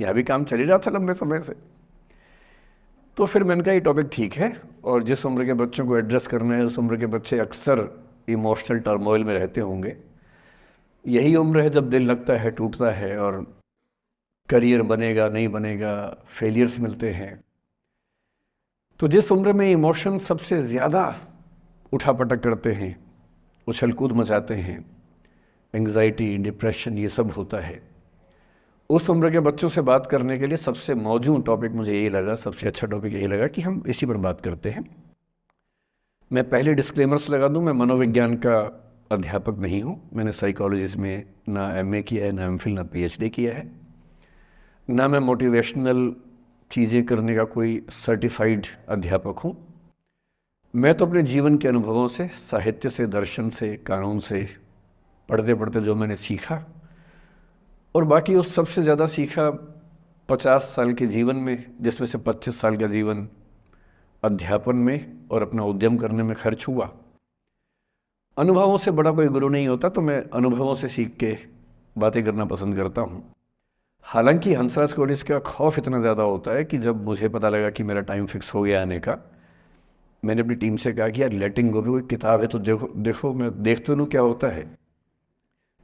यह भी काम चल ही रहा था लंबे समय से तो फिर मैंने कहा ये टॉपिक ठीक है और जिस उम्र के बच्चों को एड्रेस करना है उस उम्र के बच्चे अक्सर इमोशनल टर्मोइल में रहते होंगे यही उम्र है जब दिल लगता है टूटता है और करियर बनेगा नहीं बनेगा फेलियर्स मिलते हैं तो जिस उम्र में इमोशन सबसे ज़्यादा उठा पटक करते हैं उछल कूद मचाते हैं एंग्जाइटी डिप्रेशन ये सब होता है उस उम्र के बच्चों से बात करने के लिए सबसे मौजूद टॉपिक मुझे यही लगा सबसे अच्छा टॉपिक यही लगा कि हम इसी पर बात करते हैं मैं पहले डिस्क्लेमर्स लगा दूं मैं मनोविज्ञान का अध्यापक नहीं हूं मैंने साइकोलॉजी में ना ए किया है ना एम फिल ना डी किया है ना मैं मोटिवेशनल चीज़ें करने का कोई सर्टिफाइड अध्यापक हूँ मैं तो अपने जीवन के अनुभवों से साहित्य से दर्शन से कानून से पढ़ते पढ़ते जो मैंने सीखा और बाकी उस सबसे ज़्यादा सीखा पचास साल के जीवन में जिसमें से पच्चीस साल का जीवन अध्यापन में और अपना उद्यम करने में खर्च हुआ अनुभवों से बड़ा कोई गुरु नहीं होता तो मैं अनुभवों से सीख के बातें करना पसंद करता हूँ हालांकि हंसराज को का खौफ इतना ज़्यादा होता है कि जब मुझे पता लगा कि मेरा टाइम फिक्स हो गया आने का मैंने अपनी टीम से कहा कि यार लेटिंग गो भी कोई किताब है तो देखो देखो मैं देखते नूँ क्या होता है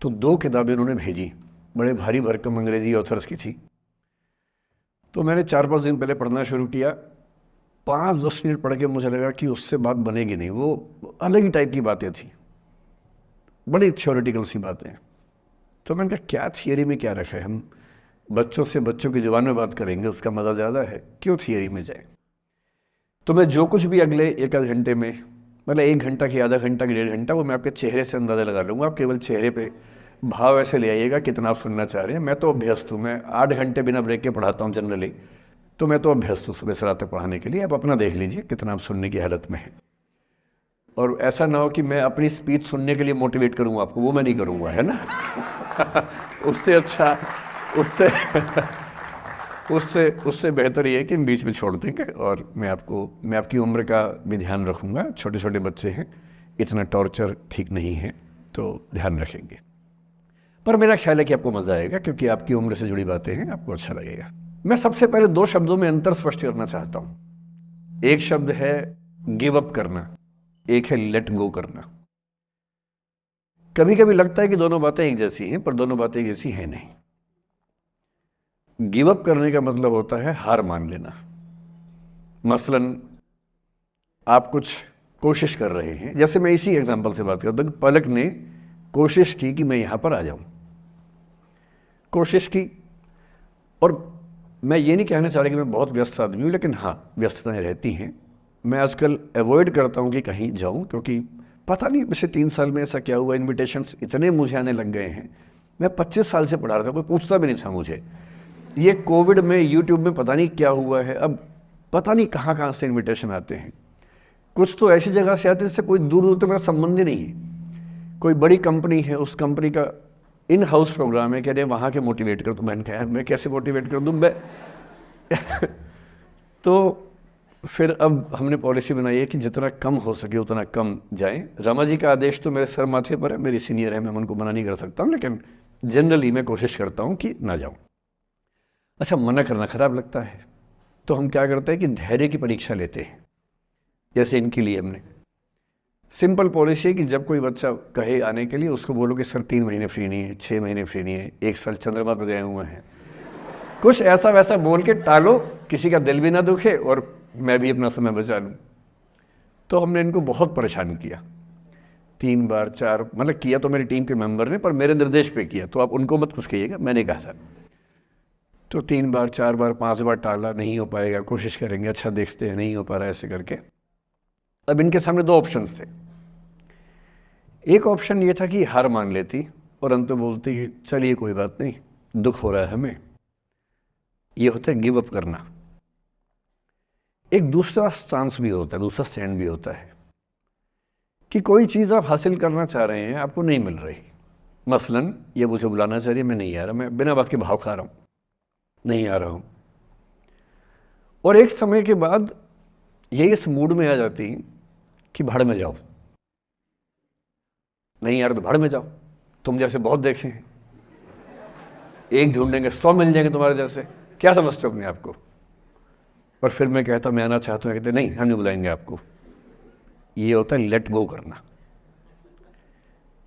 तो दो किताबें उन्होंने भेजी बड़े भारी भरकम अंग्रेज़ी ऑथर्स की थी तो मैंने चार पाँच दिन पहले पढ़ना शुरू किया पाँच दस मिनट पढ़ के मुझे लगा कि उससे बात बनेगी नहीं वो अलग ही टाइप की बातें थी बड़ी थियोरेटिकल सी बातें तो मैंने कहा क्या थियोरी में क्या रखा है हम बच्चों से बच्चों की जुबान में बात करेंगे उसका मज़ा ज़्यादा है क्यों थियोरी में जाए तो मैं जो कुछ भी अगले एक आध घंटे में मतलब एक घंटा की आधा घंटा की डेढ़ घंटा वो मैं आपके चेहरे से अंदाज़ा लगा लूँगा आप केवल चेहरे पर भाव ऐसे ले आइएगा कितना आप सुनना चाह रहे हैं मैं तो अभ्यस्त हूँ मैं आठ घंटे बिना ब्रेक के पढ़ाता हूँ जनरली तो मैं तो अभ्यस्त हूँ सुबह से रात तक पढ़ाने के लिए आप अपना देख लीजिए कितना आप सुनने की हालत में है और ऐसा ना हो कि मैं अपनी स्पीच सुनने के लिए मोटिवेट करूँगा आपको वो मैं नहीं करूँगा है ना उससे अच्छा उससे उससे उससे बेहतर ये है कि हम बीच में छोड़ देंगे और मैं आपको मैं आपकी उम्र का भी ध्यान रखूँगा छोटे छोटे बच्चे हैं इतना टॉर्चर ठीक नहीं है तो ध्यान रखेंगे पर मेरा ख्याल है कि आपको मज़ा आएगा क्योंकि आपकी उम्र से जुड़ी बातें हैं आपको अच्छा लगेगा मैं सबसे पहले दो शब्दों में अंतर स्पष्ट करना चाहता हूं एक शब्द है गिव अप करना एक है लेट गो करना कभी कभी लगता है कि दोनों बातें एक जैसी हैं पर दोनों बातें एक जैसी हैं नहीं गिव अप करने का मतलब होता है हार मान लेना मसलन आप कुछ कोशिश कर रहे हैं जैसे मैं इसी एग्जाम्पल से बात करता हूँ पलक ने कोशिश की कि मैं यहाँ पर आ जाऊँ कोशिश की और मैं ये नहीं कहना चाह रहा कि मैं बहुत व्यस्त आदमी हूँ लेकिन हाँ व्यस्तताएँ रहती हैं मैं आजकल अवॉइड करता हूँ कि कहीं जाऊँ क्योंकि पता नहीं पिछले तीन साल में ऐसा क्या हुआ इन्विटेशन इतने मुझे आने लग गए हैं मैं 25 साल से पढ़ा रहा था कोई पूछता भी नहीं था मुझे ये कोविड में यूट्यूब में पता नहीं क्या हुआ है अब पता नहीं कहाँ कहाँ से इन्विटेशन आते हैं कुछ तो ऐसी जगह से आते हैं जिससे कोई दूर दूर तक तो मेरा संबंध ही नहीं है कोई बड़ी कंपनी है उस कंपनी का इन हाउस प्रोग्राम है कह रहे वहाँ के मोटिवेट कर दूँ मैंने कहा मैं कैसे मोटिवेट कर दूँ मैं तो फिर अब हमने पॉलिसी बनाई है कि जितना कम हो सके उतना कम जाए रामा जी का आदेश तो मेरे सर माथे पर है मेरी सीनियर है मैं उनको मना नहीं कर सकता हूँ लेकिन जनरली मैं कोशिश करता हूँ कि ना जाऊँ अच्छा मना करना ख़राब लगता है तो हम क्या करते हैं कि धैर्य की परीक्षा लेते हैं जैसे इनके लिए हमने सिंपल पॉलिसी है कि जब कोई बच्चा कहे आने के लिए उसको बोलो कि सर तीन महीने फ्री नहीं है छः महीने फ्री नहीं है एक साल चंद्रमा पर गए हुए हैं कुछ ऐसा वैसा बोल के टालो किसी का दिल भी ना दुखे और मैं भी अपना समय बचा लूँ तो हमने इनको बहुत परेशान किया तीन बार चार मतलब किया तो मेरी टीम के मेंबर ने पर मेरे निर्देश पे किया तो आप उनको मत कुछ कहिएगा मैंने कहा सर तो तीन बार चार बार पांच बार टाला नहीं हो पाएगा कोशिश करेंगे अच्छा देखते हैं नहीं हो पा रहा ऐसे करके अब इनके सामने दो ऑप्शंस थे एक ऑप्शन ये था कि हार मान लेती और अंत में बोलती कि चलिए कोई बात नहीं दुख हो रहा है हमें ये होता है गिव अप करना एक दूसरा चांस भी होता है दूसरा स्टैंड भी होता है कि कोई चीज़ आप हासिल करना चाह रहे हैं आपको नहीं मिल रही मसलन ये मुझे बुलाना चाह रही है मैं नहीं आ रहा मैं बिना बात के भाव खा रहा हूँ नहीं आ रहा हूँ और एक समय के बाद ये इस मूड में आ जाती कि भाड़ में जाओ नहीं यार तो में जाओ तुम जैसे बहुत देखे हैं एक ढूंढेंगे सौ मिल जाएंगे तुम्हारे जैसे क्या समझते हो अपने आपको पर फिर मैं कहता मैं आना चाहता हूँ कहते नहीं हम नहीं बुलाएंगे आपको ये होता है लेट गो करना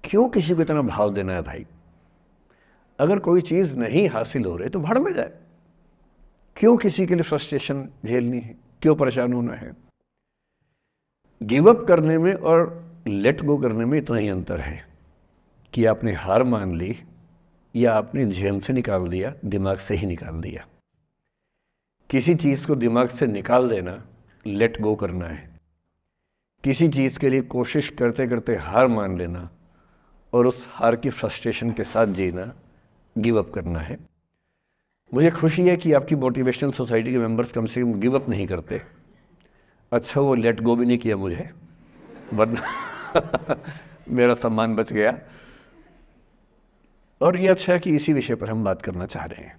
क्यों किसी को इतना भाव देना है भाई अगर कोई चीज़ नहीं हासिल हो रही तो भड़ में जाए क्यों किसी के लिए फ्रस्ट्रेशन झेलनी है क्यों परेशान होना है गिव अप करने में और लेट गो करने में इतना ही अंतर है कि आपने हार मान ली या आपने जहन से निकाल दिया दिमाग से ही निकाल दिया किसी चीज़ को दिमाग से निकाल देना लेट गो करना है किसी चीज़ के लिए कोशिश करते करते हार मान लेना और उस हार की फ्रस्ट्रेशन के साथ जीना गिव अप करना है मुझे खुशी है कि आपकी मोटिवेशनल सोसाइटी के मेंबर्स कम से कम गिव अप नहीं करते अच्छा वो लेट गो भी नहीं किया मुझे वरना मेरा सम्मान बच गया और ये अच्छा है कि इसी विषय पर हम बात करना चाह रहे हैं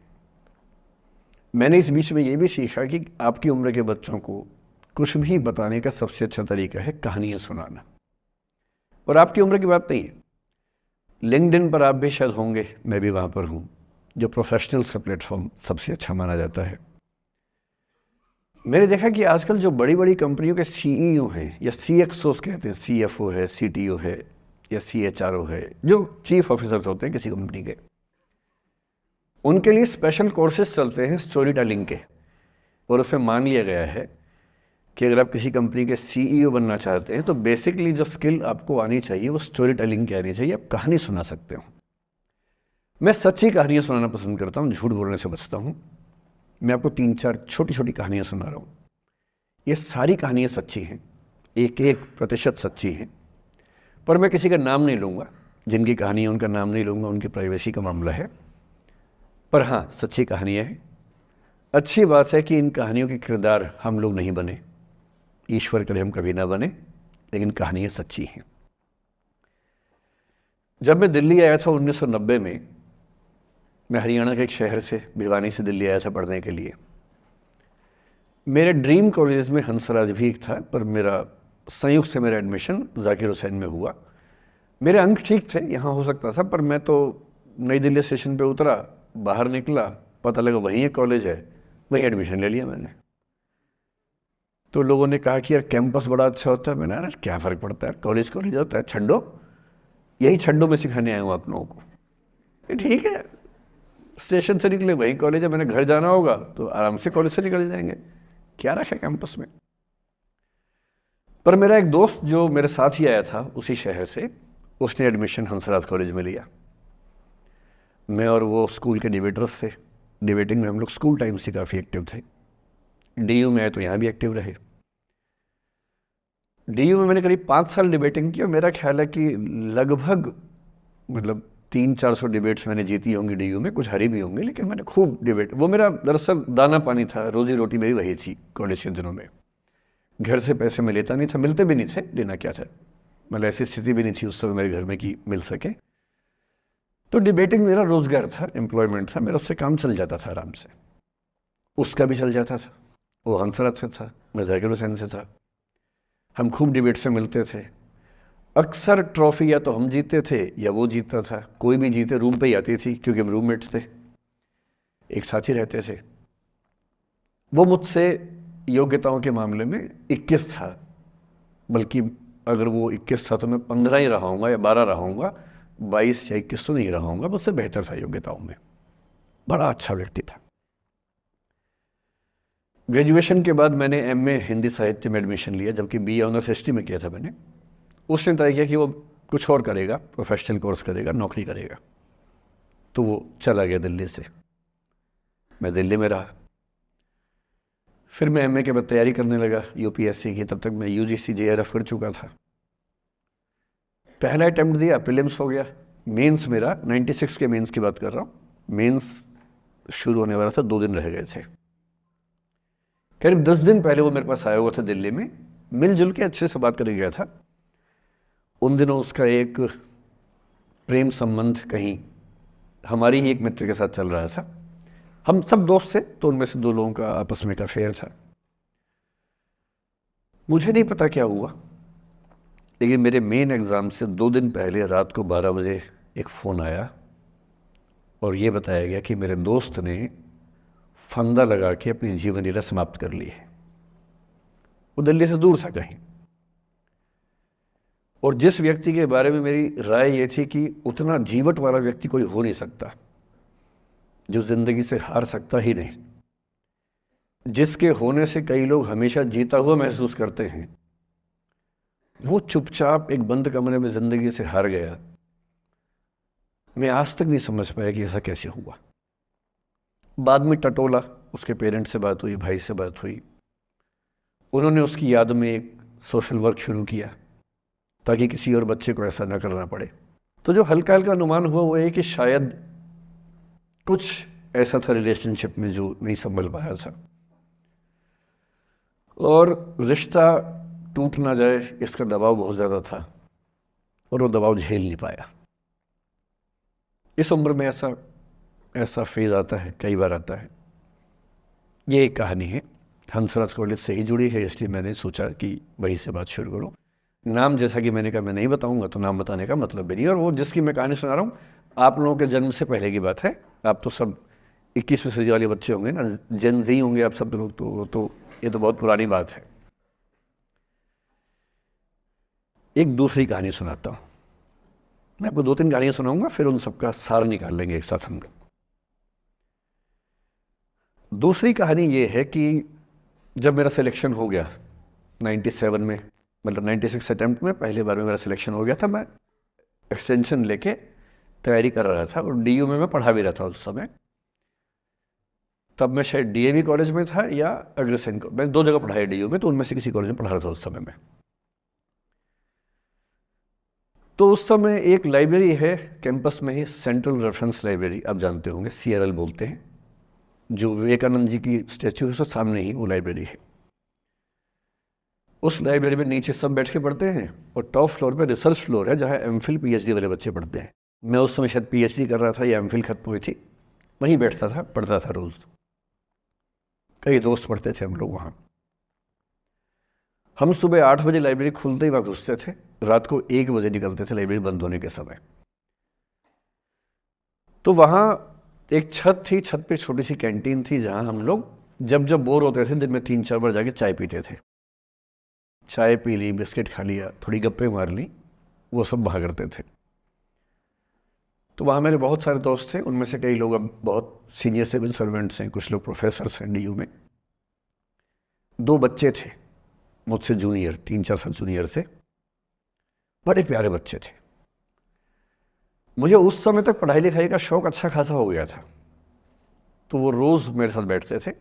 मैंने इस बीच में ये भी सीखा कि आपकी उम्र के बच्चों को कुछ भी बताने का सबसे अच्छा तरीका है कहानियाँ सुनाना और आपकी उम्र की बात नहीं है लिंकड पर आप भी शायद होंगे मैं भी वहाँ पर हूँ जो प्रोफेशनल्स का प्लेटफॉर्म सबसे अच्छा माना जाता है मैंने देखा कि आजकल जो बड़ी बड़ी कंपनियों के सीईओ e हैं या सी कहते हैं सी है सी है या सी है जो चीफ ऑफिसर्स होते हैं किसी कंपनी के उनके लिए स्पेशल कोर्सेज चलते हैं स्टोरी टेलिंग के और उसमें मान लिया गया है कि अगर आप किसी कंपनी के सीईओ e बनना चाहते हैं तो बेसिकली जो स्किल आपको आनी चाहिए वो स्टोरी टेलिंग की आनी चाहिए आप कहानी सुना सकते हो मैं सच्ची कहानियाँ सुनाना पसंद करता हूँ झूठ बोलने से बचता हूँ मैं आपको तीन चार छोटी छोटी कहानियाँ सुना रहा हूँ ये सारी कहानियाँ सच्ची हैं एक एक प्रतिशत सच्ची हैं पर मैं किसी का नाम नहीं लूँगा जिनकी कहानी है उनका नाम नहीं लूँगा उनकी प्राइवेसी का मामला है पर हाँ सच्ची कहानियाँ हैं अच्छी बात है कि इन कहानियों के किरदार हम लोग नहीं बने ईश्वर करे हम कभी ना बने लेकिन कहानियाँ सच्ची हैं जब मैं दिल्ली आया था 1990 में मैं हरियाणा के एक शहर से भिवानी से दिल्ली आया था पढ़ने के लिए मेरे ड्रीम कॉलेज में हंसराज भी एक था पर मेरा संयुक्त से मेरा एडमिशन जाकिर हुसैन में हुआ मेरे अंक ठीक थे यहाँ हो सकता था पर मैं तो नई दिल्ली स्टेशन पे उतरा बाहर निकला पता लगा वहीं एक कॉलेज है वहीं एडमिशन ले लिया मैंने तो लोगों ने कहा कि यार कैंपस बड़ा अच्छा होता है मैंने अरे क्या फ़र्क पड़ता है कॉलेज कॉलेज होता है छंडो यही छंडो में सिखाने आया हूँ आप लोगों को ठीक है स्टेशन से निकले वही कॉलेज है मैंने घर जाना होगा तो आराम से कॉलेज से निकल जाएंगे क्या रखा कैंपस में पर मेरा एक दोस्त जो मेरे साथ ही आया था उसी शहर से उसने एडमिशन हंसराज कॉलेज में लिया मैं और वो स्कूल के डिबेटर्स थे डिबेटिंग में हम लोग स्कूल टाइम से काफ़ी एक्टिव थे डी में आए तो यहाँ भी एक्टिव रहे डी में मैंने करीब पाँच साल डिबेटिंग की और मेरा ख्याल है कि लगभग मतलब तीन चार सौ डिबेट्स मैंने जीती होंगी डी में कुछ हरी भी होंगी लेकिन मैंने खूब डिबेट वो मेरा दरअसल दाना पानी था रोजी रोटी मेरी वही थी कॉलेज के दिनों में घर से पैसे मैं लेता नहीं था मिलते भी नहीं थे देना क्या था मतलब ऐसी स्थिति भी नहीं थी उस समय मेरे घर में कि मिल सके तो डिबेटिंग मेरा रोज़गार था एम्प्लॉयमेंट था मेरा उससे काम चल जाता था आराम से उसका भी चल जाता था वो हंसरत से अच्छा था मैं जाकिर हुसैन से था हम खूब डिबेट्स में मिलते थे अक्सर ट्रॉफी या तो हम जीते थे या वो जीतता था कोई भी जीते रूम पे ही आती थी क्योंकि हम रूममेट्स थे एक साथ ही रहते थे वो मुझसे योग्यताओं के मामले में 21 था बल्कि अगर वो 21 था तो मैं पंद्रह ही रहा हूँगा या बारह रहा बाईस या इक्कीस तो नहीं रहा हूँगा मुझसे बेहतर था योग्यताओं में बड़ा अच्छा व्यक्ति था ग्रेजुएशन के बाद मैंने एमए हिंदी साहित्य में एडमिशन लिया जबकि बी ए ऑनर्स हिस्ट्री में किया था मैंने उसने तय किया कि वो कुछ और करेगा प्रोफेशनल कोर्स करेगा नौकरी करेगा तो वो चला गया दिल्ली से मैं दिल्ली में रहा फिर मैं एमए के बाद तैयारी करने लगा यूपीएससी की तब तक मैं यूजीसी जेआरएफ कर चुका था पहला अटैम्प्ट दिया प्रिलिम्स हो गया मेंस मेरा 96 के मेंस की बात कर रहा हूँ मेंस शुरू होने वाला था दो दिन रह गए थे करीब दस दिन पहले वो मेरे पास आया हुआ था दिल्ली में मिलजुल के अच्छे से बात करके गया था उन दिनों उसका एक प्रेम संबंध कहीं हमारी ही एक मित्र के साथ चल रहा था हम सब दोस्त थे तो उनमें से दो लोगों का आपस में एक अफेयर था मुझे नहीं पता क्या हुआ लेकिन मेरे मेन एग्ज़ाम से दो दिन पहले रात को 12 बजे एक फ़ोन आया और ये बताया गया कि मेरे दोस्त ने फंदा लगा के अपनी जीवन लीला समाप्त कर ली है वो दिल्ली से दूर था कहीं और जिस व्यक्ति के बारे में मेरी राय ये थी कि उतना जीवट वाला व्यक्ति कोई हो नहीं सकता जो ज़िंदगी से हार सकता ही नहीं जिसके होने से कई लोग हमेशा जीता हुआ महसूस करते हैं वो चुपचाप एक बंद कमरे में ज़िंदगी से हार गया मैं आज तक नहीं समझ पाया कि ऐसा कैसे हुआ बाद में टटोला उसके पेरेंट्स से बात हुई भाई से बात हुई उन्होंने उसकी याद में एक सोशल वर्क शुरू किया ताकि किसी और बच्चे को ऐसा ना करना पड़े तो जो हल्का हल्का अनुमान हुआ वो ये कि शायद कुछ ऐसा था रिलेशनशिप में जो नहीं संभल पाया था और रिश्ता टूट ना जाए इसका दबाव बहुत ज़्यादा था और वो दबाव झेल नहीं पाया इस उम्र में ऐसा ऐसा फेज़ आता है कई बार आता है ये एक कहानी है हंसराज कॉलेज से ही जुड़ी है इसलिए मैंने सोचा कि वहीं से बात शुरू करूँ नाम जैसा कि मैंने कहा मैं नहीं बताऊंगा तो नाम बताने का मतलब भी नहीं और वो जिसकी मैं कहानी सुना रहा हूँ आप लोगों के जन्म से पहले की बात है आप तो सब इक्कीसवीं सदी वाले बच्चे होंगे ना जी होंगे आप सब लोग तो तो ये तो बहुत पुरानी बात है एक दूसरी कहानी सुनाता हूँ मैं आपको दो तीन कहानियाँ सुनाऊंगा फिर उन सबका सार निकाल लेंगे एक साथ हम लोग दूसरी कहानी ये है कि जब मेरा सिलेक्शन हो गया 97 में मतलब 96 अटैम्प्ट में पहली बार में मेरा सिलेक्शन हो गया था मैं एक्सटेंशन लेके तैयारी कर रहा था और डी में मैं पढ़ा भी रहा था उस समय तब मैं शायद डी कॉलेज में था या अग्रसेन मैं दो जगह पढ़ाया डी में तो उनमें से किसी कॉलेज में पढ़ा रहा था उस समय में तो उस समय एक लाइब्रेरी है कैंपस में ही सेंट्रल रेफरेंस लाइब्रेरी आप जानते होंगे सी बोलते हैं जो विवेकानंद जी की स्टैचू है उसके सामने ही वो लाइब्रेरी है उस लाइब्रेरी में नीचे सब बैठ के पढ़ते हैं और टॉप फ्लोर पे रिसर्च फ्लोर है जहाँ एम फिल वाले बच्चे पढ़ते हैं मैं उस समय शायद पी कर रहा था या एम खत्म हुई थी वहीं बैठता था पढ़ता था रोज़ कई दोस्त पढ़ते थे हम लोग वहाँ हम सुबह आठ बजे लाइब्रेरी खुलते ही वहाँ घुसते थे रात को एक बजे निकलते थे लाइब्रेरी बंद होने के समय तो वहाँ एक छत थी छत पे छोटी सी कैंटीन थी जहाँ हम लोग जब जब बोर होते थे दिन में तीन चार बार जाके चाय पीते थे चाय पी ली बिस्किट खा लिया थोड़ी गप्पे मार ली वो सब वहाँ करते थे तो वहाँ मेरे बहुत सारे दोस्त थे उनमें से कई लोग अब बहुत सीनियर सिविल सर्वेंट्स हैं कुछ लोग प्रोफेसर हैं डी में दो बच्चे थे मुझसे जूनियर तीन चार साल जूनियर थे बड़े प्यारे बच्चे थे मुझे उस समय तक पढ़ाई लिखाई का शौक़ अच्छा खासा हो गया था तो वो रोज़ मेरे साथ बैठते थे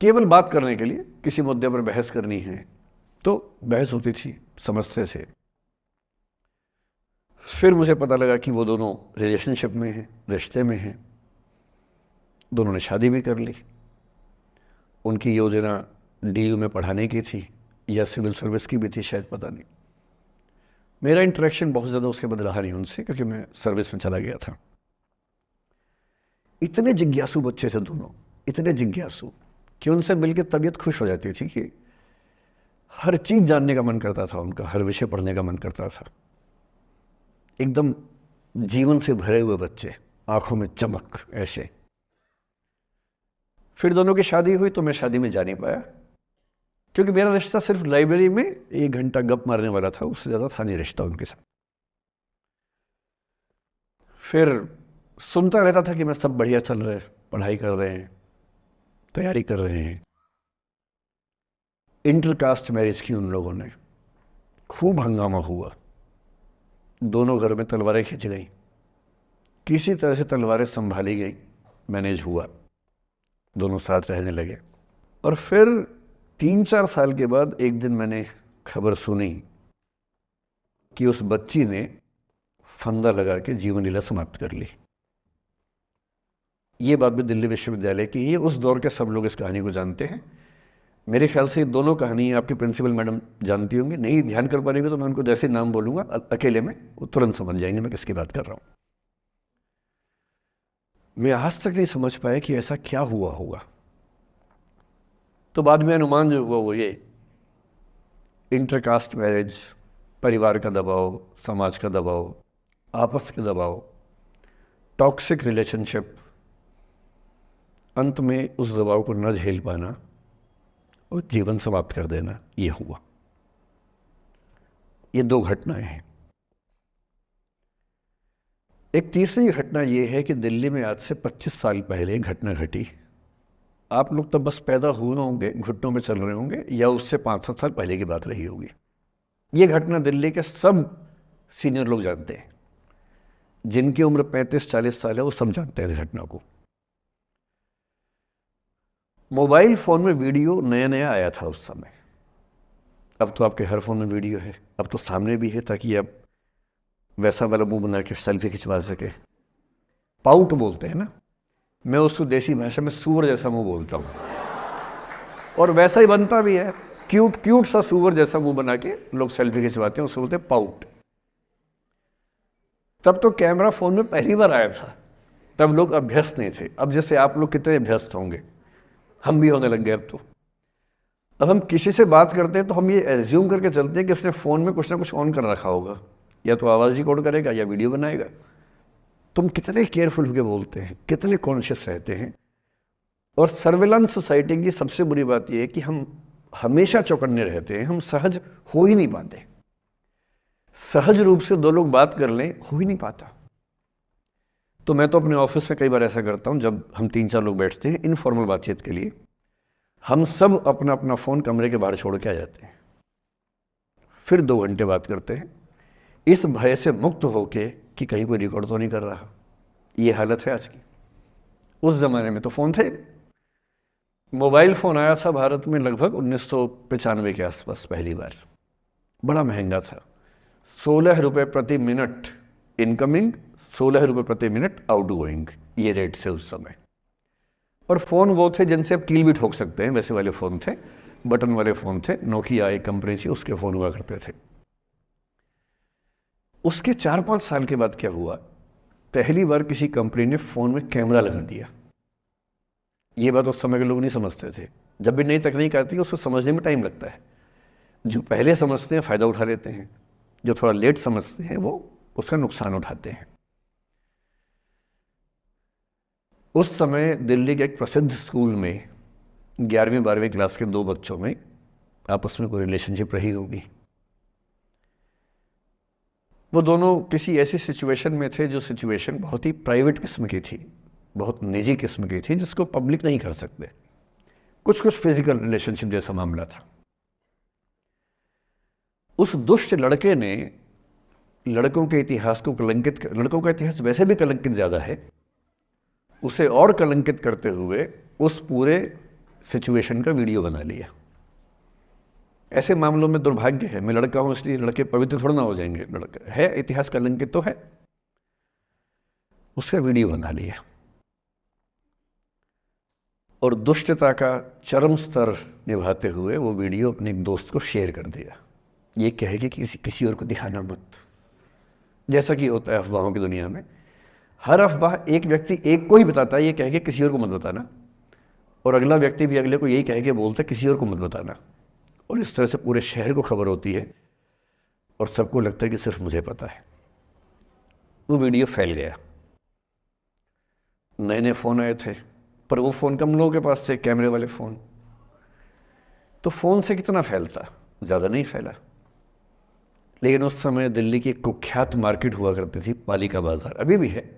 केवल बात करने के लिए किसी मुद्दे पर बहस करनी है तो बहस होती थी समस्या से फिर मुझे पता लगा कि वो दोनों रिलेशनशिप में हैं रिश्ते में हैं दोनों ने शादी भी कर ली उनकी योजना डी में पढ़ाने की थी या सिविल सर्विस की भी थी शायद पता नहीं मेरा इंटरेक्शन बहुत ज़्यादा उसके बाद रहा नहीं उनसे क्योंकि मैं सर्विस में चला गया था इतने जिज्ञासु बच्चे थे दोनों इतने जिज्ञासु कि उनसे मिलकर तबीयत खुश हो जाती थी कि हर चीज़ जानने का मन करता था उनका हर विषय पढ़ने का मन करता था एकदम जीवन से भरे हुए बच्चे आंखों में चमक ऐसे फिर दोनों की शादी हुई तो मैं शादी में जा नहीं पाया क्योंकि मेरा रिश्ता सिर्फ लाइब्रेरी में एक घंटा गप मारने वाला था उससे ज़्यादा था नहीं रिश्ता उनके साथ फिर सुनता रहता था कि मैं सब बढ़िया चल रहे पढ़ाई कर रहे हैं तैयारी कर रहे हैं इंटरकास्ट मैरिज की उन लोगों ने खूब हंगामा हुआ दोनों घर में तलवारें खिंच गई किसी तरह से तलवारें संभाली गई मैनेज हुआ दोनों साथ रहने लगे और फिर तीन चार साल के बाद एक दिन मैंने खबर सुनी कि उस बच्ची ने फंदा लगा के जीवन लीला समाप्त कर ली ये बात भी दिल्ली विश्वविद्यालय की ये उस दौर के सब लोग इस कहानी को जानते हैं मेरे ख्याल से दोनों कहानी आपके प्रिंसिपल मैडम जानती होंगी नहीं ध्यान कर पाएंगे तो मैं उनको जैसे नाम बोलूँगा अकेले में वो तुरंत समझ जाएंगे मैं किसकी बात कर रहा हूँ मैं आज तक नहीं समझ पाया कि ऐसा क्या हुआ होगा तो बाद में अनुमान जो हुआ वो ये इंटरकास्ट मैरिज परिवार का दबाव समाज का दबाव आपस के दबाव टॉक्सिक रिलेशनशिप अंत में उस दबाव को न झेल पाना और जीवन समाप्त कर देना ये हुआ ये दो घटनाएं हैं एक तीसरी घटना ये है कि दिल्ली में आज से 25 साल पहले घटना घटी आप लोग तो बस पैदा हुए होंगे घुटनों में चल रहे होंगे या उससे पाँच सात साल पहले की बात रही होगी ये घटना दिल्ली के सब सीनियर लोग जानते हैं जिनकी उम्र 35-40 साल है वो सब जानते हैं इस घटना को मोबाइल फ़ोन में वीडियो नया नया आया था उस समय अब तो आपके हर फ़ोन में वीडियो है अब तो सामने भी है ताकि आप वैसा वाला मुंह बना के सेल्फी खिंचवा सके पाउट बोलते हैं ना मैं उसको देसी भाषा में सूअर जैसा मुंह बोलता हूँ और वैसा ही बनता भी है क्यूट क्यूट सा सूअर जैसा मुंह बना के लोग सेल्फी खिंचवाते हैं उसको बोलते हैं पाउट तब तो कैमरा फ़ोन में पहली बार आया था तब लोग अभ्यस्त नहीं थे अब जैसे आप लोग कितने अभ्यस्त होंगे हम भी होने लग गए अब तो अब हम किसी से बात करते हैं तो हम ये एज्यूम करके चलते हैं कि उसने फ़ोन में कुछ ना कुछ ऑन कर रखा होगा या तो आवाज़ रिकॉर्ड करेगा या वीडियो बनाएगा तुम कितने केयरफुल होकर बोलते हैं कितने कॉन्शियस रहते हैं और सर्वेलेंस सोसाइटी की सबसे बुरी बात यह है कि हम हमेशा चौकन्ने रहते हैं हम सहज हो ही नहीं पाते सहज रूप से दो लोग बात कर लें हो ही नहीं पाता तो मैं तो अपने ऑफिस में कई बार ऐसा करता हूँ जब हम तीन चार लोग बैठते हैं इनफॉर्मल बातचीत के लिए हम सब अपना अपना फ़ोन कमरे के बाहर छोड़ के आ जाते हैं फिर दो घंटे बात करते हैं इस भय से मुक्त होके कि कहीं कोई रिकॉर्ड तो नहीं कर रहा ये हालत है आज की उस ज़माने में तो फ़ोन थे मोबाइल फ़ोन आया था भारत में लगभग उन्नीस के आसपास पहली बार बड़ा महंगा था सोलह रुपये प्रति मिनट इनकमिंग सोलह रुपये प्रति मिनट आउट गोइंग ये रेट से उस समय और फ़ोन वो थे जिनसे आप कील भी ठोक सकते हैं वैसे वाले फ़ोन थे बटन वाले फ़ोन थे नोकिया एक कंपनी थी उसके फ़ोन हुआ करते थे उसके चार पाँच साल के बाद क्या हुआ पहली बार किसी कंपनी ने फ़ोन में कैमरा लगा दिया ये बात उस समय के लोग नहीं समझते थे जब भी नई तकनीक आती है उसको समझने में टाइम लगता है जो पहले समझते हैं फ़ायदा उठा लेते हैं जो थोड़ा लेट समझते हैं वो उसका नुकसान उठाते हैं उस समय दिल्ली के एक प्रसिद्ध स्कूल में ग्यारहवीं बारहवीं क्लास के दो बच्चों में आपस में कोई रिलेशनशिप रही होगी वो दोनों किसी ऐसी सिचुएशन में थे जो सिचुएशन बहुत ही प्राइवेट किस्म की थी बहुत निजी किस्म की थी जिसको पब्लिक नहीं कर सकते कुछ कुछ फिजिकल रिलेशनशिप जैसा मामला था उस दुष्ट लड़के ने लड़कों के इतिहास को कलंकित लड़कों का इतिहास वैसे भी कलंकित ज़्यादा है उसे और कलंकित करते हुए उस पूरे सिचुएशन का वीडियो बना लिया ऐसे मामलों में दुर्भाग्य है मैं लड़का हूं इसलिए लड़के पवित्र थोड़ा ना हो जाएंगे लड़का है इतिहास कलंकित तो है उसका वीडियो बना लिया और दुष्टता का चरम स्तर निभाते हुए वो वीडियो अपने एक दोस्त को शेयर कर दिया ये कहेगी कि किसी किसी और को दिखाना मत जैसा कि होता है अफवाहों की दुनिया में हर अफवाह एक व्यक्ति एक को ही बताता है ये कह के किसी और को मत बताना और अगला व्यक्ति भी अगले को यही कह के बोलता है किसी और को मत बताना और इस तरह से पूरे शहर को खबर होती है और सबको लगता है कि सिर्फ मुझे पता है वो वीडियो फैल गया नए नए फ़ोन आए थे पर वो फ़ोन कम लोगों के पास थे कैमरे वाले फ़ोन तो फ़ोन से कितना फैलता ज़्यादा नहीं फैला लेकिन उस समय दिल्ली की कुख्यात मार्केट हुआ करती थी पालिका बाज़ार अभी भी है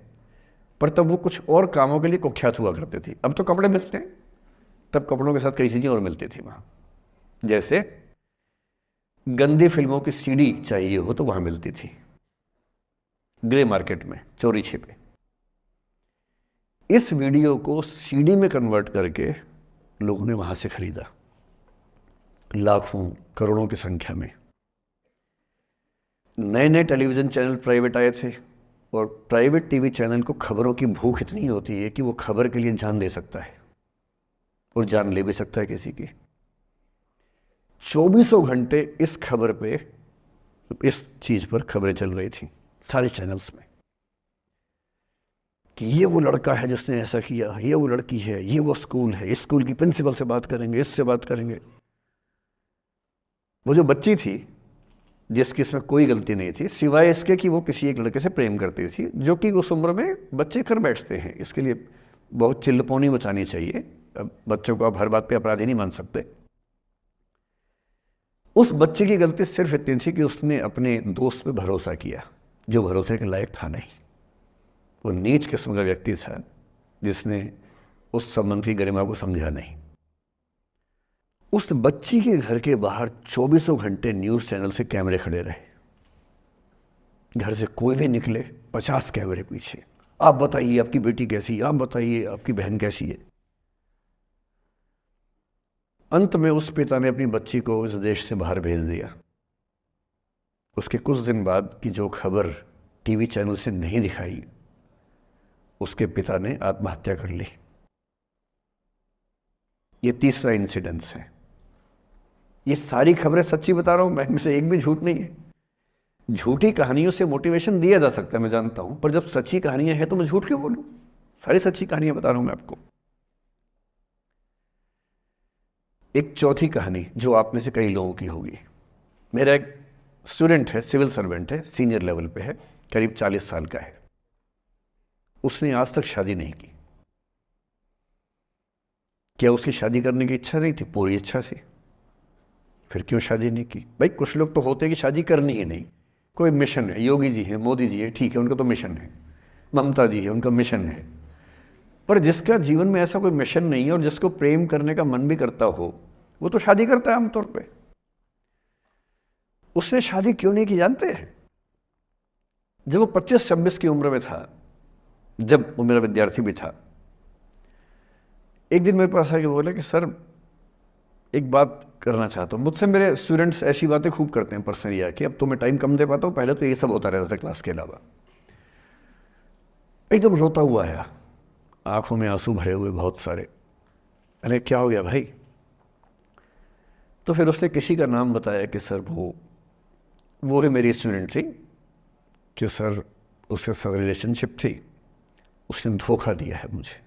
पर तब वो कुछ और कामों के लिए कुख्यात हुआ करते थे अब तो कपड़े मिलते हैं तब कपड़ों के साथ कई चीज़ें और मिलती थी वहाँ जैसे गंदी फिल्मों की सीडी चाहिए हो तो वहाँ मिलती थी ग्रे मार्केट में चोरी छिपे इस वीडियो को सीडी में कन्वर्ट करके लोगों ने वहां से खरीदा लाखों करोड़ों की संख्या में नए नए टेलीविज़न चैनल प्राइवेट आए थे और प्राइवेट टीवी चैनल को खबरों की भूख इतनी होती है कि वो खबर के लिए जान दे सकता है और जान ले भी सकता है किसी की चौबीसों घंटे इस खबर पे इस चीज़ पर खबरें चल रही थी सारे चैनल्स में कि ये वो लड़का है जिसने ऐसा किया ये वो लड़की है ये वो स्कूल है इस स्कूल की प्रिंसिपल से बात करेंगे इससे बात करेंगे वो जो बच्ची थी जिसकी इसमें कोई गलती नहीं थी सिवाय इसके कि वो किसी एक लड़के से प्रेम करती थी जो कि उस उम्र में बच्चे कर बैठते हैं इसके लिए बहुत चिल्लपोनी बचानी चाहिए बच्चों को आप हर बात पे अपराधी नहीं मान सकते उस बच्चे की गलती सिर्फ इतनी थी कि उसने अपने दोस्त पे भरोसा किया जो भरोसे के लायक था नहीं वो नीच किस्म का व्यक्ति था जिसने उस संबंध की गरिमा को समझा नहीं उस बच्ची के घर के बाहर चौबीसों घंटे न्यूज़ चैनल से कैमरे खड़े रहे घर से कोई भी निकले पचास कैमरे पीछे आप बताइए आपकी बेटी कैसी आप बताइए आपकी बहन कैसी है अंत में उस पिता ने अपनी बच्ची को इस देश से बाहर भेज दिया उसके कुछ दिन बाद की जो खबर टीवी चैनल से नहीं दिखाई उसके पिता ने आत्महत्या कर ली ये तीसरा इंसिडेंस है ये सारी खबरें सच्ची बता रहा हूं मैं इनसे एक भी झूठ नहीं है झूठी कहानियों से मोटिवेशन दिया जा सकता है मैं जानता हूं पर जब सच्ची कहानियां हैं तो मैं झूठ क्यों बोलूं सारी सच्ची कहानियां बता रहा हूं मैं आपको एक चौथी कहानी जो आप में से कई लोगों की होगी मेरा एक स्टूडेंट है सिविल सर्वेंट है सीनियर लेवल पे है करीब चालीस साल का है उसने आज तक शादी नहीं की क्या उसकी शादी करने की इच्छा नहीं थी पूरी इच्छा थी फिर क्यों शादी नहीं की भाई कुछ लोग तो होते कि शादी करनी ही नहीं कोई मिशन है योगी जी हैं मोदी जी हैं ठीक है उनका तो मिशन है ममता जी है उनका मिशन है पर जिसका जीवन में ऐसा कोई मिशन नहीं है और जिसको प्रेम करने का मन भी करता हो वो तो शादी करता है आमतौर पर उसने शादी क्यों नहीं की जानते हैं जब वो पच्चीस छब्बीस की उम्र में था जब वो मेरा विद्यार्थी भी था एक दिन मेरे पास आके बोला कि सर एक बात करना चाहता हूँ मुझसे मेरे स्टूडेंट्स ऐसी बातें खूब करते हैं पर्सनली आके अब तो मैं टाइम कम दे पाता हूँ पहले तो ये सब होता रहता था क्लास के अलावा एकदम रोता हुआ आया आंखों में आंसू भरे हुए बहुत सारे अरे क्या हो गया भाई तो फिर उसने किसी का नाम बताया कि सर वो वो भी मेरी स्टूडेंट थी कि सर उसके साथ रिलेशनशिप थी उसने धोखा दिया है मुझे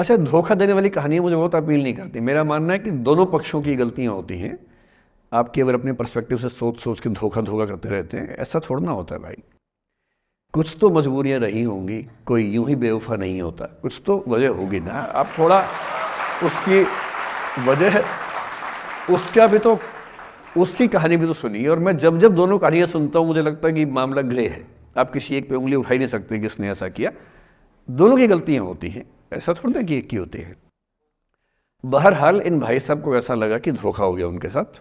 अच्छा धोखा देने वाली कहानियाँ मुझे बहुत अपील नहीं करती मेरा मानना है कि दोनों पक्षों की गलतियाँ होती हैं आप केवल अपने परस्पेक्टिव से सोच सोच के धोखा धोखा करते रहते हैं ऐसा थोड़ा ना होता है भाई कुछ तो मजबूरियाँ रही होंगी कोई यूं ही बेवफा नहीं होता कुछ तो वजह होगी ना आप थोड़ा उसकी वजह उसका भी तो उसकी कहानी भी तो सुनिए और मैं जब जब दोनों कहानियाँ सुनता हूँ मुझे लगता है कि मामला ग्रे है आप किसी एक पे उंगली उठा ही नहीं सकते कि इसने ऐसा किया दोनों की गलतियाँ होती हैं ऐसा थोड़ी ना कि एक ही होती है बहरहाल इन भाई साहब को ऐसा लगा कि धोखा हो गया उनके साथ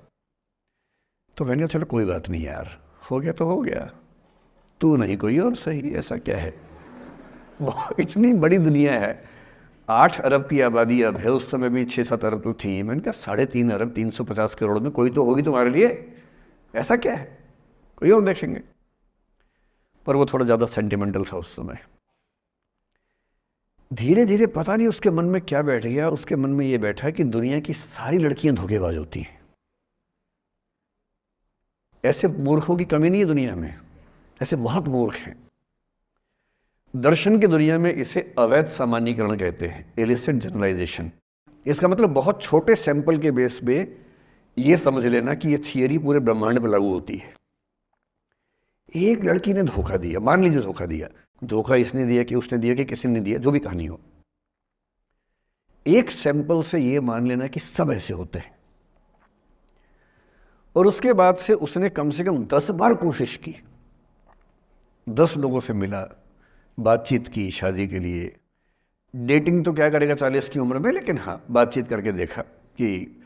तो मैंने कहा चलो कोई बात नहीं यार हो गया तो हो गया तू नहीं कोई और सही ऐसा क्या है इतनी बड़ी दुनिया है आठ अरब की आबादी अब है उस समय भी छः सात अरब तो थी मैंने कहा साढ़े तीन अरब तीन सौ पचास करोड़ में कोई तो होगी तुम्हारे लिए ऐसा क्या है कोई और देखेंगे पर वो थोड़ा ज़्यादा सेंटिमेंटल था उस समय धीरे धीरे पता नहीं उसके मन में क्या बैठ गया उसके मन में ये बैठा कि दुनिया की सारी लड़कियां धोखेबाज होती हैं ऐसे मूर्खों की कमी नहीं है दुनिया में ऐसे बहुत मूर्ख हैं दर्शन की दुनिया में इसे अवैध सामान्यकरण कहते हैं एलिसेंट जनरलाइजेशन इसका मतलब बहुत छोटे सैंपल के बेस पे ये समझ लेना कि ये थियरी पूरे ब्रह्मांड पर लागू होती है एक लड़की ने धोखा दिया मान लीजिए धोखा दिया धोखा इसने दिया कि उसने दिया कि किसी ने दिया जो भी कहानी हो एक सैंपल से ये मान लेना कि सब ऐसे होते हैं और उसके बाद से उसने कम से कम दस बार कोशिश की दस लोगों से मिला बातचीत की शादी के लिए डेटिंग तो क्या करेगा चालीस की उम्र में लेकिन हाँ बातचीत करके देखा कि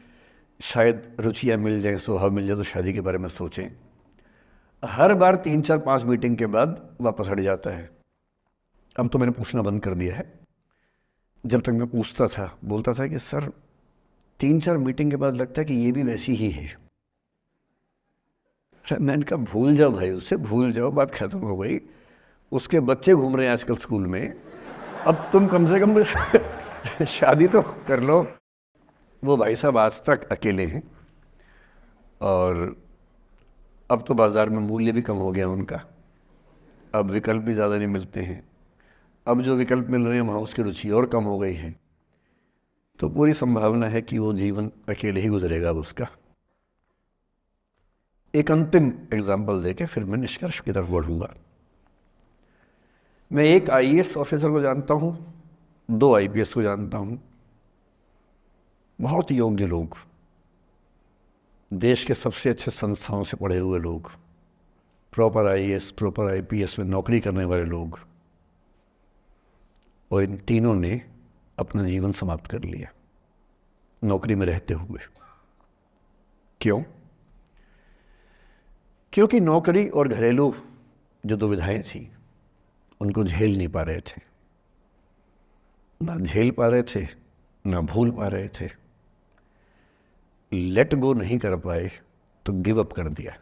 शायद रुचियाँ मिल जाए स्वभाव मिल जाए तो शादी के बारे में सोचें हर बार तीन चार पाँच मीटिंग के बाद वापस हट जाता है अब तो मैंने पूछना बंद कर दिया है जब तक मैं पूछता था बोलता था कि सर तीन चार मीटिंग के बाद लगता है कि ये भी वैसी ही है अच्छा, मैं इनका भूल जाओ भाई उससे भूल जाओ बात खत्म हो गई उसके बच्चे घूम रहे हैं आजकल स्कूल में अब तुम कम से कम शादी तो कर लो वो भाई साहब आज तक अकेले हैं और अब तो बाज़ार में मूल्य भी कम हो गया उनका अब विकल्प भी ज़्यादा नहीं मिलते हैं अब जो विकल्प मिल रहे हैं वहाँ उसकी रुचि और कम हो गई है तो पूरी संभावना है कि वो जीवन अकेले ही गुजरेगा उसका एक अंतिम एग्जाम्पल दे के फिर मैं निष्कर्ष की तरफ बढ़ूँगा मैं एक आईएएस ऑफिसर को जानता हूँ दो आईपीएस को जानता हूँ बहुत योग्य लोग देश के सबसे अच्छे संस्थाओं से पढ़े हुए लोग प्रॉपर आईएएस प्रॉपर आईपीएस में नौकरी करने वाले लोग और इन तीनों ने अपना जीवन समाप्त कर लिया नौकरी में रहते हुए क्यों क्योंकि नौकरी और घरेलू जो दुविधाएं थी उनको झेल नहीं पा रहे थे ना झेल पा रहे थे ना भूल पा रहे थे लेट गो नहीं कर पाए तो गिव अप कर दिया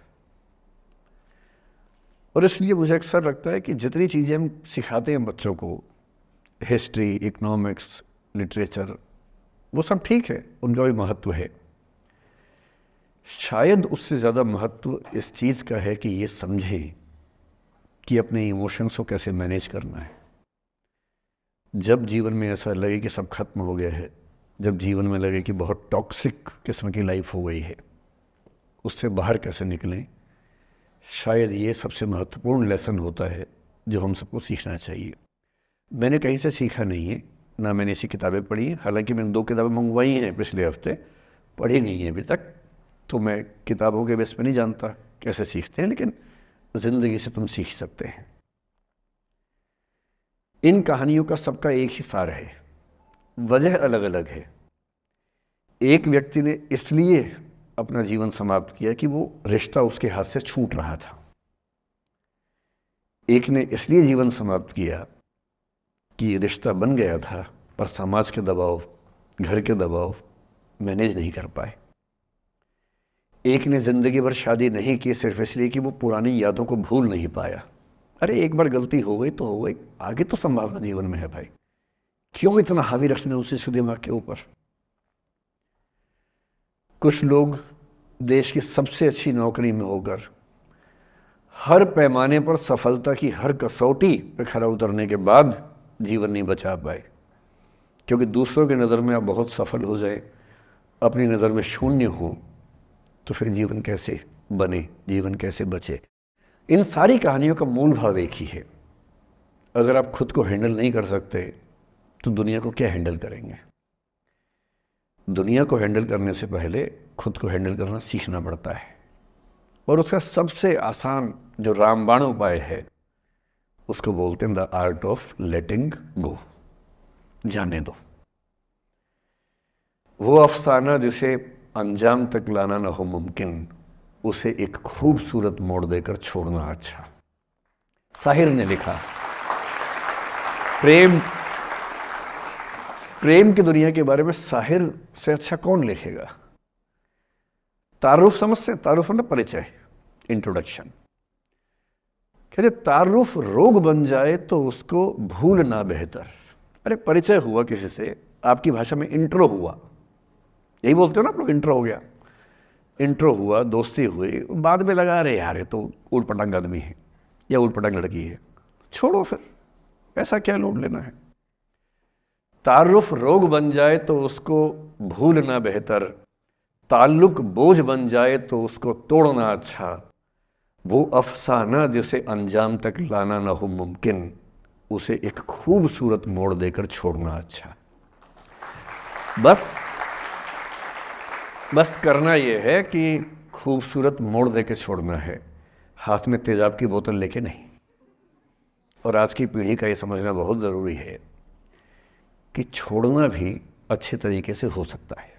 और इसलिए मुझे अक्सर लगता है कि जितनी चीज़ें हम सिखाते हैं बच्चों को हिस्ट्री इकोनॉमिक्स लिटरेचर वो सब ठीक है उनका भी महत्व है शायद उससे ज़्यादा महत्व इस चीज़ का है कि ये समझे कि अपने इमोशंस को कैसे मैनेज करना है जब जीवन में ऐसा लगे कि सब खत्म हो गया है जब जीवन में लगे कि बहुत टॉक्सिक किस्म की लाइफ हो गई है उससे बाहर कैसे निकलें शायद ये सबसे महत्वपूर्ण लेसन होता है जो हम सबको सीखना चाहिए मैंने कहीं से सीखा नहीं है ना मैंने ऐसी किताबें पढ़ी हैं हालांकि मैंने दो किताबें मंगवाई हैं पिछले हफ्ते पढ़ी नहीं है अभी तक तो मैं किताबों के बेस पर नहीं जानता कैसे सीखते हैं लेकिन ज़िंदगी से तुम सीख सकते हैं इन कहानियों का सबका एक ही सार है वजह अलग अलग है एक व्यक्ति ने इसलिए अपना जीवन समाप्त किया कि वो रिश्ता उसके हाथ से छूट रहा था एक ने इसलिए जीवन समाप्त किया कि रिश्ता बन गया था पर समाज के दबाव घर के दबाव मैनेज नहीं कर पाए एक ने ज़िंदगी भर शादी नहीं की सिर्फ इसलिए कि वो पुरानी यादों को भूल नहीं पाया अरे एक बार गलती हो गई तो हो गई आगे तो संभावना जीवन में है भाई क्यों इतना हावी रखने उसी से दिमाग के ऊपर कुछ लोग देश की सबसे अच्छी नौकरी में होकर हर पैमाने पर सफलता की हर कसौटी पर खरा उतरने के बाद जीवन नहीं बचा पाए क्योंकि दूसरों की नज़र में आप बहुत सफल हो जाए अपनी नज़र में शून्य हो तो फिर जीवन कैसे बने जीवन कैसे बचे इन सारी कहानियों का मूल भाव एक ही है अगर आप खुद को हैंडल नहीं कर सकते तो दुनिया को क्या हैंडल करेंगे दुनिया को हैंडल करने से पहले खुद को हैंडल करना सीखना पड़ता है और उसका सबसे आसान जो रामबाण उपाय है उसको बोलते हैं the art of letting go जाने दो वो अफसाना जिसे अंजाम तक लाना ना हो मुमकिन उसे एक खूबसूरत मोड़ देकर छोड़ना अच्छा साहिर ने लिखा प्रेम प्रेम की दुनिया के बारे में साहिर से अच्छा कौन लिखेगा तारुफ समझते तारुफ मतलब परिचय इंट्रोडक्शन कहते तारुफ रोग बन जाए तो उसको भूलना बेहतर अरे परिचय हुआ किसी से आपकी भाषा में इंट्रो हुआ यही बोलते हो ना आप लोग इंट्रो हो गया इंट्रो हुआ दोस्ती हुई बाद में लगा अरे यार ये तो उल पटंग आदमी है या उल पटंग लड़की है छोड़ो फिर ऐसा क्या लोड लेना है तारुफ रोग बन जाए तो उसको भूलना बेहतर ताल्लुक बोझ बन जाए तो उसको तोड़ना अच्छा वो अफसाना जिसे अंजाम तक लाना ना हो मुमकिन उसे एक खूबसूरत मोड़ देकर छोड़ना अच्छा बस बस करना यह है कि खूबसूरत मोड़ दे छोड़ना है हाथ में तेजाब की बोतल लेके नहीं और आज की पीढ़ी का ये समझना बहुत ज़रूरी है कि छोड़ना भी अच्छे तरीके से हो सकता है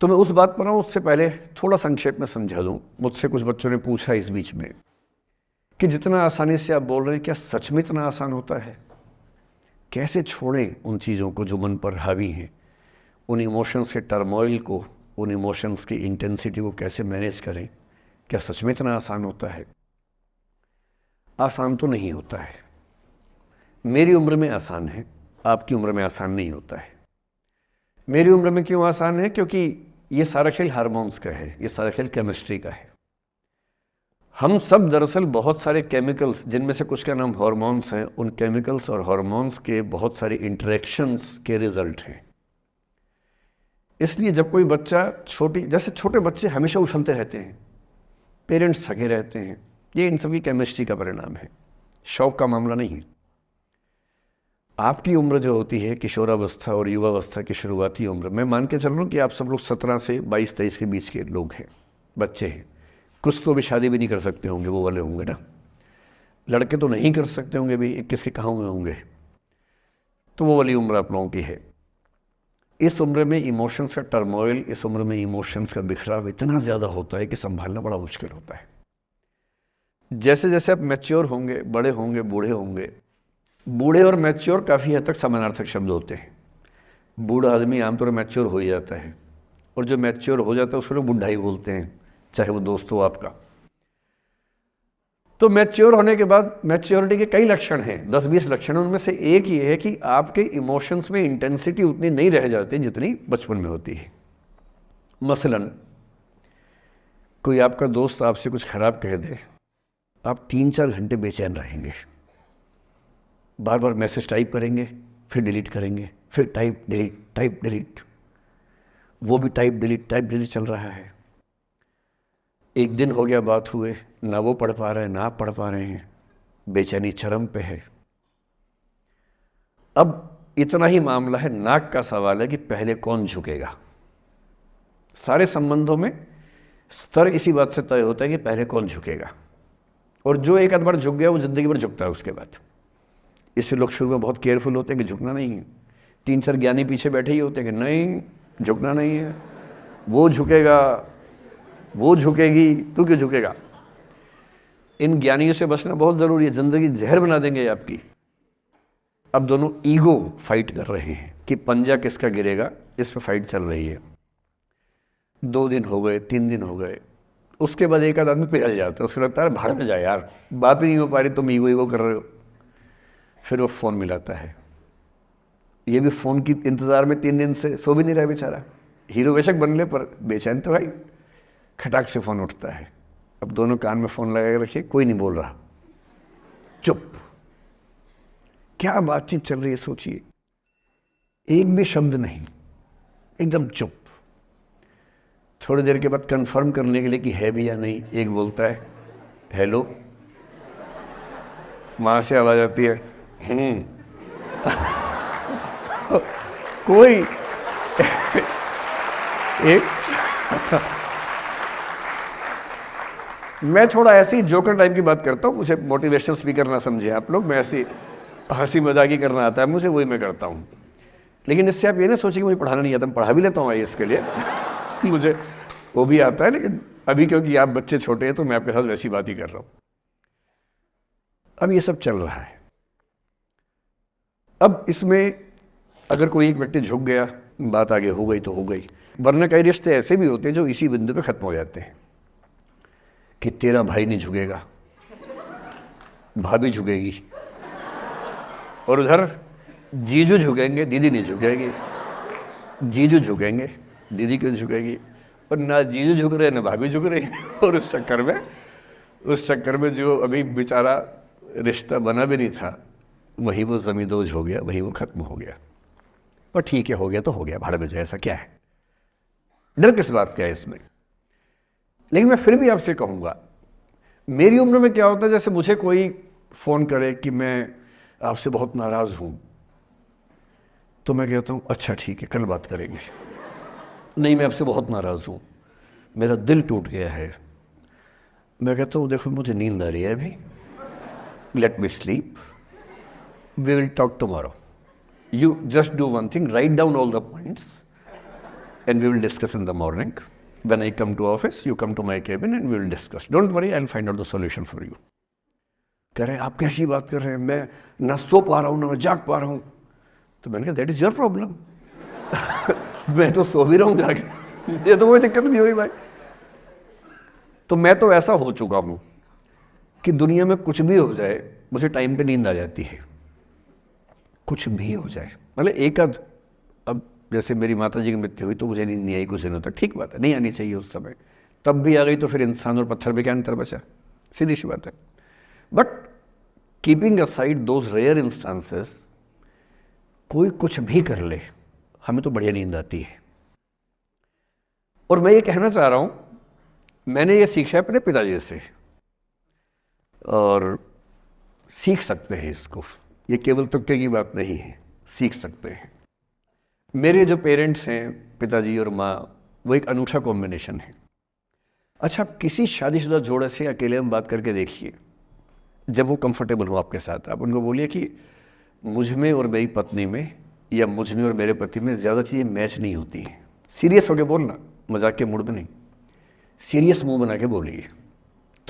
तो मैं उस बात पर आऊँ उससे पहले थोड़ा संक्षेप में समझा दूँ मुझसे कुछ बच्चों ने पूछा इस बीच में कि जितना आसानी से आप बोल रहे हैं क्या सच में इतना आसान होता है कैसे छोड़ें उन चीज़ों को जो मन पर हावी हैं उन इमोशंस के टर्मोइल को उन इमोशंस की इंटेंसिटी को कैसे मैनेज करें क्या सच में इतना आसान होता है आसान तो नहीं होता है मेरी उम्र में आसान है आपकी उम्र में आसान नहीं होता है मेरी उम्र में क्यों आसान है क्योंकि ये सारा खेल हारमोन्स का है ये सारा खेल केमिस्ट्री का है हम सब दरअसल बहुत सारे केमिकल्स जिनमें से कुछ का नाम हॉर्मोन्स हैं उन केमिकल्स और हॉर्मोन्स के बहुत सारे इंटरेक्शंस के रिजल्ट हैं इसलिए जब कोई बच्चा छोटी जैसे छोटे बच्चे हमेशा उछलते रहते हैं पेरेंट्स थके रहते हैं ये इन सभी केमिस्ट्री का परिणाम है शौक का मामला नहीं है आपकी उम्र जो होती है किशोरावस्था और युवावस्था की शुरुआती उम्र मैं मान के चल रहा हूँ कि आप सब लोग सत्रह से बाईस तेईस के बीच के लोग हैं बच्चे हैं कुछ तो भी शादी भी नहीं कर सकते होंगे वो वाले होंगे ना लड़के तो नहीं कर सकते होंगे भी इक्कीस के कहाँ हुए होंगे तो वो वाली उम्र आप लोगों की है इस उम्र में इमोशंस का टर्मोइल इस उम्र में इमोशंस का बिखराव इतना ज़्यादा होता है कि संभालना बड़ा मुश्किल होता है जैसे जैसे आप मैच्योर होंगे बड़े होंगे बूढ़े होंगे बूढ़े और मैच्योर काफ़ी हद तक समानार्थक शब्द होते हैं बूढ़ा आदमी आमतौर पर मैच्योर हो ही जाता है और जो मैच्योर हो जाता है उसको लोग बुढ़ा ही बोलते हैं चाहे वो दोस्त हो आपका तो मैच्योर होने के बाद मैच्योरिटी के कई लक्षण हैं दस बीस लक्षण उनमें से एक ये है कि आपके इमोशंस में इंटेंसिटी उतनी नहीं रह जाती जितनी बचपन में होती है मसलन कोई आपका दोस्त आपसे कुछ ख़राब कह दे आप तीन चार घंटे बेचैन रहेंगे बार बार मैसेज टाइप करेंगे फिर डिलीट करेंगे फिर टाइप डिलीट टाइप डिलीट वो भी टाइप डिलीट टाइप डिलीट चल रहा है एक दिन हो गया बात हुए ना वो पढ़ पा रहे हैं ना पढ़ पा रहे हैं बेचैनी चरम पे है अब इतना ही मामला है नाक का सवाल है कि पहले कौन झुकेगा सारे संबंधों में स्तर इसी बात से तय होता है कि पहले कौन झुकेगा और जो एक आध बार झुक गया वो ज़िंदगी भर झुकता है उसके बाद इससे लोग शुरू में बहुत केयरफुल होते हैं कि झुकना नहीं है तीन चार ज्ञानी पीछे बैठे ही होते हैं कि नहीं झुकना नहीं है वो झुकेगा वो झुकेगी तू क्यों झुकेगा इन ज्ञानियों से बचना बहुत ज़रूरी है ज़िंदगी जहर बना देंगे आपकी अब दोनों ईगो फाइट कर रहे हैं कि पंजा किसका गिरेगा इस पर फाइट चल रही है दो दिन हो गए तीन दिन हो गए उसके बाद एक आध आदमी पिघल जाता है उसको लगता है भाड़ में जाए यार बात नहीं हो पा रही तुम ईगो ईगो कर रहे हो फिर वो फ़ोन मिलाता है ये भी फ़ोन की इंतज़ार में तीन दिन से सो भी नहीं रहा बेचारा हीरो बेशक बन ले पर बेचैन तो भाई खटाक से फ़ोन उठता है अब दोनों कान में फ़ोन लगा के रखिए कोई नहीं बोल रहा चुप क्या बातचीत चल रही है सोचिए एक भी शब्द नहीं एकदम चुप थोड़ी देर के बाद कंफर्म करने के लिए कि है भी या नहीं एक बोलता है हेलो वहाँ से आवाज़ आती है हैं कोई एक मैं थोड़ा ऐसी जोकर टाइप की बात करता हूँ मुझे मोटिवेशनल स्पीकर ना समझे आप लोग मैं ऐसी हंसी मजाकी करना आता है मुझे वही मैं करता हूँ लेकिन इससे आप ये ना सोचिए कि मुझे पढ़ाना नहीं आता मैं पढ़ा भी लेता हूँ आई इसके लिए मुझे वो भी आता है लेकिन अभी क्योंकि आप बच्चे छोटे हैं तो मैं आपके साथ वैसी बात ही कर रहा हूँ अब ये सब चल रहा है अब इसमें अगर कोई एक व्यक्ति झुक गया बात आगे हो गई तो हो गई वरना कई रिश्ते ऐसे भी होते हैं जो इसी बिंदु पे ख़त्म हो जाते हैं कि तेरा भाई नहीं झुकेगा भाभी झुकेगी और उधर जीजू झुकेंगे दीदी नहीं झुकेगी जीजू झुकेंगे दीदी क्यों झुकेगी और ना जीजू झुक रहे ना भाभी झुक रही और उस चक्कर में उस चक्कर में जो अभी बेचारा रिश्ता बना भी नहीं था वही वो जमींदोज हो गया वही वो ख़त्म हो गया पर ठीक है हो गया तो हो गया भाड़ में जो ऐसा क्या है डर किस बात का है इसमें लेकिन मैं फिर भी आपसे कहूँगा मेरी उम्र में क्या होता है जैसे मुझे कोई फ़ोन करे कि मैं आपसे बहुत नाराज़ हूँ तो मैं कहता हूँ अच्छा ठीक है कल बात करेंगे नहीं मैं आपसे बहुत नाराज़ हूँ मेरा दिल टूट गया है मैं कहता हूँ देखो मुझे नींद आ रही है अभी let me sleep we will talk tomorrow. You just do one thing, write down all the points and we will discuss in the morning. When I come to office, you come to my cabin and we will discuss. Don't worry, I'll find out the solution for you. कह रहे आप कैसी बात कर रहे हैं मैं ना सो पा रहा हूँ ना जाग पा रहा हूँ तो मैंने कहा दैट इज़ योर प्रॉब्लम मैं तो सो भी रहा हूँ जाके ये तो कोई दिक्कत नहीं हुई भाई तो मैं तो ऐसा हो चुका हूँ कि दुनिया में कुछ भी हो जाए मुझे टाइम पे नींद आ जाती है कुछ भी हो जाए मतलब एक आध अब जैसे मेरी माता जी की मृत्यु हुई तो मुझे नींद नहीं आई कुछ दिनों तक ठीक बात है नहीं आनी चाहिए उस समय तब भी आ गई तो फिर इंसान और पत्थर में क्या अंतर बचा सीधी सी बात है but keeping aside those rare instances कोई कुछ भी कर ले हमें तो बढ़िया नींद आती है और मैं ये कहना चाह रहा हूं मैंने ये सीखा है अपने पिताजी से और सीख सकते हैं इसको ये केवल तुक्के की बात नहीं है सीख सकते हैं मेरे जो पेरेंट्स हैं पिताजी और माँ वो एक अनूठा कॉम्बिनेशन है अच्छा किसी शादीशुदा जोड़े से अकेले हम बात करके देखिए जब वो कंफर्टेबल हो आपके साथ आप उनको बोलिए कि मुझ में और मेरी पत्नी में या मुझ में और मेरे पति में ज़्यादा चीज़ें मैच नहीं होती हैं सीरियस होकर बोलना मजाक के मूड में नहीं सीरियस मुंह बना के बोलिए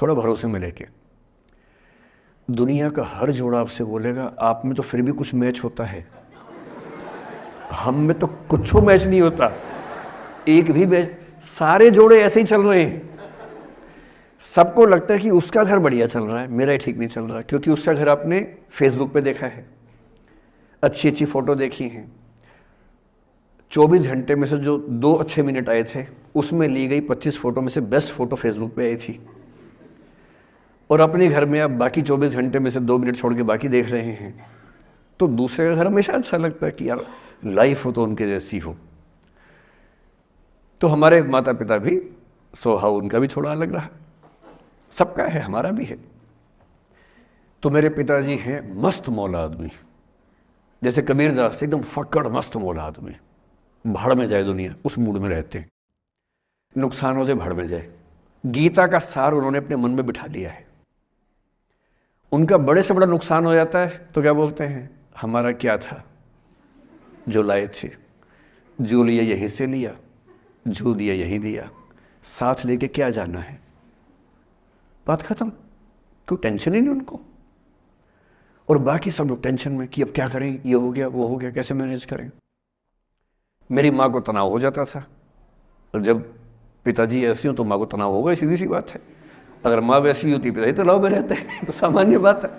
थोड़ा भरोसे में लेके दुनिया का हर जोड़ा आपसे बोलेगा आप में तो फिर भी कुछ मैच होता है हम में तो कुछ मैच नहीं होता एक भी मैच सारे जोड़े ऐसे ही चल रहे हैं सबको लगता है कि उसका घर बढ़िया चल रहा है मेरा ही ठीक नहीं चल रहा क्योंकि उसका घर आपने फेसबुक पे देखा है अच्छी अच्छी फ़ोटो देखी हैं 24 घंटे में से जो दो अच्छे मिनट आए थे उसमें ली गई 25 फ़ोटो में से बेस्ट फ़ोटो फेसबुक पे आई थी और अपने घर में आप बाकी 24 घंटे में से दो मिनट छोड़ के बाकी देख रहे हैं तो दूसरे का घर हमेशा अच्छा लगता है कि यार लाइफ हो तो उनके जैसी हो तो हमारे माता पिता भी स्वभाव उनका भी थोड़ा अलग रहा सबका है हमारा भी है तो मेरे पिताजी हैं मस्त मौला आदमी जैसे कबीरदास एकदम फक्कड़ मस्त मौला आदमी भाड़ में जाए दुनिया उस मूड में रहते हैं नुकसान हो जाए भाड़ में जाए गीता का सार उन्होंने अपने मन में बिठा लिया है उनका बड़े से बड़ा नुकसान हो जाता है तो क्या बोलते हैं हमारा क्या था जो लाए थे जो लिया यहीं से लिया जो दिया यहीं दिया साथ लेके क्या जाना है बात ख़त्म क्यों टेंशन ही नहीं उनको और बाकी सब लोग टेंशन में कि अब क्या करें ये हो गया वो हो गया कैसे मैनेज करें मेरी माँ को तनाव हो जाता था और जब पिताजी ऐसी हो तो माँ को तनाव होगा सीधी सी बात है अगर माँ वैसी होती पिता तो तनाव में रहते हैं तो सामान्य बात है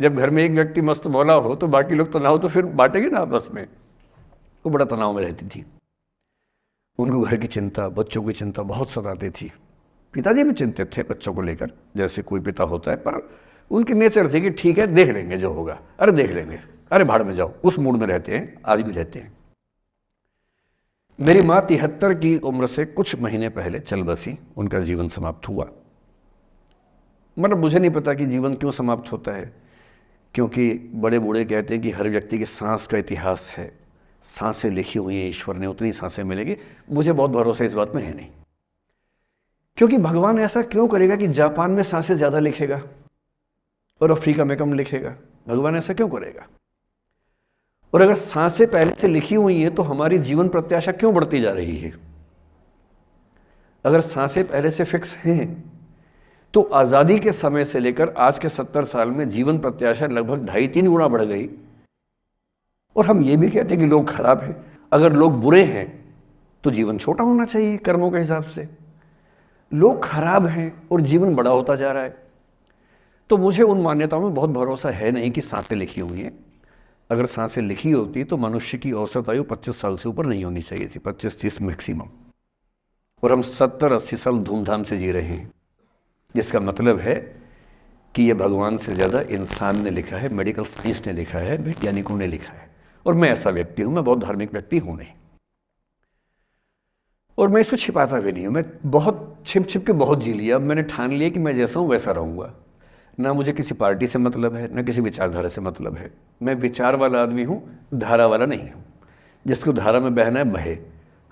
जब घर में एक व्यक्ति मस्त मौला हो तो बाकी लोग तनाव तो फिर बांटेंगे ना आपस में वो बड़ा तनाव में रहती थी उनको घर की चिंता बच्चों की चिंता बहुत सताती थी पिताजी भी चिंतित थे बच्चों को लेकर जैसे कोई पिता होता है पर उनकी नेचर थी कि ठीक है देख लेंगे जो होगा अरे देख लेंगे अरे भाड़ में जाओ उस मूड में रहते हैं आज भी रहते हैं मेरी माँ तिहत्तर की उम्र से कुछ महीने पहले चल बसी उनका जीवन समाप्त हुआ मतलब मुझे नहीं पता कि जीवन क्यों समाप्त होता है क्योंकि बड़े बूढ़े कहते हैं कि हर व्यक्ति की सांस का इतिहास है सांसें लिखी हुई हैं ईश्वर ने उतनी सांसें मिलेगी मुझे बहुत भरोसा इस बात में है नहीं क्योंकि भगवान ऐसा क्यों करेगा कि जापान में सांसें ज़्यादा लिखेगा और अफ्रीका में कम लिखेगा भगवान ऐसा क्यों करेगा और अगर सांसें पहले से लिखी हुई हैं तो हमारी जीवन प्रत्याशा क्यों बढ़ती जा रही है अगर सांसें पहले से फिक्स हैं तो आज़ादी के समय से लेकर आज के सत्तर साल में जीवन प्रत्याशा लगभग ढाई तीन गुना बढ़ गई और हम ये भी कहते हैं कि लोग खराब हैं अगर लोग बुरे हैं तो जीवन छोटा होना चाहिए कर्मों के हिसाब से लोग खराब हैं और जीवन बड़ा होता जा रहा है तो मुझे उन मान्यताओं में बहुत भरोसा है नहीं कि सांसें लिखी हुई हैं अगर सांसें लिखी होती तो मनुष्य की औसत आयु 25 साल से ऊपर नहीं होनी चाहिए थी 25 तीस मैक्सिमम और हम 70 अस्सी साल धूमधाम से जी रहे हैं जिसका मतलब है कि ये भगवान से ज़्यादा इंसान ने लिखा है मेडिकल साइंस ने लिखा है वैज्ञानिकों ने लिखा है और मैं ऐसा व्यक्ति हूँ मैं बहुत धार्मिक व्यक्ति हूँ नहीं और मैं इसको छिपाता भी नहीं हूँ मैं बहुत छिप छिप के बहुत जी लिया मैंने ठान लिया कि मैं जैसा हूँ वैसा रहूँगा ना मुझे किसी पार्टी से मतलब है ना किसी विचारधारा से मतलब है मैं विचार वाला आदमी हूँ धारा वाला नहीं हूँ जिसको धारा में बहना है बहे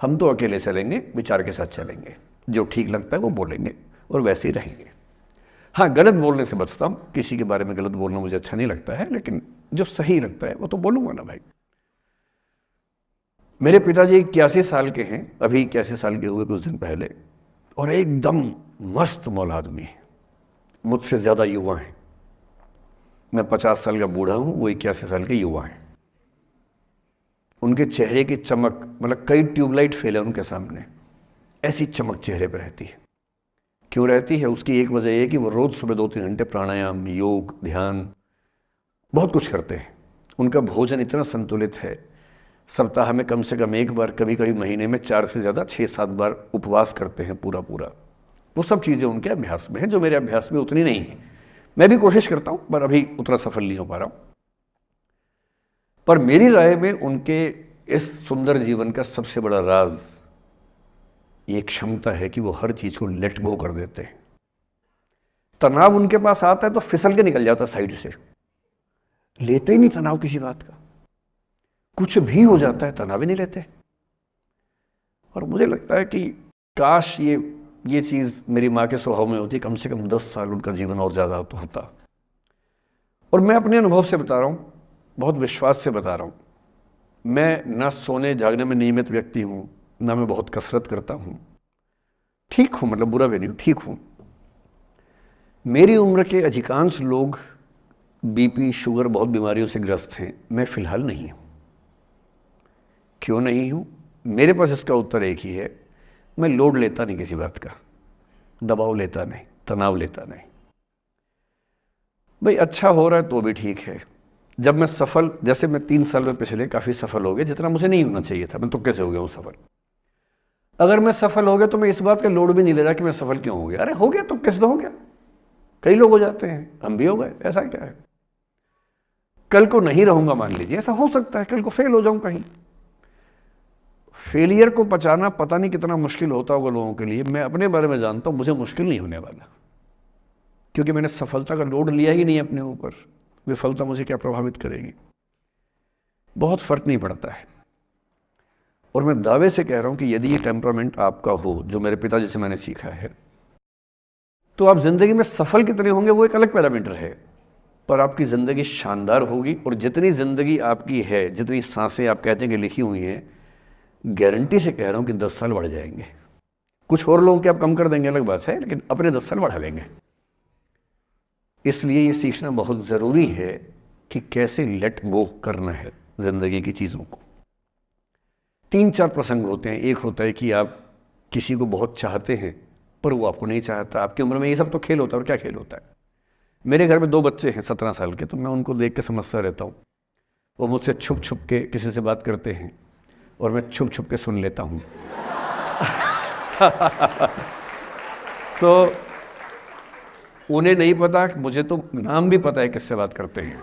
हम तो अकेले चलेंगे विचार के साथ चलेंगे जो ठीक लगता है वो बोलेंगे और वैसे ही रहेंगे हाँ गलत बोलने से बचता हूँ किसी के बारे में गलत बोलना मुझे अच्छा नहीं लगता है लेकिन जो सही लगता है वो तो बोलूँगा ना भाई मेरे पिताजी इक्यासी साल के हैं अभी इक्यासी साल के हुए कुछ दिन पहले और एकदम मस्त मौल आदमी है मुझसे ज़्यादा युवा हैं मैं पचास साल का बूढ़ा हूँ वो इक्यासी साल के युवा हैं उनके चेहरे की चमक मतलब कई ट्यूबलाइट फेल है उनके सामने ऐसी चमक चेहरे पर रहती है क्यों रहती है उसकी एक वजह यह कि वो रोज़ सुबह दो तीन घंटे प्राणायाम योग ध्यान बहुत कुछ करते हैं उनका भोजन इतना संतुलित है सप्ताह में कम से कम एक बार कभी कभी महीने में चार से ज़्यादा छः सात बार उपवास करते हैं पूरा पूरा वो सब चीज़ें उनके अभ्यास में हैं जो मेरे अभ्यास में उतनी नहीं है मैं भी कोशिश करता हूँ पर अभी उतना सफल नहीं हो पा रहा हूँ पर मेरी राय में उनके इस सुंदर जीवन का सबसे बड़ा राज ये क्षमता है कि वो हर चीज़ को लेट गो कर देते हैं तनाव उनके पास आता है तो फिसल के निकल जाता साइड से लेते ही नहीं तनाव किसी बात का कुछ भी हो जाता है तनाव ही नहीं लेते और मुझे लगता है कि काश ये ये चीज़ मेरी माँ के स्वभाव में होती कम से कम दस साल उनका जीवन और ज़्यादा तो होता और मैं अपने अनुभव से बता रहा हूँ बहुत विश्वास से बता रहा हूँ मैं न सोने जागने में नियमित व्यक्ति हूँ ना मैं बहुत कसरत करता हूँ ठीक हूँ मतलब बुरा भी नहीं ठीक हूँ मेरी उम्र के अधिकांश लोग बीपी शुगर बहुत बीमारियों से ग्रस्त हैं मैं फ़िलहाल नहीं हूँ क्यों नहीं हूँ मेरे पास इसका उत्तर एक ही है मैं लोड लेता नहीं किसी बात का दबाव लेता नहीं तनाव लेता नहीं भाई अच्छा हो रहा है तो भी ठीक है जब मैं सफल जैसे मैं तीन साल में पिछले काफ़ी सफल हो गया जितना मुझे नहीं होना चाहिए था मैं तो से हो गया हूँ सफल अगर मैं सफल हो गया तो मैं इस बात का लोड भी नहीं ले रहा कि मैं सफल क्यों हो गया अरे हो गया तो किस हो गया कई लोग हो जाते हैं हम भी हो गए ऐसा क्या है कल को नहीं रहूंगा मान लीजिए ऐसा हो सकता है कल को फेल हो जाऊं कहीं फेलियर को बचाना पता नहीं कितना मुश्किल होता होगा लोगों के लिए मैं अपने बारे में जानता हूँ मुझे मुश्किल नहीं होने वाला क्योंकि मैंने सफलता का लोड लिया ही नहीं अपने ऊपर विफलता मुझे क्या प्रभावित करेगी बहुत फर्क नहीं पड़ता है और मैं दावे से कह रहा हूँ कि यदि ये टेम्परामेंट आपका हो जो मेरे पिताजी से मैंने सीखा है तो आप ज़िंदगी में सफल कितने होंगे वो एक अलग पैरामीटर है पर आपकी ज़िंदगी शानदार होगी और जितनी ज़िंदगी आपकी है जितनी सांसें आप कहते हैं कि लिखी हुई हैं गारंटी से कह रहा हूँ कि दस साल बढ़ जाएंगे कुछ और लोगों के आप कम कर देंगे अलग बात है लेकिन अपने दस साल बढ़ा लेंगे इसलिए ये सीखना बहुत ज़रूरी है कि कैसे लेट गो करना है ज़िंदगी की चीज़ों को तीन चार प्रसंग होते हैं एक होता है कि आप किसी को बहुत चाहते हैं पर वो आपको नहीं चाहता आपकी उम्र में ये सब तो खेल होता है और क्या खेल होता है मेरे घर में दो बच्चे हैं सत्रह साल के तो मैं उनको देख के समझता रहता हूँ वो मुझसे छुप छुप के किसी से बात करते हैं और मैं छुप छुप के सुन लेता हूँ तो उन्हें नहीं पता मुझे तो नाम भी पता है किससे बात करते हैं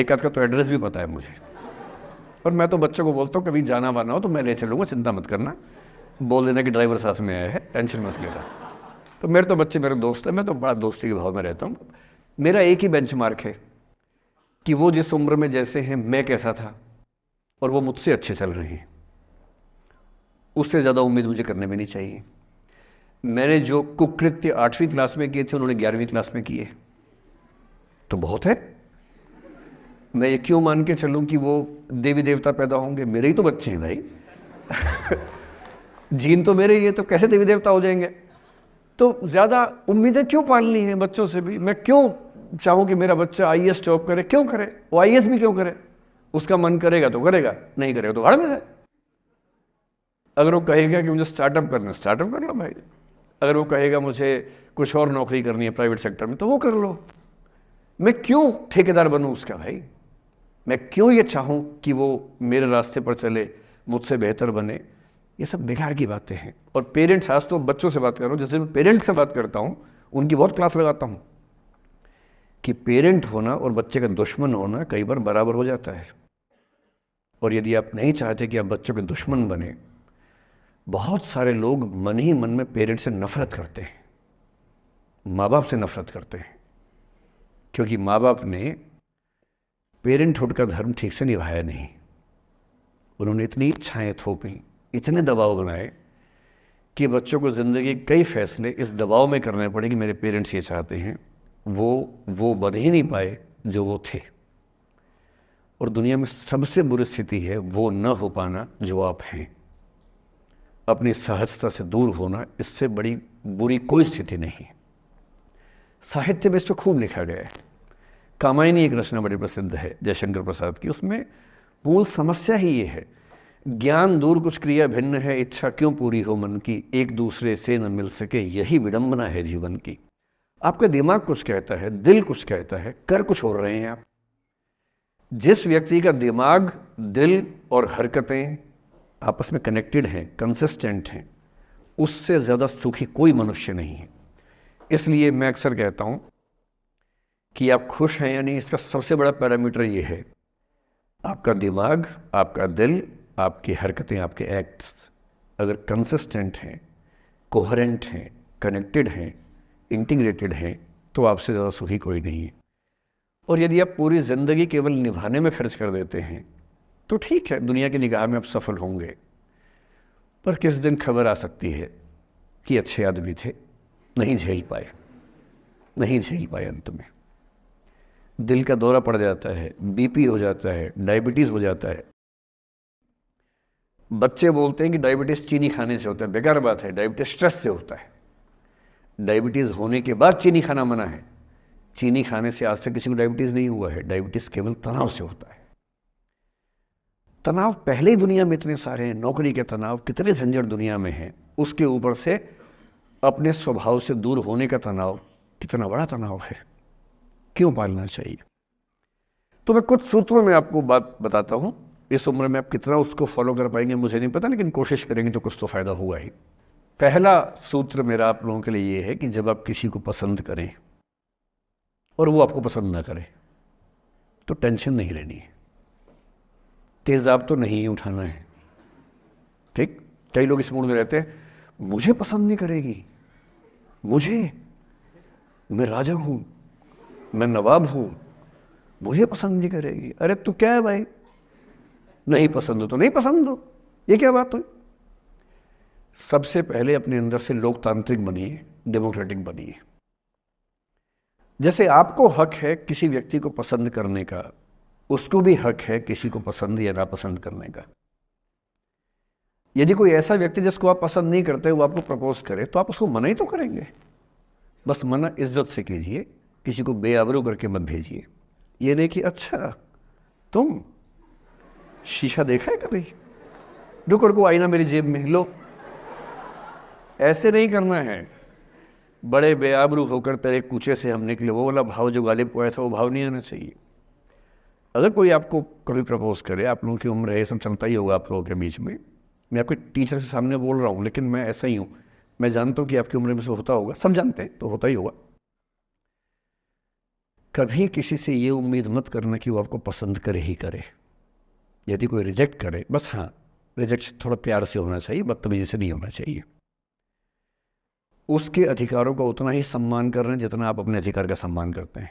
एक आध का तो एड्रेस भी पता है मुझे पर मैं तो बच्चों को बोलता हूँ कभी जाना वाना हो तो मैं ले चलूँगा चिंता मत करना बोल देना कि ड्राइवर साथ में आया है टेंशन मत लेना तो मेरे तो बच्चे मेरे दोस्त हैं मैं तो बड़ा दोस्ती के भाव में रहता हूँ मेरा एक ही बेंच है कि वो जिस उम्र में जैसे हैं मैं कैसा था और वो मुझसे अच्छे चल रहे हैं उससे ज़्यादा उम्मीद मुझे करने में नहीं चाहिए मैंने जो कुकृत्य आठवीं क्लास में किए थे उन्होंने ग्यारहवीं क्लास में किए तो बहुत है मैं ये क्यों मान के चलूँ कि वो देवी देवता पैदा होंगे मेरे ही तो बच्चे हैं भाई जीन तो मेरे ही है तो कैसे देवी देवता हो जाएंगे तो ज़्यादा उम्मीदें क्यों पालनी है बच्चों से भी मैं क्यों चाहूँ कि मेरा बच्चा आई एस जॉब करे क्यों करे वो आई भी क्यों करे उसका मन करेगा तो करेगा नहीं करेगा तो घर में जाए अगर वो कहेगा कि मुझे स्टार्टअप करना है स्टार्टअप कर लो भाई अगर वो कहेगा मुझे कुछ और नौकरी करनी है प्राइवेट सेक्टर में तो वो कर लो मैं क्यों ठेकेदार बनूँ उसका भाई मैं क्यों ये चाहूँ कि वो मेरे रास्ते पर चले मुझसे बेहतर बने ये सब बेकार की बातें हैं और पेरेंट्स आज तो बच्चों से बात कर रहा हूँ जैसे मैं पेरेंट्स से बात करता हूँ उनकी बहुत क्लास लगाता हूँ कि पेरेंट होना और बच्चे का दुश्मन होना कई बार बराबर हो जाता है और यदि आप नहीं चाहते कि आप बच्चों के दुश्मन बने बहुत सारे लोग मन ही मन में पेरेंट्स से नफरत करते हैं माँ बाप से नफरत करते हैं क्योंकि माँ बाप ने पेरेंट का धर्म ठीक से निभाया नहीं उन्होंने इतनी इच्छाएं थोपी इतने दबाव बनाए कि बच्चों को ज़िंदगी कई फैसले इस दबाव में करने पड़े कि मेरे पेरेंट्स ये चाहते हैं वो वो बन ही नहीं पाए जो वो थे और दुनिया में सबसे बुरी स्थिति है वो न हो पाना जो आप हैं अपनी सहजता से दूर होना इससे बड़ी बुरी कोई स्थिति नहीं साहित्य में इस पर खूब लिखा गया है कामायनी एक रचना बड़ी प्रसिद्ध है जयशंकर प्रसाद की उसमें मूल समस्या ही ये है ज्ञान दूर कुछ क्रिया भिन्न है इच्छा क्यों पूरी हो मन की एक दूसरे से न मिल सके यही विडंबना है जीवन की आपका दिमाग कुछ कहता है दिल कुछ कहता है कर कुछ हो रहे हैं आप जिस व्यक्ति का दिमाग दिल और हरकतें आपस में कनेक्टेड हैं कंसिस्टेंट हैं उससे ज़्यादा सुखी कोई मनुष्य नहीं है इसलिए मैं अक्सर कहता हूँ कि आप खुश हैं या नहीं इसका सबसे बड़ा पैरामीटर ये है आपका दिमाग आपका दिल आपकी हरकतें आपके एक्ट्स अगर कंसिस्टेंट हैं कोहरेंट हैं कनेक्टेड हैं इंटीग्रेटेड हैं तो आपसे ज़्यादा सुखी कोई नहीं है और यदि आप पूरी ज़िंदगी केवल निभाने में खर्च कर देते हैं तो ठीक है दुनिया की निगाह में आप सफल होंगे पर किस दिन खबर आ सकती है कि अच्छे आदमी थे नहीं झेल पाए नहीं झेल पाए अंत में दिल का दौरा पड़ जाता है बीपी हो जाता है डायबिटीज़ हो जाता है बच्चे बोलते हैं कि डायबिटीज़ चीनी खाने से होता है बेकार बात है डायबिटीज़ स्ट्रेस से होता है डायबिटीज़ होने के बाद चीनी खाना मना है चीनी खाने से आज तक किसी को डायबिटीज़ नहीं हुआ है डायबिटीज़ केवल तनाव से होता है तनाव पहले ही दुनिया में इतने सारे हैं नौकरी के तनाव कितने झंझट दुनिया में हैं उसके ऊपर से अपने स्वभाव से दूर होने का तनाव कितना बड़ा तनाव है क्यों पालना चाहिए तो मैं कुछ सूत्रों में आपको बात बताता हूँ इस उम्र में आप कितना उसको फॉलो कर पाएंगे मुझे नहीं पता लेकिन कोशिश करेंगे तो कुछ तो फ़ायदा हुआ ही पहला सूत्र मेरा आप लोगों के लिए ये है कि जब आप किसी को पसंद करें और वो आपको पसंद ना करें तो टेंशन नहीं लेनी है तेज़ाब तो नहीं उठाना है ठीक कई लोग इस मूड में रहते हैं मुझे पसंद नहीं करेगी मुझे मैं राजा हूं मैं नवाब हूँ मुझे पसंद नहीं करेगी अरे तू क्या है भाई नहीं पसंद हो तो नहीं पसंद हो ये क्या बात हुई सबसे पहले अपने अंदर से लोकतांत्रिक बनिए डेमोक्रेटिक बनिए जैसे आपको हक है किसी व्यक्ति को पसंद करने का उसको भी हक है किसी को पसंद या नापसंद करने का यदि कोई ऐसा व्यक्ति जिसको आप पसंद नहीं करते वो आपको प्रपोज करे तो आप उसको मना ही तो करेंगे बस मना इज्जत से कीजिए किसी को बेआबरू करके मत भेजिए ये नहीं कि अच्छा तुम शीशा देखा है कभी रुको को आईना मेरी जेब में लो ऐसे नहीं करना है बड़े बेआबरू होकर तेरे कूचे से हम निकले वो वाला भाव जो गालिब को आया था वो भाव नहीं आना चाहिए अगर कोई आपको कभी प्रपोज करे आप लोगों की उम्र है सब चलता ही होगा आप लोगों के बीच में मैं आपके टीचर से सामने बोल रहा हूँ लेकिन मैं ऐसा ही हूँ मैं जानता हूँ कि आपकी उम्र में से होता होगा सब जानते हैं तो होता ही होगा कभी किसी से ये उम्मीद मत करना कि वो आपको पसंद करे ही करे यदि कोई रिजेक्ट करे बस हाँ रिजेक्ट थोड़ा प्यार से होना चाहिए बदतमीजी से नहीं होना चाहिए उसके अधिकारों का उतना ही सम्मान कर रहे हैं जितना आप अपने अधिकार का सम्मान करते हैं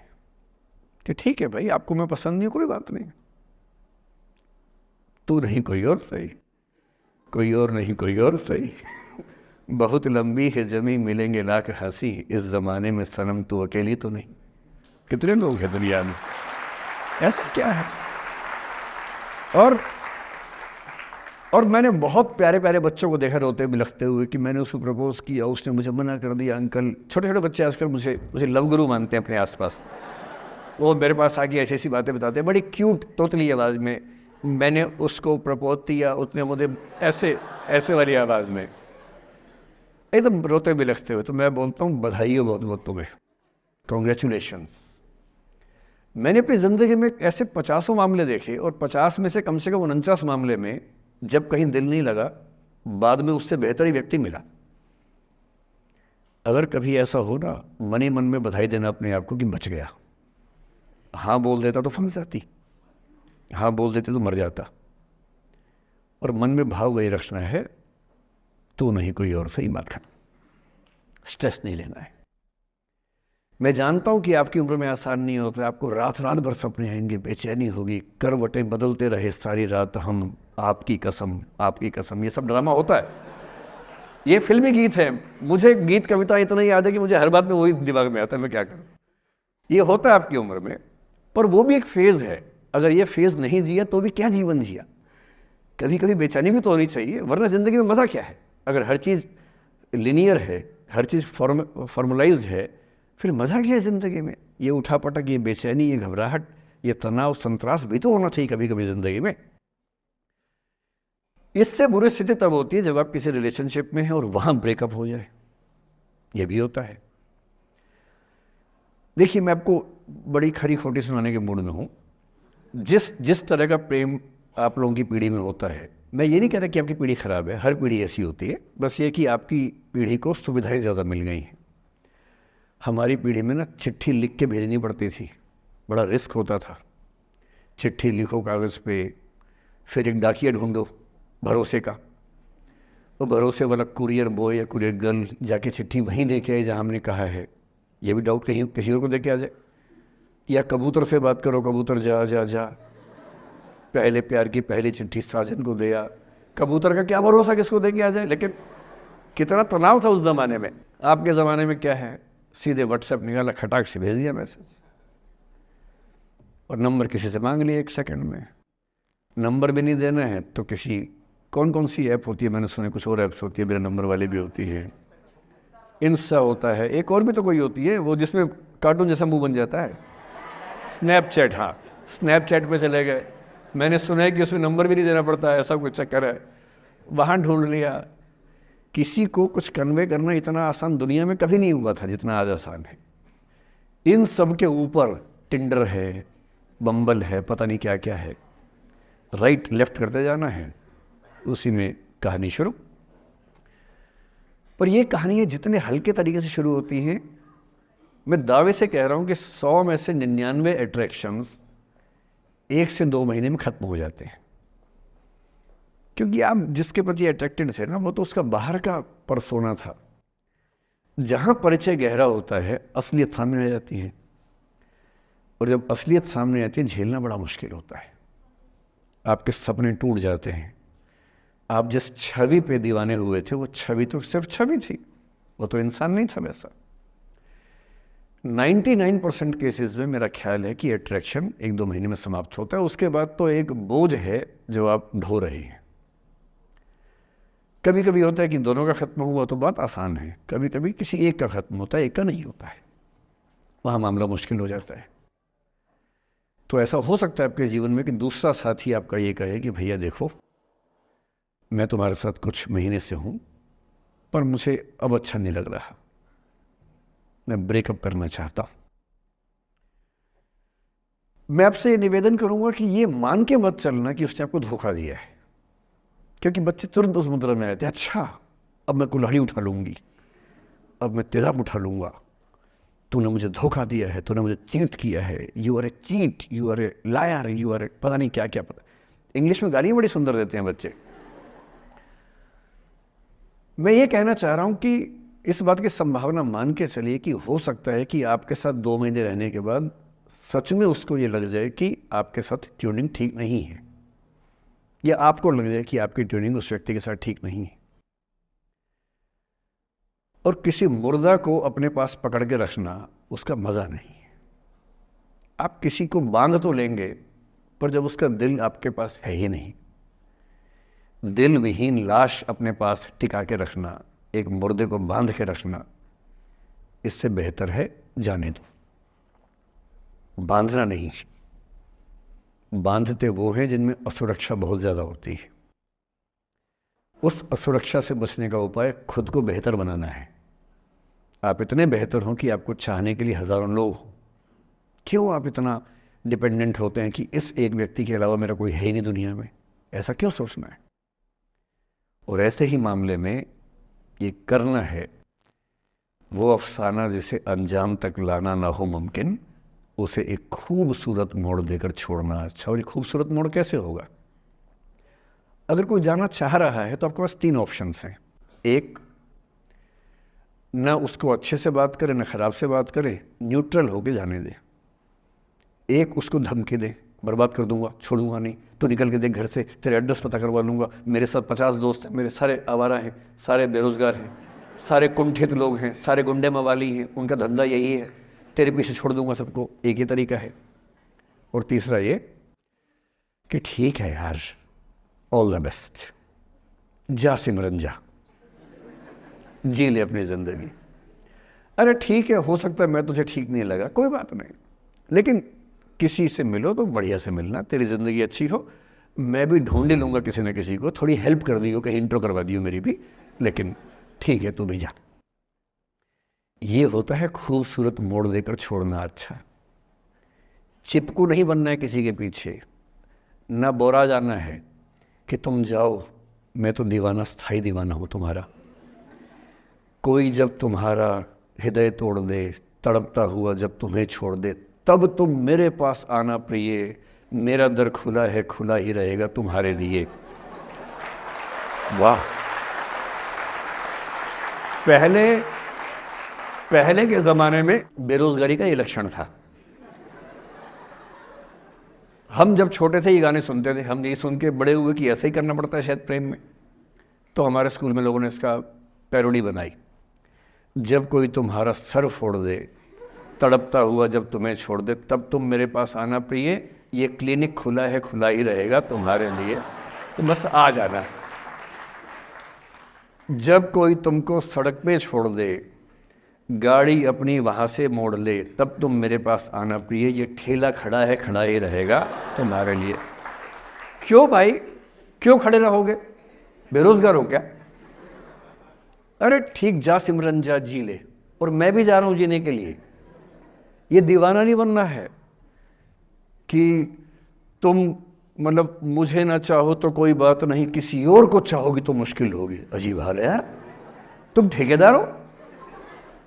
कि ठीक है भाई आपको मैं पसंद नहीं कोई बात नहीं तू नहीं कोई और सही कोई और नहीं कोई और सही बहुत लंबी है जमी मिलेंगे लाख हंसी इस ज़माने में सनम तू अकेली तो नहीं कितने लोग हैं दुनिया में ऐसा क्या है और और मैंने बहुत प्यारे प्यारे बच्चों को देखा रोते बिलखते हुए कि मैंने उसको प्रपोज किया उसने मुझे मना कर दिया अंकल छोटे छोटे बच्चे आजकल मुझे मुझे लव गुरु मानते हैं अपने आसपास वो मेरे पास आके ऐसी ऐसी बातें बताते हैं बड़ी क्यूट तोतली आवाज़ में मैंने उसको प्रपोज किया उसने मुझे ऐसे ऐसे वाली आवाज़ में एकदम रोते बिलखते हुए तो मैं बोलता हूँ बधाई हो बहुत बहुत तुम्हें कॉन्ग्रेचुलेशन्स मैंने अपनी ज़िंदगी में ऐसे पचासों मामले देखे और पचास में से कम से कम उनचास मामले में जब कहीं दिल नहीं लगा बाद में उससे बेहतर ही व्यक्ति मिला अगर कभी ऐसा हो ना मन ही मन में बधाई देना अपने आप को कि बच गया हाँ बोल देता तो फंस जाती हाँ बोल देते तो मर जाता और मन में भाव वही रखना है तो नहीं कोई और सही खाना स्ट्रेस नहीं लेना है मैं जानता हूँ कि आपकी उम्र में आसान नहीं होता आपको रात रात भर सपने आएंगे बेचैनी होगी करवटें बदलते रहे सारी रात हम आपकी कसम आपकी कसम ये सब ड्रामा होता है ये फिल्मी गीत है मुझे गीत कविता इतना याद है कि मुझे हर बात में वही दिमाग में आता है मैं क्या करूँ ये होता है आपकी उम्र में पर वो भी एक फेज़ है अगर ये फेज़ नहीं जिया तो भी क्या जीवन जिया कभी कभी बेचैनी भी तो होनी चाहिए वरना ज़िंदगी में मज़ा क्या है अगर हर चीज़ लिनियर है हर चीज़ फॉर्म फॉर्मुलाइज है फिर मज़ा क्या है ज़िंदगी में ये उठा पटक ये बेचैनी ये घबराहट ये तनाव संतरास भी तो होना चाहिए कभी कभी ज़िंदगी में इससे बुरी स्थिति तब होती है जब आप किसी रिलेशनशिप में हैं और वहाँ ब्रेकअप हो जाए ये भी होता है देखिए मैं आपको बड़ी खरी खोटी सुनाने के मूड में हूँ जिस जिस तरह का प्रेम आप लोगों की पीढ़ी में होता है मैं ये नहीं कह रहा कि आपकी पीढ़ी ख़राब है हर पीढ़ी ऐसी होती है बस ये कि आपकी पीढ़ी को सुविधाएं ज़्यादा मिल गई हैं हमारी पीढ़ी में ना चिट्ठी लिख के भेजनी पड़ती थी बड़ा रिस्क होता था चिट्ठी लिखो कागज़ पे फिर एक डाकिया ढूंढो भरोसे का तो भरोसे वाला कुरियर बॉय या कुरियर गर्ल जाके चिट्ठी वहीं दे के आए जहाँ हमने कहा है ये भी डाउट कहीं किसी और को दे के आ जाए या कबूतर से बात करो कबूतर जा जा जा पहले प्यार की पहली चिट्ठी साजन को दिया कबूतर का क्या भरोसा किसको देंगे आ जाए लेकिन कितना तनाव था उस ज़माने में आपके ज़माने में क्या है सीधे व्हाट्सएप निकाला खटाक से भेज दिया मैसेज और नंबर किसी से मांग लिया एक सेकंड में नंबर भी नहीं देना है तो किसी कौन कौन सी ऐप होती है मैंने सुने कुछ और ऐप्स होती है मेरे नंबर वाली भी होती है इंस्टा होता है एक और भी तो कोई होती है वो जिसमें कार्टून जैसा मुंह बन जाता है स्नैपचैट हाँ स्नैपचैट पे चले गए मैंने सुना है कि उसमें नंबर भी नहीं देना पड़ता है ऐसा कोई चक्कर है वहाँ ढूंढ लिया किसी को कुछ कन्वे करना इतना आसान दुनिया में कभी नहीं हुआ था जितना आज आसान है इन सब के ऊपर टिंडर है बम्बल है पता नहीं क्या क्या है राइट लेफ्ट करते जाना है उसी में कहानी शुरू पर ये कहानियाँ जितने हल्के तरीके से शुरू होती हैं मैं दावे से कह रहा हूँ कि सौ में से निन्यानवे अट्रैक्शंस एक से दो महीने में ख़त्म हो जाते हैं क्योंकि आप जिसके प्रति अट्रैक्टेड थे ना वो तो उसका बाहर का परसोना था जहाँ परिचय गहरा होता है असलियत सामने आ जाती है और जब असलियत सामने आती है झेलना बड़ा मुश्किल होता है आपके सपने टूट जाते हैं आप जिस छवि पे दीवाने हुए थे वो छवि तो सिर्फ छवि थी वो तो इंसान नहीं था वैसा 99 परसेंट केसेस में मेरा ख्याल है कि अट्रैक्शन एक दो महीने में समाप्त होता है उसके बाद तो एक बोझ है जो आप ढो रहे हैं कभी कभी होता है कि दोनों का ख़त्म हुआ तो बात आसान है कभी कभी किसी एक का ख़त्म होता है एक का नहीं होता है वहाँ मामला मुश्किल हो जाता है तो ऐसा हो सकता है आपके जीवन में कि दूसरा साथी आपका ये कहे कि भैया देखो मैं तुम्हारे साथ कुछ महीने से हूँ पर मुझे अब अच्छा नहीं लग रहा मैं ब्रेकअप करना चाहता हूँ मैं आपसे ये निवेदन करूंगा कि ये मान के मत चलना कि उसने आपको धोखा दिया है क्योंकि बच्चे तुरंत उस मुद्रा में आए थे अच्छा अब मैं कुल्हाड़ी उठा लूँगी अब मैं तेजाब उठा लूँगा तूने मुझे धोखा दिया है तूने मुझे चीट किया है you are a cheat you are a liar you are a पता नहीं क्या क्या पता इंग्लिश में गाली बड़ी सुंदर देते हैं बच्चे मैं ये कहना चाह रहा हूँ कि इस बात की संभावना मान के चलिए कि हो सकता है कि आपके साथ दो महीने रहने के बाद सच में उसको ये लग जाए कि आपके साथ ट्यूनिंग ठीक नहीं है या आपको लग जाए कि आपकी ट्यूनिंग उस व्यक्ति के साथ ठीक नहीं है और किसी मुर्दा को अपने पास पकड़ के रखना उसका मज़ा नहीं है आप किसी को बांध तो लेंगे पर जब उसका दिल आपके पास है ही नहीं दिल विहीन लाश अपने पास टिका के रखना एक मुर्दे को बांध के रखना इससे बेहतर है जाने दो बांधना नहीं बांधते वो हैं जिनमें असुरक्षा बहुत ज़्यादा होती है उस असुरक्षा से बचने का उपाय खुद को बेहतर बनाना है आप इतने बेहतर हों कि आपको चाहने के लिए हज़ारों लोग हों क्यों आप इतना डिपेंडेंट होते हैं कि इस एक व्यक्ति के अलावा मेरा कोई है ही नहीं दुनिया में ऐसा क्यों सोचना है और ऐसे ही मामले में ये करना है वो अफसाना जिसे अंजाम तक लाना ना हो मुमकिन उसे एक खूबसूरत मोड़ देकर छोड़ना अच्छा और ये खूबसूरत मोड़ कैसे होगा अगर कोई जाना चाह रहा है तो आपके पास तीन ऑप्शन हैं एक ना उसको अच्छे से बात करे ना ख़राब से बात करें न्यूट्रल होके जाने दे एक उसको धमकी दे बर्बाद कर दूंगा छोड़ूंगा नहीं तो निकल के देख घर से तेरे एड्रेस पता करवा लूँगा मेरे साथ पचास दोस्त हैं मेरे सारे आवारा हैं सारे बेरोज़गार हैं सारे कुंठित लोग हैं सारे गुंडे मवाली हैं उनका धंधा यही है तेरे पीछे छोड़ दूंगा सबको एक ही तरीका है और तीसरा ये कि ठीक है यार ऑल द बेस्ट जा सिमरन जा जी ले अपनी ज़िंदगी अरे ठीक है हो सकता है मैं तुझे ठीक नहीं लगा कोई बात नहीं लेकिन किसी से मिलो तो बढ़िया से मिलना तेरी ज़िंदगी अच्छी हो मैं भी ढूंढ लूंगा किसी न किसी को थोड़ी हेल्प कर दी हो कहीं इंट्रो करवा दी हो मेरी भी लेकिन ठीक है तू भी जा ये होता है खूबसूरत मोड़ देकर छोड़ना अच्छा चिपकू नहीं बनना है किसी के पीछे ना बोरा जाना है कि तुम जाओ मैं तो दीवाना स्थाई दीवाना हूँ तुम्हारा कोई जब तुम्हारा हृदय तोड़ दे तड़पता हुआ जब तुम्हें छोड़ दे तब तुम मेरे पास आना प्रिय मेरा दर खुला है खुला ही रहेगा तुम्हारे लिए वाह पहले पहले के ज़माने में बेरोज़गारी का ये लक्षण था हम जब छोटे थे ये गाने सुनते थे हम यही सुन के बड़े हुए कि ऐसा ही करना पड़ता है शायद प्रेम में तो हमारे स्कूल में लोगों ने इसका पैरोडी बनाई जब कोई तुम्हारा सर फोड़ दे तड़पता हुआ जब तुम्हें छोड़ दे तब तुम मेरे पास आना प्रिय ये क्लिनिक खुला है खुला ही रहेगा तुम्हारे लिए तो बस आ जाना जब कोई तुमको सड़क में छोड़ दे गाड़ी अपनी वहाँ से मोड़ ले तब तुम मेरे पास आना प्रिय ये ठेला खड़ा है खड़ा ही रहेगा तुम्हारे लिए क्यों भाई क्यों खड़े रहोगे बेरोजगार हो क्या अरे ठीक जा सिमरन जा जी ले और मैं भी जा रहा हूँ जीने के लिए ये दीवाना नहीं बनना है कि तुम मतलब मुझे ना चाहो तो कोई बात नहीं किसी और को चाहोगी तो मुश्किल होगी अजीब हाल है यार तुम ठेकेदार हो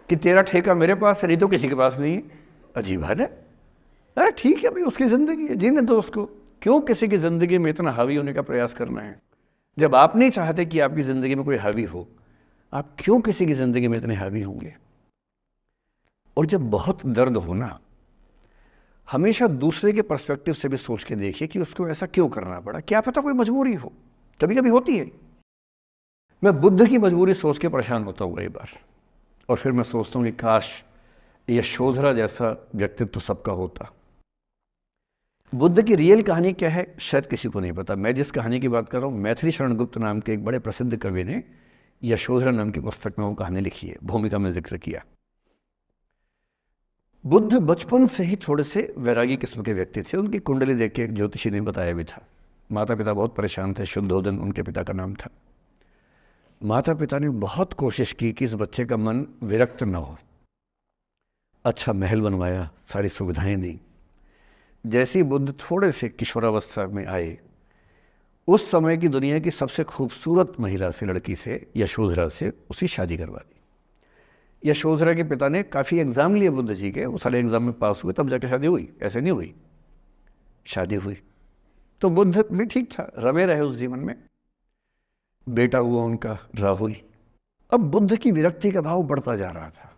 कि तेरा ठेका मेरे पास है नहीं तो किसी के पास नहीं है अजीब हाल है अरे ठीक है भाई उसकी ज़िंदगी है जीने दो उसको क्यों किसी की ज़िंदगी में इतना हावी होने का प्रयास करना है जब आप नहीं चाहते कि आपकी ज़िंदगी में कोई हावी हो आप क्यों किसी की ज़िंदगी में इतने हावी होंगे और जब बहुत दर्द होना हमेशा दूसरे के पर्सपेक्टिव से भी सोच के देखिए कि उसको ऐसा क्यों करना पड़ा क्या पता कोई मजबूरी हो कभी कभी होती है मैं बुद्ध की मजबूरी सोच के परेशान होता हूँ कई बार और फिर मैं सोचता हूँ कि काश यशोधरा जैसा व्यक्तित्व तो सबका होता बुद्ध की रियल कहानी क्या है शायद किसी को नहीं पता मैं जिस कहानी की बात कर रहा हूँ मैथिली शरणगुप्त नाम के एक बड़े प्रसिद्ध कवि ने यशोधरा नाम की पुस्तक में वो कहानी लिखी है भूमिका में जिक्र किया बुद्ध बचपन से ही थोड़े से वैरागी किस्म के व्यक्ति थे उनकी कुंडली देख के एक ज्योतिषी ने बताया भी था माता पिता बहुत परेशान थे शुद्धोदन उनके पिता का नाम था माता पिता ने बहुत कोशिश की कि इस बच्चे का मन विरक्त न हो अच्छा महल बनवाया सारी सुविधाएं दी जैसे बुद्ध थोड़े से किशोरावस्था में आए उस समय की दुनिया की सबसे खूबसूरत महिला से लड़की से यशोधरा से उसी शादी करवा दी यशोधरा के पिता ने काफ़ी एग्ज़ाम लिए बुद्ध जी के वो सारे एग्ज़ाम में पास हुए तब जाकर शादी हुई ऐसे नहीं हुई शादी हुई तो बुद्ध में ठीक था रमे रहे उस जीवन में बेटा हुआ उनका राहुल अब बुद्ध की विरक्ति का भाव बढ़ता जा रहा था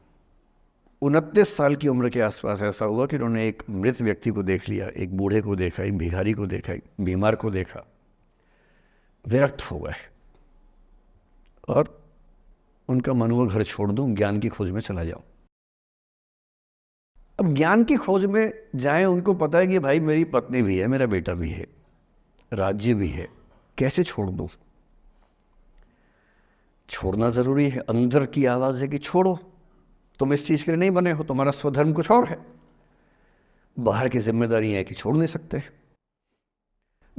उनतीस साल की उम्र के आसपास ऐसा हुआ कि उन्होंने एक मृत व्यक्ति को देख लिया एक बूढ़े को देखा एक भिखारी को देखा एक बीमार को देखा विरक्त हो गए और उनका मन हुआ घर छोड़ दूं ज्ञान की खोज में चला जाऊं अब ज्ञान की खोज में जाएं उनको पता है कि भाई मेरी पत्नी भी है मेरा बेटा भी है राज्य भी है कैसे छोड़ दूँ छोड़ना ज़रूरी है अंदर की आवाज़ है कि छोड़ो तुम इस चीज़ के लिए नहीं बने हो तुम्हारा स्वधर्म कुछ और है बाहर की जिम्मेदारी है कि छोड़ नहीं सकते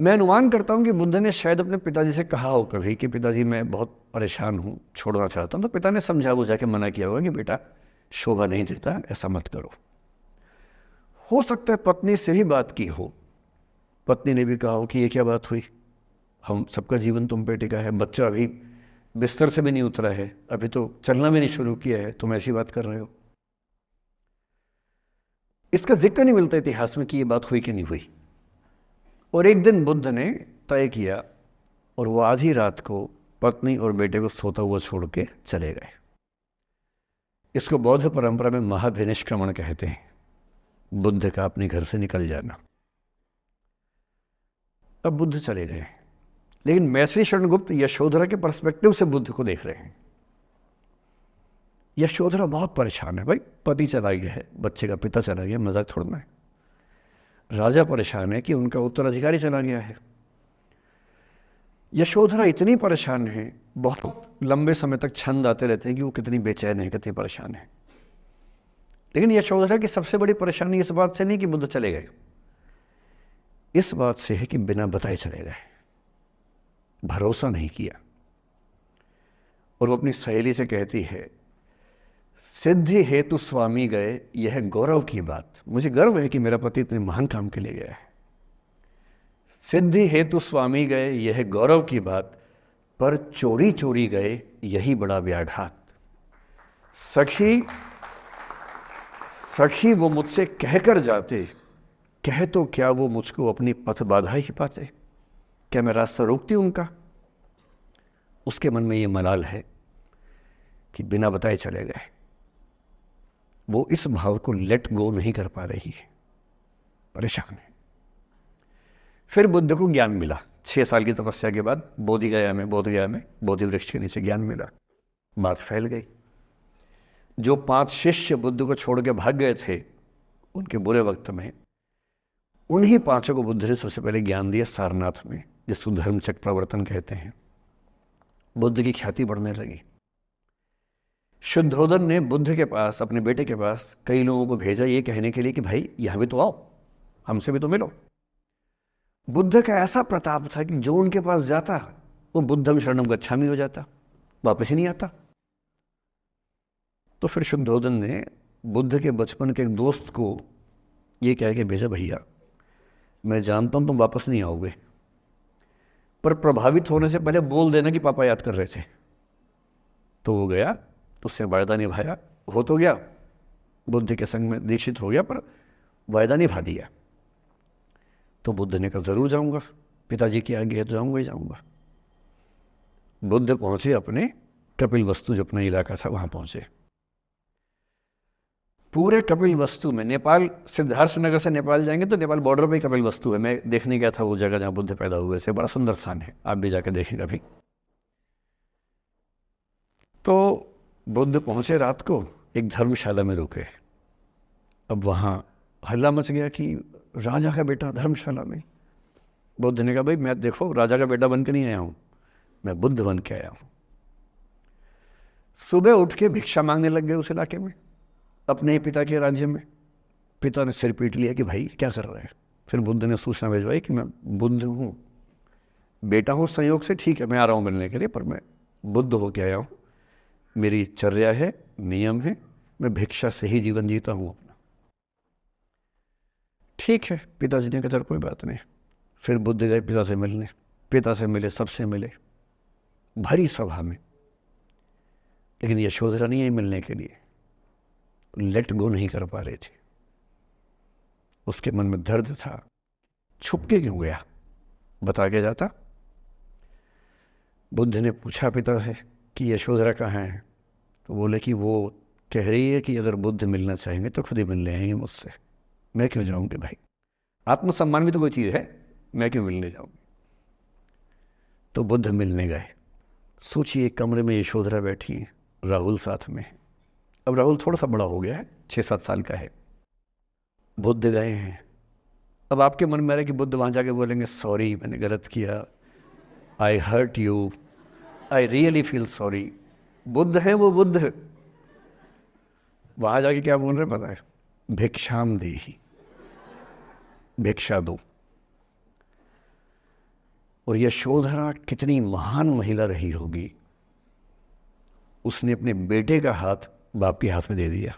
मैं अनुमान करता हूँ कि बुद्ध ने शायद अपने पिताजी से कहा हो कभी कि पिताजी मैं बहुत परेशान हूँ छोड़ना चाहता हूँ तो पिता ने समझा बुझा के मना किया होगा कि बेटा शोभा नहीं देता ऐसा मत करो हो सकता है पत्नी से ही बात की हो पत्नी ने भी कहा हो कि ये क्या बात हुई हम सबका जीवन तुम पे टिका है बच्चा भी बिस्तर से भी नहीं उतरा है अभी तो चलना भी नहीं शुरू किया है तुम ऐसी बात कर रहे हो इसका जिक्र नहीं मिलता इतिहास में कि ये बात हुई कि नहीं हुई और एक दिन बुद्ध ने तय किया और वो आधी रात को पत्नी और बेटे को सोता हुआ छोड़ के चले गए इसको बौद्ध परंपरा में महाभिनिष्क्रमण कहते हैं बुद्ध का अपने घर से निकल जाना अब बुद्ध चले गए लेकिन शरण गुप्त यशोधरा के परस्पेक्टिव से बुद्ध को देख रहे हैं यशोधरा बहुत परेशान है भाई पति चला गया है बच्चे का पिता चला गया मजाक थोड़ना है राजा परेशान है कि उनका उत्तराधिकारी चला गया है यशोधरा इतनी परेशान है बहुत लंबे समय तक छंद आते रहते हैं कि वो कितनी बेचैन है कितनी परेशान है लेकिन यशोधरा की सबसे बड़ी परेशानी इस बात से नहीं कि बुद्ध चले गए इस बात से है कि बिना बताए चले गए भरोसा नहीं किया और वो अपनी सहेली से कहती है सिद्धि हेतु स्वामी गए यह गौरव की बात मुझे गर्व है कि मेरा पति इतने महान काम के लिए गया है सिद्धि हेतु स्वामी गए यह गौरव की बात पर चोरी चोरी गए यही बड़ा व्याघात सखी सखी वो मुझसे कहकर जाते कह तो क्या वो मुझको अपनी पथ बाधा ही पाते क्या मैं रास्ता रोकती हूँ उनका उसके मन में ये मलाल है कि बिना बताए चले गए वो इस भाव को लेट गो नहीं कर पा रही है परेशान है फिर बुद्ध को ज्ञान मिला छह साल की तपस्या के बाद बोधि गया में बोध गया में बोधि वृक्ष के नीचे ज्ञान मिला बात फैल गई जो पांच शिष्य बुद्ध को छोड़ के भाग गए थे उनके बुरे वक्त में उन्हीं पांचों को बुद्ध ने सबसे पहले ज्ञान दिया सारनाथ में जिसको धर्मचक प्रवर्तन कहते हैं बुद्ध की ख्याति बढ़ने लगी शुद्धोधन ने बुद्ध के पास अपने बेटे के पास कई लोगों को भेजा ये कहने के लिए कि भाई यहां भी तो आओ हमसे भी तो मिलो बुद्ध का ऐसा प्रताप था कि जो उनके पास जाता वो बुद्धम शरणम गच्छामी हो जाता वापस ही नहीं आता तो फिर शुद्धोधन ने बुद्ध के बचपन के एक दोस्त को ये कह के भेजा भैया मैं जानता हूँ तुम वापस नहीं आओगे पर प्रभावित होने से पहले बोल देना कि पापा याद कर रहे थे तो वो गया उसने वायदा निभाया हो तो गया बुद्ध के संग में दीक्षित हो गया पर वायदा निभा दिया तो बुद्ध ने कहा ज़रूर जाऊंगा पिताजी की आगे है तो जाऊंगा ही जाऊँगा बुद्ध पहुँचे अपने कपिल वस्तु जो अपना इलाका था वहाँ पहुँचे पूरे कपिल वस्तु में नेपाल सिद्धार्थ नगर से नेपाल जाएंगे तो नेपाल बॉर्डर ही कपिल वस्तु है मैं देखने गया था वो जगह जहाँ बुद्ध पैदा हुए थे बड़ा सुंदर स्थान है आप भी जाकर देखें कभी तो बुद्ध पहुंचे रात को एक धर्मशाला में रुके अब वहाँ हल्ला मच गया कि राजा का बेटा धर्मशाला में बुद्ध ने कहा भाई मैं देखो राजा का बेटा बन के नहीं आया हूँ मैं बुद्ध बन के आया हूँ सुबह उठ के भिक्षा मांगने लग गए उस इलाके में अपने पिता के राज्य में पिता ने सिर पीट लिया कि भाई क्या कर रहे हैं फिर बुद्ध ने सूचना भेजवाई कि मैं बुद्ध हूँ बेटा हूँ संयोग से ठीक है मैं आ रहा हूँ मिलने के लिए पर मैं बुद्ध हो के आया हूँ मेरी चर्या है नियम है मैं भिक्षा से ही जीवन जीता हूँ अपना ठीक है पिताजी ने कहा चल कोई बात नहीं फिर बुद्ध गए पिता से मिलने पिता से मिले सबसे मिले भरी सभा में लेकिन यशोधरा नहीं आई मिलने के लिए लेट गो नहीं कर पा रहे थे उसके मन में दर्द था छुप के क्यों गया बता के जाता बुद्ध ने पूछा पिता से कि यशोधरा कहाँ है तो बोले कि वो कह रही है कि अगर बुद्ध मिलना चाहेंगे तो खुद ही मिलने आएंगे मुझसे मैं क्यों जाऊंगी भाई आत्मसम्मान भी तो कोई चीज़ है मैं क्यों मिलने जाऊंगी तो बुद्ध मिलने गए सोचिए कमरे में यशोधरा बैठी राहुल साथ में है अब राहुल थोड़ा सा बड़ा हो गया है छः सात साल का है बुद्ध गए हैं अब आपके मन में आ रहा कि बुद्ध वहाँ जाके बोलेंगे सॉरी मैंने गलत किया I hurt you I really feel sorry Buddha हैं वो बुद्ध वहाँ जाके क्या बोल रहे पता है भिक्षाम दे ही भिक्षा दो और यशोधरा कितनी महान महिला रही होगी उसने अपने बेटे का हाथ बाप के हाथ में दे दिया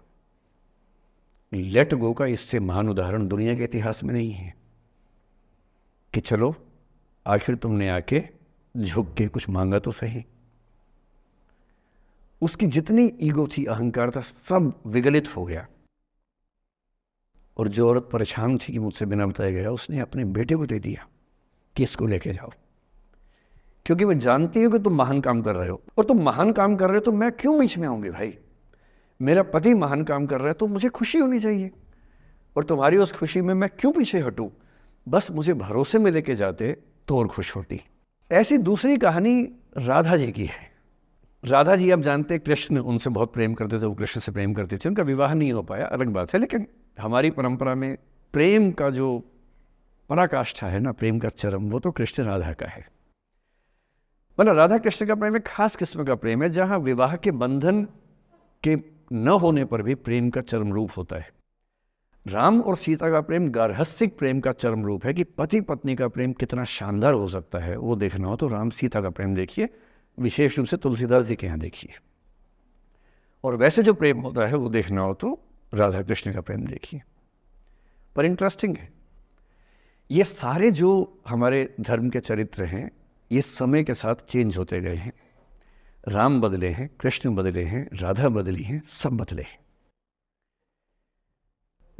लेट गो का इससे महान उदाहरण दुनिया के इतिहास में नहीं है कि चलो आखिर तुमने आके झुक के कुछ मांगा तो सही उसकी जितनी ईगो थी अहंकार था सब विगलित हो गया और जो औरत परेशान थी कि मुझसे बिना बताया गया उसने अपने बेटे को दे दिया कि इसको लेके जाओ क्योंकि वह जानती है कि तुम महान काम कर रहे हो और तुम महान काम कर रहे हो तो मैं क्यों बीच में आऊंगी भाई मेरा पति महान काम कर रहा है तो मुझे खुशी होनी चाहिए और तुम्हारी उस खुशी में मैं क्यों पीछे हटूं बस मुझे भरोसे में लेके जाते तो और खुश होती ऐसी दूसरी कहानी राधा जी की है राधा जी आप जानते कृष्ण उनसे बहुत प्रेम करते थे वो कृष्ण से प्रेम करते थे उनका विवाह नहीं हो पाया अलग बात है लेकिन हमारी परंपरा में प्रेम का जो पराकाष्ठा है ना प्रेम का चरम वो तो कृष्ण राधा का है मतलब राधा कृष्ण का प्रेम एक खास किस्म का प्रेम है जहाँ विवाह के बंधन के न होने पर भी प्रेम का चरम रूप होता है राम और सीता का प्रेम गार्हस्थिक प्रेम का चरम रूप है कि पति पत्नी का प्रेम कितना शानदार हो सकता है वो देखना हो तो राम सीता का प्रेम देखिए विशेष रूप से तुलसीदास जी के यहाँ देखिए और वैसे जो प्रेम होता है वो देखना हो तो राधा कृष्ण का प्रेम देखिए पर इंटरेस्टिंग है ये सारे जो हमारे धर्म के चरित्र हैं ये समय के साथ चेंज होते गए हैं राम बदले हैं कृष्ण बदले हैं राधा बदली हैं सब बदले हैं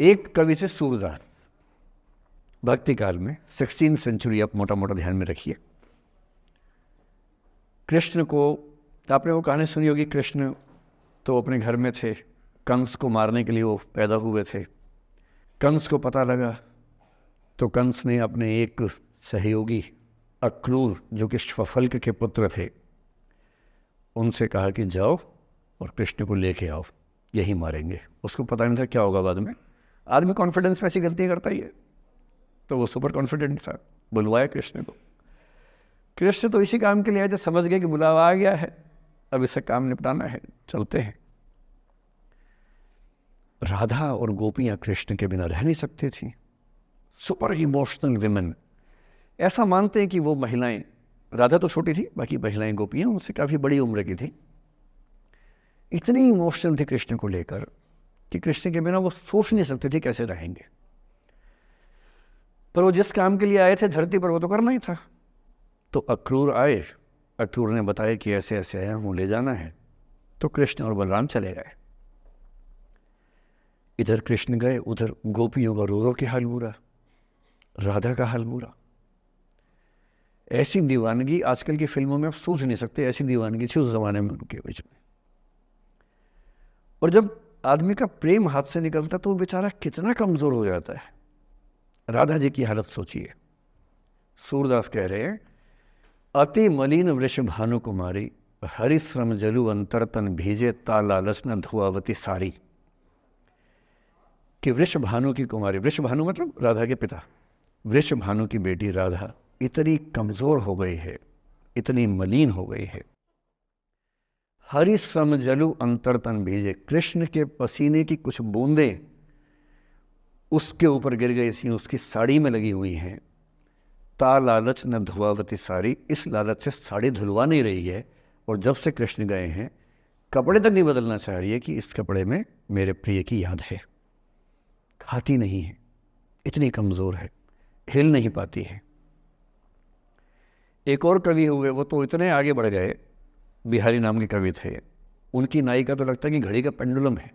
एक कवि थे सूरदास भक्ति काल में सिक्सटीन सेंचुरी आप मोटा मोटा ध्यान में रखिए कृष्ण को आपने वो कहानी सुनी होगी कृष्ण तो अपने घर में थे कंस को मारने के लिए वो पैदा हुए थे कंस को पता लगा तो कंस ने अपने एक सहयोगी अक्रूर जो कि श्वफल्क के पुत्र थे उनसे कहा कि जाओ और कृष्ण को लेके आओ यही मारेंगे उसको पता नहीं था क्या होगा बाद में आदमी कॉन्फिडेंस में ऐसी गलतियाँ करता ही है तो वो सुपर कॉन्फिडेंट था बुलवाया कृष्ण को कृष्ण तो इसी काम के लिए आए जब समझ गए कि बुलावा आ गया है अब इससे काम निपटाना है चलते हैं राधा और गोपियाँ कृष्ण के बिना रह नहीं सकती थी सुपर इमोशनल विमेन ऐसा मानते हैं कि वो महिलाएं राधा तो छोटी थी बाकी महिलाएं गोपियाँ उनसे काफ़ी बड़ी उम्र की थी इतनी इमोशनल थी कृष्ण को लेकर कि कृष्ण के बिना वो सोच नहीं सकते थे कैसे रहेंगे पर वो जिस काम के लिए आए थे धरती पर वो तो करना ही था तो अक्रूर आए अक्रूर ने बताया कि ऐसे ऐसे है हूँ ले जाना है तो कृष्ण और बलराम चले गए इधर कृष्ण गए उधर गोपियों का रो रो के हाल बुरा राधा का हाल बुरा ऐसी दीवानगी आजकल की फिल्मों में आप सोच नहीं सकते ऐसी दीवानगी थी उस ज़माने में उनके बीच में और जब आदमी का प्रेम हाथ से निकलता तो वो बेचारा कितना कमज़ोर हो जाता है राधा जी की हालत सोचिए सूरदास कह रहे हैं अति मलिन भानु कुमारी हरिश्रम जलु तन भीजे ताला लसन धुआवती सारी कि वृष भानु की कुमारी वृष भानु मतलब राधा के पिता वृष भानु की बेटी राधा इतनी कमज़ोर हो गई है इतनी मलिन हो गई है हरि समझलु तन भेजे कृष्ण के पसीने की कुछ बूंदें उसके ऊपर गिर गई थी उसकी साड़ी में लगी हुई हैं ता लालच न धुआवती साड़ी इस लालच से साड़ी धुलवा नहीं रही है और जब से कृष्ण गए हैं कपड़े तक नहीं बदलना चाह रही है कि इस कपड़े में मेरे प्रिय की याद है खाती नहीं है इतनी कमज़ोर है हिल नहीं पाती है एक और कवि हुए वो तो इतने आगे बढ़ गए बिहारी नाम के कवि थे उनकी नायिका तो लगता है कि घड़ी का पेंडुलम है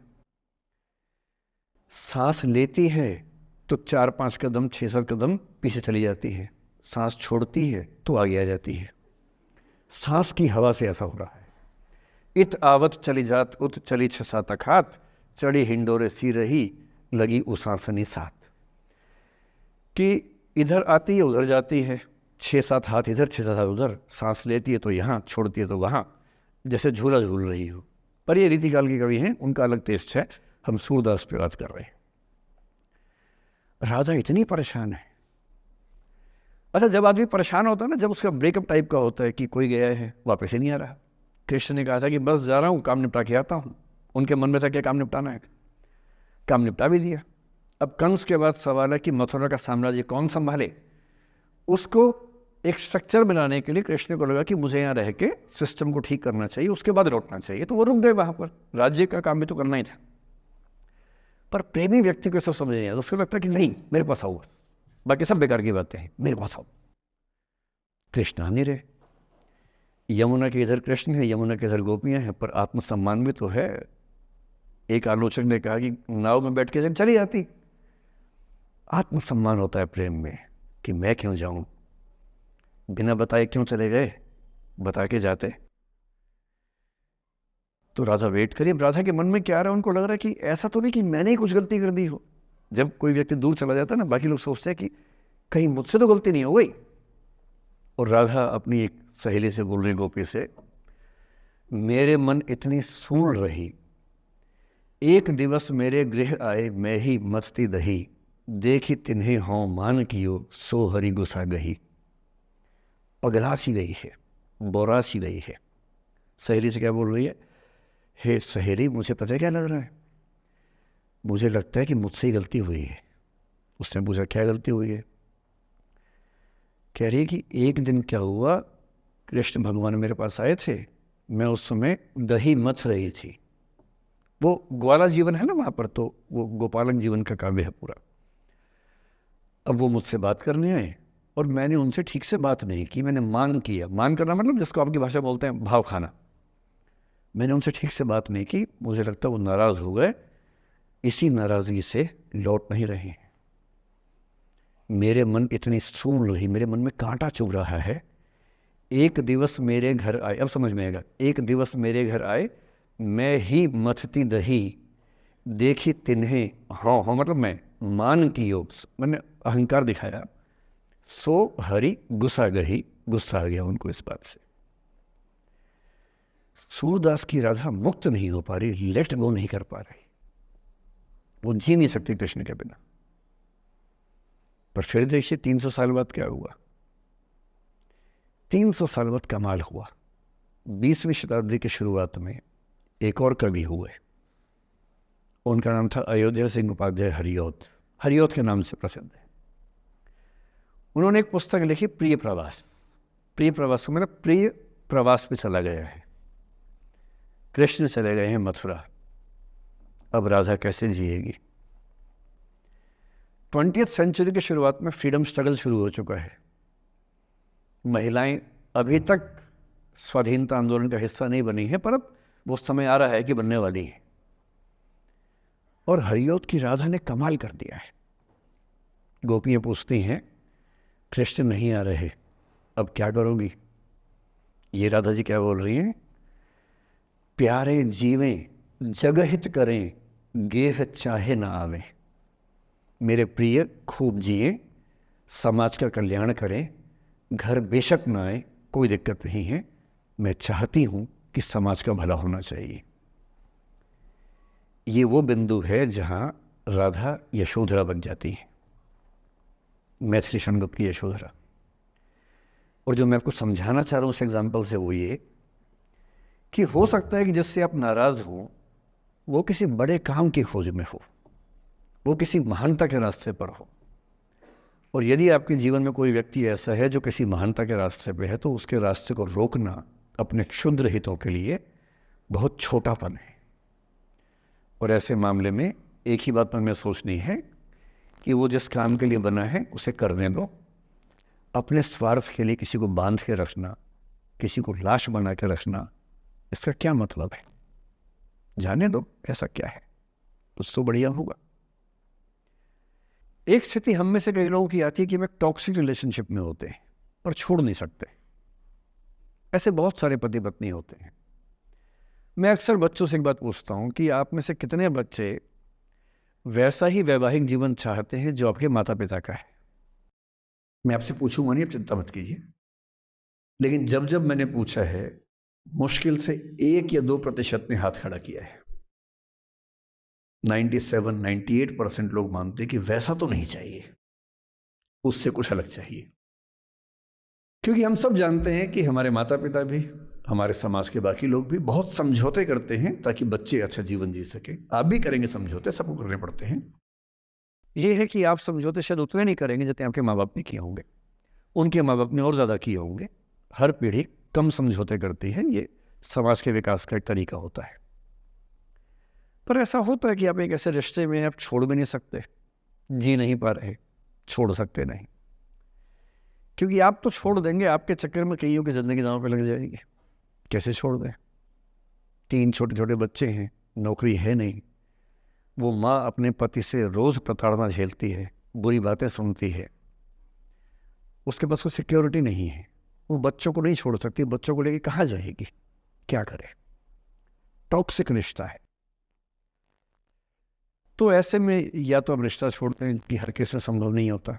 सांस लेती है तो चार पांच कदम छः सात कदम पीछे चली जाती है सांस छोड़ती है तो आगे आ जाती है सांस की हवा से ऐसा हो रहा है इत आवत चली जात उत चली छसा तखात चढ़ी हिंडोरे सी रही लगी उसासनी साथ कि इधर आती है उधर जाती है छः सात हाथ इधर छः सात हाथ उधर सांस लेती है तो यहाँ छोड़ती है तो वहाँ जैसे झूला झूल रही हो पर ये रीतिकाल के कवि हैं उनका अलग टेस्ट है हम सूरदास पे बात कर रहे हैं राजा इतनी परेशान है अच्छा जब आदमी परेशान होता है ना जब उसका ब्रेकअप टाइप का होता है कि कोई गया है वापस ही नहीं आ रहा कृष्ण ने कहा था कि बस जा रहा हूँ काम निपटा के आता हूँ उनके मन में था क्या काम निपटाना है काम निपटा भी दिया अब कंस के बाद सवाल है कि मथुरा का साम्राज्य कौन संभाले उसको एक स्ट्रक्चर बनाने के लिए कृष्ण को लगा कि मुझे यहाँ रह के सिस्टम को ठीक करना चाहिए उसके बाद लौटना चाहिए तो वो रुक गए वहाँ पर राज्य का काम भी तो करना ही था पर प्रेमी व्यक्ति को सब समझ नहीं आता तो फिर लगता कि नहीं मेरे पास आओ बाकी सब बेकार की बातें हैं मेरे पास आओ कृष्ण आ नहीं रहे यमुना के इधर कृष्ण है यमुना के इधर गोपियाँ हैं पर आत्मसम्मान भी तो है एक आलोचक ने कहा कि नाव में बैठ के चली जाती आत्मसम्मान होता है प्रेम में कि मैं क्यों जाऊं बिना बताए क्यों चले गए बता के जाते तो राजा वेट करिए राजा के मन में क्या रहा है उनको लग रहा है कि ऐसा तो नहीं कि मैंने ही कुछ गलती कर दी हो जब कोई व्यक्ति दूर चला जाता है ना बाकी लोग सोचते हैं कि कहीं मुझसे तो गलती नहीं हो गई और राजा अपनी एक सहेली से बोल रही गोपी से मेरे मन इतनी सूल रही एक दिवस मेरे गृह आए मैं ही मस्ती दही देखी तिन्हें हों मान कियो सो हरी गुसा गही पगला सी रही है बोरा सी रही है सहेली से क्या बोल रही है हे सहेली मुझे पता है क्या लग रहा है मुझे लगता है कि मुझसे ही गलती हुई है उसने पूछा क्या गलती हुई है कह रही है कि एक दिन क्या हुआ कृष्ण भगवान मेरे पास आए थे मैं उस समय दही मथ रही थी वो ग्वाला जीवन है ना वहाँ पर तो वो गोपालन जीवन का काव्य है पूरा अब वो मुझसे बात करने आए और मैंने उनसे ठीक से बात नहीं की मैंने मान किया मान करना मतलब जिसको आपकी भाषा बोलते हैं भाव खाना मैंने उनसे ठीक से बात नहीं की मुझे लगता वो नाराज़ हो गए इसी नाराज़गी से लौट नहीं रहे मेरे मन इतनी सूल रही मेरे मन में कांटा चुभ रहा है एक दिवस मेरे घर आए अब समझ में आएगा एक दिवस मेरे घर आए मैं ही मथती दही देखी तिन्हें हाँ हाँ मतलब मैं मान की योग मैंने अहंकार दिखाया सो हरि गुस्सा गई गुस्सा आ गया उनको इस बात से सूरदास की राधा मुक्त नहीं हो पा रही लेट गो नहीं कर पा रही वो जी नहीं सकती कृष्ण के बिना पर फिर देखिए तीन सौ साल बाद क्या हुआ तीन सौ साल बाद कमाल हुआ बीसवीं शताब्दी की शुरुआत में एक और कवि हुए उनका नाम था अयोध्या सिंह उपाध्याय हरियोत हरियोत के नाम से प्रसिद्ध है उन्होंने एक पुस्तक लिखी प्रिय प्रवास प्रिय प्रवास को मतलब प्रिय प्रवास पे चला गया है कृष्ण चले गए हैं मथुरा अब राधा कैसे जिएगी ट्वेंटी सेंचुरी की शुरुआत में फ्रीडम स्ट्रगल शुरू हो चुका है महिलाएं अभी तक स्वाधीनता आंदोलन का हिस्सा नहीं बनी है पर अब वो समय आ रहा है कि बनने वाली है और हरियोत की राधा ने कमाल कर दिया है गोपियां पूछती हैं कृष्ण नहीं आ रहे अब क्या करोगी ये राधा जी क्या बोल रही हैं प्यारे जीवें जगहित करें गेह चाहे ना आवे मेरे प्रिय खूब जिए समाज का कल्याण करें घर बेशक ना आए कोई दिक्कत नहीं है मैं चाहती हूँ कि समाज का भला होना चाहिए ये वो बिंदु है जहाँ राधा यशोधरा बन जाती है मैथिली शनगुप्त की यशोधरा और जो मैं आपको समझाना चाह रहा हूँ उस एग्ज़ाम्पल से वो ये कि हो सकता है कि जिससे आप नाराज़ हों वो किसी बड़े काम की खोज में हो वो किसी महानता के रास्ते पर हो और यदि आपके जीवन में कोई व्यक्ति ऐसा है जो किसी महानता के रास्ते पर है तो उसके रास्ते को रोकना अपने क्षुद्र हितों के लिए बहुत छोटापन है और ऐसे मामले में एक ही बात पर हमें सोचनी है कि वो जिस काम के लिए बना है उसे करने दो अपने स्वार्थ के लिए किसी को बांध के रखना किसी को लाश बना के रखना इसका क्या मतलब है जाने दो ऐसा क्या है उससे तो बढ़िया होगा एक स्थिति हम में से कई लोगों की आती है कि हम एक टॉक्सिक रिलेशनशिप में होते हैं और छोड़ नहीं सकते ऐसे बहुत सारे पति पत्नी होते हैं मैं अक्सर बच्चों से एक बात पूछता हूं कि आप में से कितने बच्चे वैसा ही वैवाहिक जीवन चाहते हैं जो आपके माता पिता का है मैं आपसे पूछूंगा नहीं आप चिंता मत कीजिए लेकिन जब जब मैंने पूछा है मुश्किल से एक या दो प्रतिशत ने हाथ खड़ा किया है 97, 98 परसेंट लोग मानते कि वैसा तो नहीं चाहिए उससे कुछ अलग चाहिए क्योंकि हम सब जानते हैं कि हमारे माता पिता भी हमारे समाज के बाकी लोग भी बहुत समझौते करते हैं ताकि बच्चे अच्छा जीवन जी सके आप भी करेंगे समझौते सबको करने पड़ते हैं ये है कि आप समझौते शायद उतने नहीं करेंगे जितने आपके माँ बाप ने किए होंगे उनके माँ बाप ने और ज़्यादा किए होंगे हर पीढ़ी कम समझौते करती है ये समाज के विकास का एक तरीका होता है पर ऐसा होता है कि आप एक ऐसे रिश्ते में आप छोड़ भी नहीं सकते जी नहीं पा रहे छोड़ सकते नहीं क्योंकि आप तो छोड़ देंगे आपके चक्कर में कईयों की ज़िंदगी दांव पर लग जाएंगे कैसे छोड़ दें तीन छोटे छोटे बच्चे हैं नौकरी है नहीं वो माँ अपने पति से रोज़ प्रताड़ना झेलती है बुरी बातें सुनती है उसके पास कोई सिक्योरिटी नहीं है वो बच्चों को नहीं छोड़ सकती बच्चों को लेके कहाँ जाएगी क्या करे टॉक्सिक रिश्ता है तो ऐसे में या तो हम रिश्ता छोड़ते हैं कि हर केस में संभव नहीं होता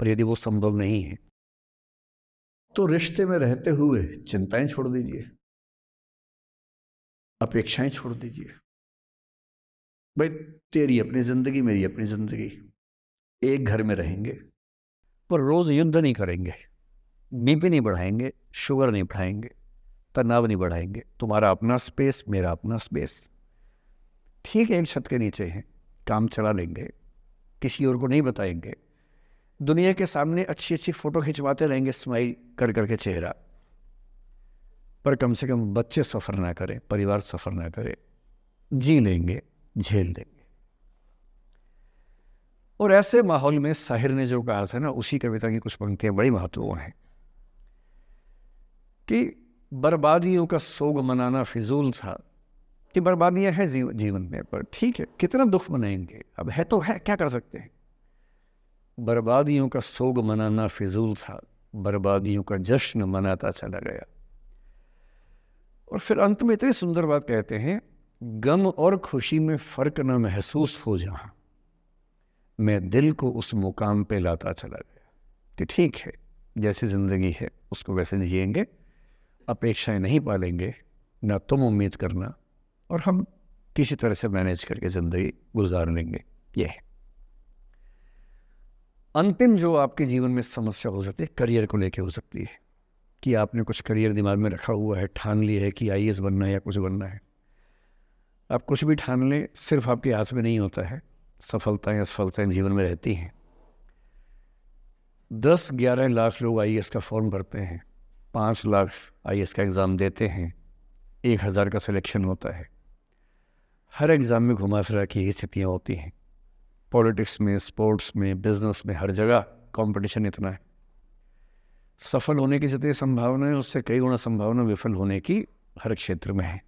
पर यदि वो संभव नहीं है तो रिश्ते में रहते हुए चिंताएं छोड़ दीजिए अपेक्षाएं छोड़ दीजिए भाई तेरी अपनी जिंदगी मेरी अपनी जिंदगी एक घर में रहेंगे पर रोज युद्ध नहीं करेंगे बीपी नहीं बढ़ाएंगे शुगर नहीं बढ़ाएंगे तनाव नहीं बढ़ाएंगे तुम्हारा अपना स्पेस मेरा अपना स्पेस ठीक है एक छत के नीचे है काम चला लेंगे किसी और को नहीं बताएंगे दुनिया के सामने अच्छी अच्छी फोटो खिंचवाते रहेंगे स्माइल कर करके चेहरा पर कम से कम बच्चे सफ़र ना करें परिवार सफ़र ना करे जी लेंगे झेल लेंगे और ऐसे माहौल में साहिर ने जो कहा था ना उसी कविता की कुछ पंक्तियां बड़ी महत्वपूर्ण हैं कि बर्बादियों का सोग मनाना फिजूल था कि बर्बादियां हैं जीवन में पर ठीक है कितना दुख मनाएंगे अब है तो है क्या कर सकते हैं बर्बादियों का सोग मनाना फिजूल था बर्बादियों का जश्न मनाता चला गया और फिर अंत में इतनी सुंदर बात कहते हैं गम और खुशी में फ़र्क न महसूस हो जहाँ मैं दिल को उस मुकाम पे लाता चला गया कि ठीक है जैसी ज़िंदगी है उसको वैसे जियेंगे अपेक्षाएं नहीं पालेंगे ना तुम उम्मीद करना और हम किसी तरह से मैनेज करके ज़िंदगी गुजार लेंगे यह है अंतिम जो आपके जीवन में समस्या हो सकती है करियर को लेके हो सकती है कि आपने कुछ करियर दिमाग में रखा हुआ है ठान लिया है कि आई बनना है या कुछ बनना है आप कुछ भी ठान लें सिर्फ आपके हाथ में नहीं होता है सफलताएं असफलताएं जीवन में रहती हैं दस ग्यारह लाख लोग आई का फॉर्म भरते हैं पाँच लाख आई का एग्ज़ाम देते हैं एक हज़ार का सिलेक्शन होता है हर एग्ज़ाम में घुमा फिरा की यही स्थितियाँ होती हैं पॉलिटिक्स में स्पोर्ट्स में बिजनेस में हर जगह कंपटीशन इतना है सफल होने की जितनी संभावना है उससे कई गुना संभावना विफल होने की हर क्षेत्र में है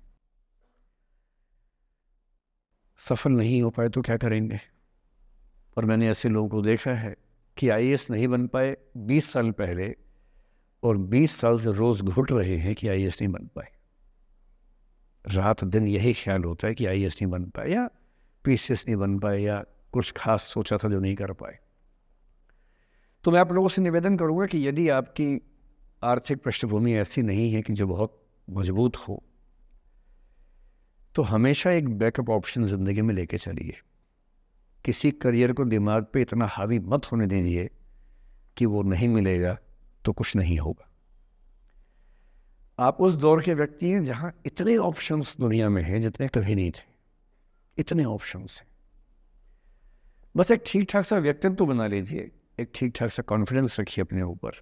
सफल नहीं हो पाए तो क्या करेंगे और मैंने ऐसे लोगों को देखा है कि आई नहीं बन पाए 20 साल पहले और 20 साल से रोज़ घुट रहे हैं कि आई नहीं बन पाए रात दिन यही ख्याल होता है कि आई नहीं बन पाए या पी नहीं बन पाए या कुछ खास सोचा था जो नहीं कर पाए तो मैं आप लोगों से निवेदन करूंगा कि यदि आपकी आर्थिक पृष्ठभूमि ऐसी नहीं है कि जो बहुत मजबूत हो तो हमेशा एक बैकअप ऑप्शन ज़िंदगी में लेके चलिए किसी करियर को दिमाग पे इतना हावी मत होने दीजिए कि वो नहीं मिलेगा तो कुछ नहीं होगा आप उस दौर के व्यक्ति हैं जहाँ इतने ऑप्शंस दुनिया में हैं जितने कभी नहीं थे इतने ऑप्शंस हैं बस एक ठीक ठाक सा व्यक्तित्व बना लीजिए एक ठीक ठाक सा कॉन्फिडेंस रखिए अपने ऊपर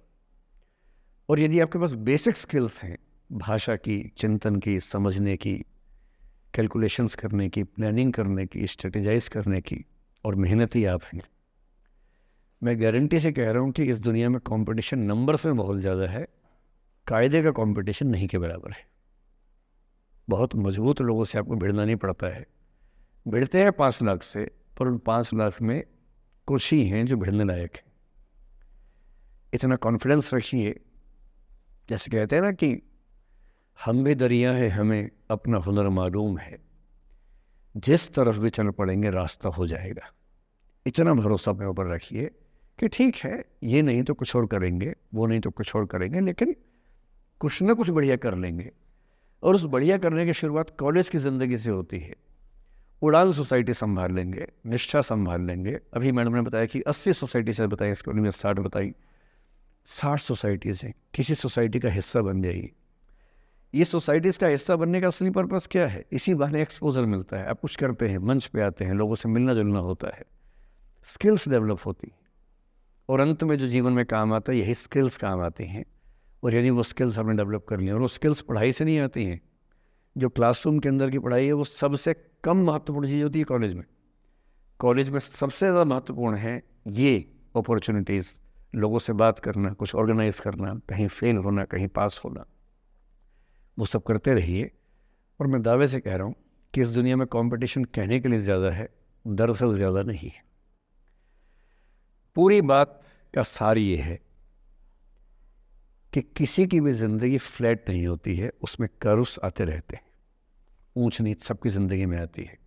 और यदि आपके पास बेसिक स्किल्स हैं भाषा की चिंतन की समझने की कैलकुलेशंस करने की प्लानिंग करने की स्ट्रेटेजाइज करने की और मेहनत ही आप हैं मैं गारंटी से कह रहा हूँ कि इस दुनिया में कंपटीशन नंबर्स में बहुत ज़्यादा है कायदे का कंपटीशन नहीं के बराबर है बहुत मजबूत लोगों से आपको भिड़ना नहीं पड़ता है भिड़ते हैं पाँच लाख से पर उन पाँच लाख में कुछ ही हैं जो भिड़ने लायक हैं इतना कॉन्फिडेंस रखिए जैसे कहते हैं ना कि हम भी दरिया है हमें अपना हुनर मालूम है जिस तरफ भी चल पड़ेंगे रास्ता हो जाएगा इतना भरोसा अपने ऊपर रखिए कि ठीक है ये नहीं तो कुछ और करेंगे वो नहीं तो कुछ और करेंगे लेकिन कुछ ना कुछ बढ़िया कर लेंगे और उस बढ़िया करने की शुरुआत कॉलेज की ज़िंदगी से होती है उड़ान सोसाइटी संभाल लेंगे निष्ठा संभाल लेंगे अभी मैडम ने बताया कि 80 से बताई इसको उन्होंने साठ बताई साठ सोसाइटीज़ हैं किसी सोसाइटी का हिस्सा बन जाएगी ये सोसाइटीज़ का हिस्सा बनने का असली पर्पज़ क्या है इसी बहाने एक्सपोजर मिलता है आप कुछ करते हैं मंच पे आते हैं लोगों से मिलना जुलना होता है स्किल्स डेवलप होती और अंत में जो जीवन में काम आता है यही स्किल्स काम आती हैं और यदि वो स्किल्स हमने डेवलप कर ली और वो स्किल्स पढ़ाई से नहीं आती हैं जो क्लासरूम के अंदर की पढ़ाई है वो सबसे कम महत्वपूर्ण चीज़ होती है कॉलेज में कॉलेज में सबसे ज़्यादा महत्वपूर्ण है ये अपॉर्चुनिटीज़ लोगों से बात करना कुछ ऑर्गेनाइज करना कहीं फेल होना कहीं पास होना वो सब करते रहिए और मैं दावे से कह रहा हूँ कि इस दुनिया में कंपटीशन कहने के लिए ज़्यादा है दरअसल ज़्यादा नहीं है पूरी बात का सार ये है कि किसी की भी ज़िंदगी फ्लैट नहीं होती है उसमें कर्व्स आते रहते हैं ऊँच नीच सबकी ज़िंदगी में आती है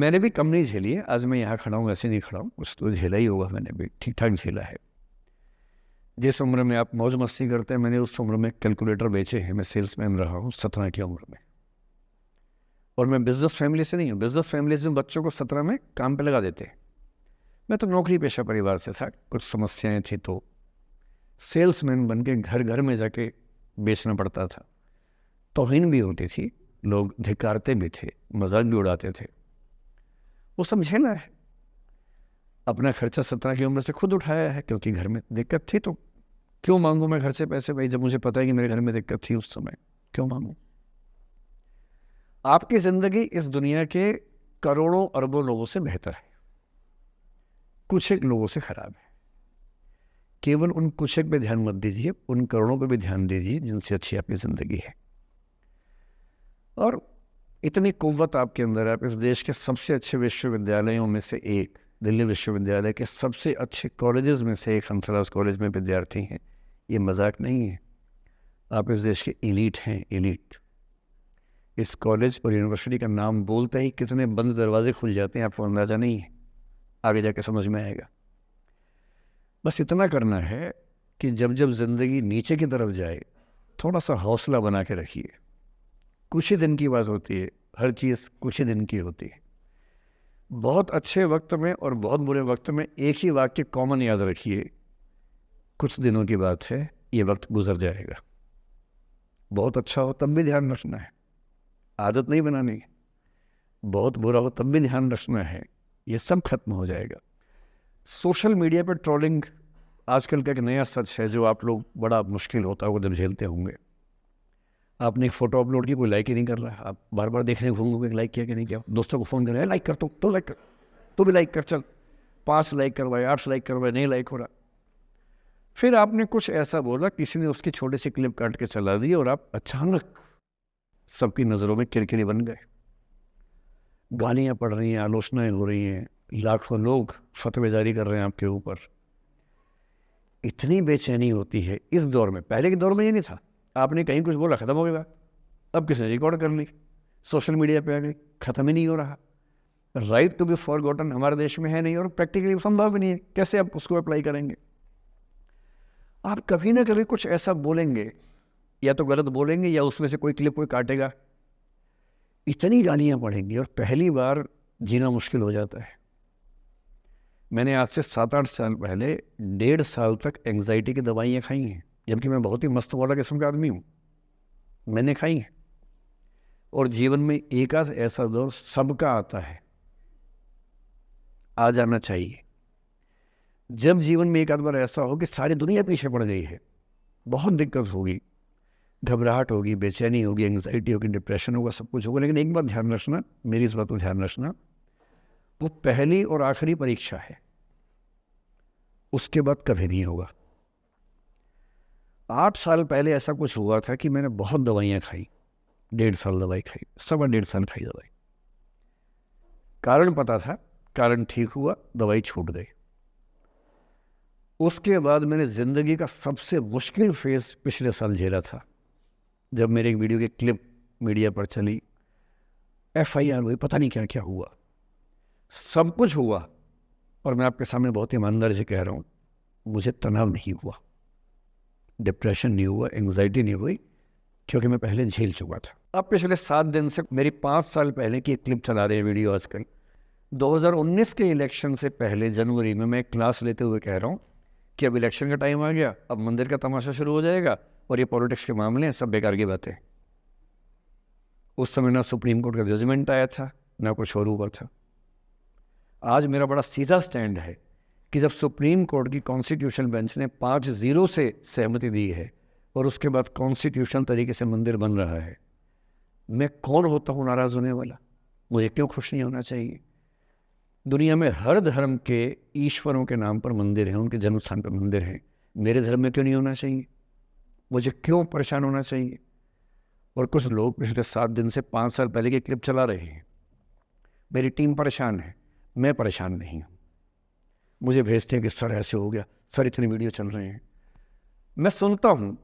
मैंने भी कम नहीं झेली है आज मैं यहाँ खड़ा हूँ ऐसे नहीं खड़ा हूँ उस तो झेला ही होगा मैंने भी ठीक ठाक झेला है जिस उम्र में आप मौज मस्ती करते हैं मैंने उस उम्र में कैलकुलेटर बेचे हैं मैं सेल्समैन रहा हूँ सत्रह की उम्र में और मैं बिज़नेस फैमिली से नहीं हूँ बिज़नेस फैमिलीज में बच्चों को सत्रह में काम पर लगा देते हैं मैं तो नौकरी पेशा परिवार से था कुछ समस्याएं थी तो सेल्समैन बन के घर घर में जाके बेचना पड़ता था तोहन भी होती थी लोग धिकारते भी थे मजाक भी उड़ाते थे वो समझे ना है अपना खर्चा सत्रह की उम्र से खुद उठाया है क्योंकि घर में दिक्कत थी तो क्यों मांगू मैं घर से पैसे भाई जब मुझे पता है कि मेरे घर में दिक्कत थी उस समय क्यों मांगू आपकी जिंदगी इस दुनिया के करोड़ों अरबों लोगों से बेहतर है कुछ एक लोगों से खराब है केवल उन कुछ एक पे ध्यान मत दीजिए उन करोड़ों पर भी ध्यान दीजिए जिनसे अच्छी आपकी जिंदगी है और इतनी कुवत आपके अंदर आप इस देश के सबसे अच्छे विश्वविद्यालयों में से एक दिल्ली विश्वविद्यालय के सबसे अच्छे कॉलेजेस में से एक हंसराज कॉलेज में विद्यार्थी हैं ये मजाक नहीं है आप इस देश के इलीट हैं इलीट इस कॉलेज और यूनिवर्सिटी का नाम बोलते ही कितने बंद दरवाजे खुल जाते हैं आपको अंदाज़ा नहीं है आगे जाके समझ में आएगा बस इतना करना है कि जब जब ज़िंदगी नीचे की तरफ जाए थोड़ा सा हौसला बना के रखिए कुछ ही दिन की बात होती है हर चीज़ कुछ ही दिन की होती है बहुत अच्छे वक्त में और बहुत बुरे वक्त में एक ही वाक्य कॉमन याद रखिए कुछ दिनों की बात है ये वक्त गुजर जाएगा बहुत अच्छा हो तब भी ध्यान रखना है आदत नहीं बनानी बहुत बुरा हो तब भी ध्यान रखना है ये सब खत्म हो जाएगा सोशल मीडिया पर ट्रोलिंग आजकल का एक नया सच है जो आप लोग बड़ा मुश्किल होता है वो दिन झेलते होंगे आपने एक फोटो अपलोड की कोई लाइक ही नहीं कर रहा है आप बार बार देखने घूमोगे लाइक किया कि नहीं किया दोस्तों को फ़ोन कर रहे लाइक कर तो, तो लाइक कर तो भी लाइक कर चल पाँच लाइक करवाए आठ लाइक करवाए नहीं लाइक हो रहा फिर आपने कुछ ऐसा बोला किसी ने उसकी छोटे सी क्लिप काट के चला दी और आप अचानक सबकी नज़रों में किरकिरे बन गए गालियाँ पड़ रही हैं आलोचनाएं हो रही हैं लाखों लोग फतवे जारी कर रहे हैं आपके ऊपर इतनी बेचैनी होती है इस दौर में पहले के दौर में ये नहीं था आपने कहीं कुछ बोला ख़त्म हो गया अब किसी ने रिकॉर्ड कर ली सोशल मीडिया पे आ गई ख़त्म ही नहीं हो रहा right to be forgotten हमारे देश में है नहीं और प्रैक्टिकली संभव भी नहीं है कैसे आप उसको अप्लाई करेंगे आप कभी ना कभी कुछ ऐसा बोलेंगे या तो गलत बोलेंगे या उसमें से कोई क्लिप कोई काटेगा इतनी गालियाँ पढ़ेंगी और पहली बार जीना मुश्किल हो जाता है मैंने आज से सात आठ साल पहले डेढ़ साल तक एंग्जाइटी की दवाइयाँ खाई हैं जबकि मैं बहुत ही मस्त वाला किस्म का आदमी हूँ मैंने खाई है और जीवन में एक आध ऐसा दौर सबका आता है आ जाना चाहिए जब जीवन में एक आध बार ऐसा हो कि सारी दुनिया पीछे पड़ गई है बहुत दिक्कत होगी घबराहट होगी बेचैनी होगी एंग्जाइटी होगी डिप्रेशन होगा सब कुछ होगा लेकिन एक बात ध्यान रखना मेरी इस बात को ध्यान रखना वो पहली और आखिरी परीक्षा है उसके बाद कभी नहीं होगा आठ साल पहले ऐसा कुछ हुआ था कि मैंने बहुत दवाइयाँ खाई डेढ़ साल दवाई खाई सवा डेढ़ साल खाई दवाई कारण पता था कारण ठीक हुआ दवाई छूट गई उसके बाद मैंने ज़िंदगी का सबसे मुश्किल फेज़ पिछले साल झेला था जब मेरे एक वीडियो की क्लिप मीडिया पर चली एफ आई आर हुई पता नहीं क्या क्या हुआ सब कुछ हुआ और मैं आपके सामने बहुत ईमानदारी से कह रहा हूँ मुझे तनाव नहीं हुआ डिप्रेशन नहीं हुआ एंग्जाइटी नहीं हुई क्योंकि मैं पहले झेल चुका था अब पिछले सात दिन से मेरी पाँच साल पहले की एक क्लिप चला रही है वीडियो आजकल 2019 के इलेक्शन से पहले जनवरी में मैं क्लास लेते हुए कह रहा हूँ कि अब इलेक्शन का टाइम आ गया अब मंदिर का तमाशा शुरू हो जाएगा और ये पॉलिटिक्स के मामले हैं सब बेकार की बातें उस समय ना सुप्रीम कोर्ट का जजमेंट आया था ना कुछ और ऊपर था आज मेरा बड़ा सीधा स्टैंड है कि जब सुप्रीम कोर्ट की कॉन्स्टिट्यूशन बेंच ने पाँच ज़ीरो से सहमति दी है और उसके बाद कॉन्स्टिट्यूशन तरीके से मंदिर बन रहा है मैं कौन होता हूँ नाराज़ होने वाला मुझे क्यों खुश नहीं होना चाहिए दुनिया में हर धर्म के ईश्वरों के नाम पर मंदिर हैं उनके जन्म स्थान पर मंदिर हैं मेरे धर्म में क्यों नहीं होना चाहिए मुझे क्यों परेशान होना चाहिए और कुछ लोग पिछले सात दिन से पाँच साल पहले की क्लिप चला रहे हैं मेरी टीम परेशान है मैं परेशान नहीं हूँ मुझे भेजते हैं कि सर ऐसे हो गया सर इतने वीडियो चल रहे हैं मैं सुनता हूँ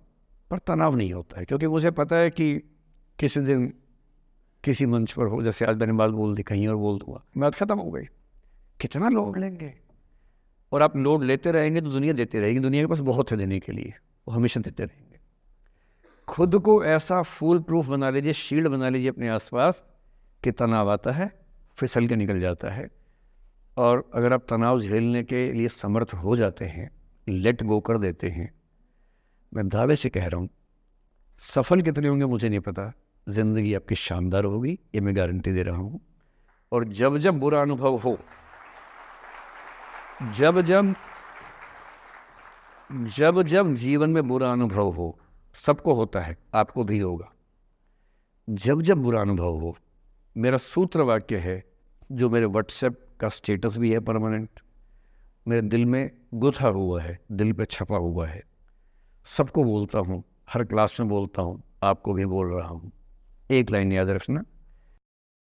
पर तनाव नहीं होता है क्योंकि मुझे पता है कि किसी दिन किसी मंच पर हो जैसे आज मैंने बात बोल दी कहीं और बोल दूंगा मैं आज ख़त्म हो गई कितना लोड लेंगे और आप लोड लेते रहेंगे तो दुनिया देते रहेगी दुनिया के पास बहुत है देने के लिए वो हमेशा देते रहेंगे खुद को ऐसा फूल प्रूफ बना लीजिए शील्ड बना लीजिए अपने आसपास कि तनाव आता है फिसल के निकल जाता है और अगर आप तनाव झेलने के लिए समर्थ हो जाते हैं लेट गो कर देते हैं मैं दावे से कह रहा हूँ सफल कितने होंगे मुझे नहीं पता ज़िंदगी आपकी शानदार होगी ये मैं गारंटी दे रहा हूँ और जब जब बुरा अनुभव हो जब जब जब जब जीवन में बुरा अनुभव हो सबको होता है आपको भी होगा जब जब बुरा अनुभव हो मेरा सूत्र वाक्य है जो मेरे व्हाट्सएप का स्टेटस भी है परमानेंट मेरे दिल में गुथा हुआ है दिल पे छपा हुआ है सबको बोलता हूँ हर क्लास में बोलता हूँ आपको भी बोल रहा हूँ एक लाइन याद रखना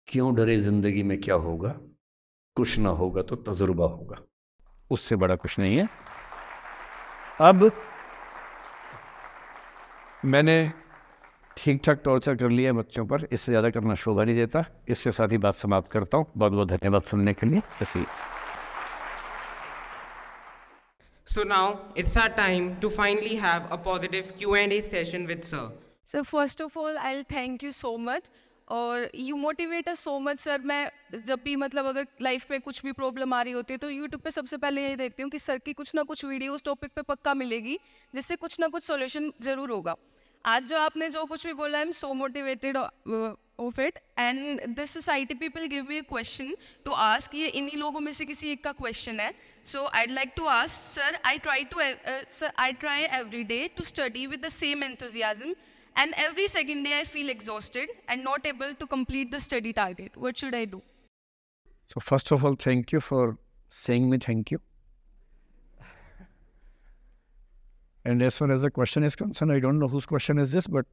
क्यों डरे ज़िंदगी में क्या होगा कुछ ना होगा तो तजुर्बा होगा उससे बड़ा कुछ नहीं है अब मैंने ठीक ठाक टॉर्चर कर लिया बच्चों पर इससे ज़्यादा करना शोभा नहीं देता इसके साथ ही बात समाप्त करता हूँ बहुत बहुत धन्यवाद सुनने के लिए So now it's our time to finally have a positive Q&A session with sir. So first of all, I'll thank you so much. और you motivate us so much sir मैं जब भी मतलब अगर लाइफ में कुछ भी प्रॉब्लम आ रही होती है तो यूट्यूब पे सबसे पहले ये देखती हूँ कि सर की कुछ ना कुछ वीडियोस टॉपिक पे पक्का मिलेगी जिससे कुछ ना कुछ सॉल्यूशन ज़रूर होगा आज जो आपने जो कुछ भी बोला I am so motivated of it and this society people give me question to ask ये इन्हीं लोगों में से किसी एक का क्वेश्चन है so I like to ask sir I try to sir I try every day to study with the same enthusiasm and every second day I feel exhausted and not able to complete the study target what should I do so first of all thank you for saying me thank you And as far as the question is concerned, I don't know whose question is this, but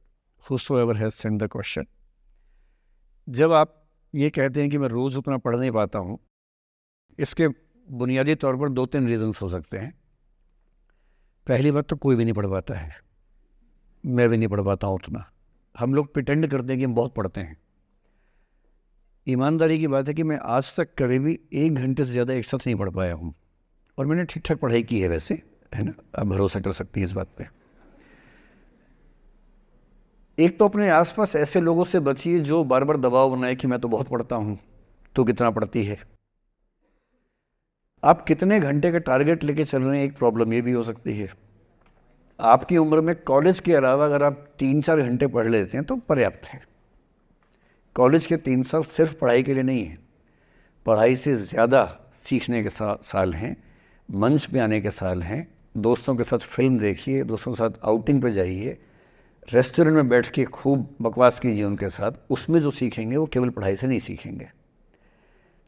whosoever has sent the question. जब आप ये कहते हैं कि मैं रोज़ उतना पढ़ नहीं पाता हूँ इसके बुनियादी तौर पर दो तीन रीज़न्स हो सकते हैं पहली बात तो कोई भी नहीं पढ़ पाता है मैं भी नहीं पढ़ पाता हूँ उतना हम लोग पिटेंड करते हैं कि हम बहुत पढ़ते हैं ईमानदारी की बात है कि मैं आज तक कभी भी एक घंटे से ज़्यादा एक साथ नहीं पढ़ पाया हूँ और मैंने ठीक ठाक पढ़ाई की है वैसे है ना आप भरोसा कर सकती हैं इस बात पे एक तो अपने आसपास ऐसे लोगों से बचिए जो बार बार दबाव बनाए कि मैं तो बहुत पढ़ता हूं तो कितना पढ़ती है आप कितने घंटे का टारगेट लेके चल रहे हैं एक प्रॉब्लम ये भी हो सकती है आपकी उम्र में कॉलेज के अलावा अगर आप तीन चार घंटे पढ़ लेते हैं तो पर्याप्त है कॉलेज के तीन साल सिर्फ पढ़ाई के लिए नहीं है पढ़ाई से ज़्यादा सीखने के सा, साल हैं मंच पे आने के साल हैं दोस्तों के साथ फिल्म देखिए दोस्तों के साथ आउटिंग पर जाइए रेस्टोरेंट में बैठ के खूब बकवास कीजिए उनके साथ उसमें जो सीखेंगे वो केवल पढ़ाई से नहीं सीखेंगे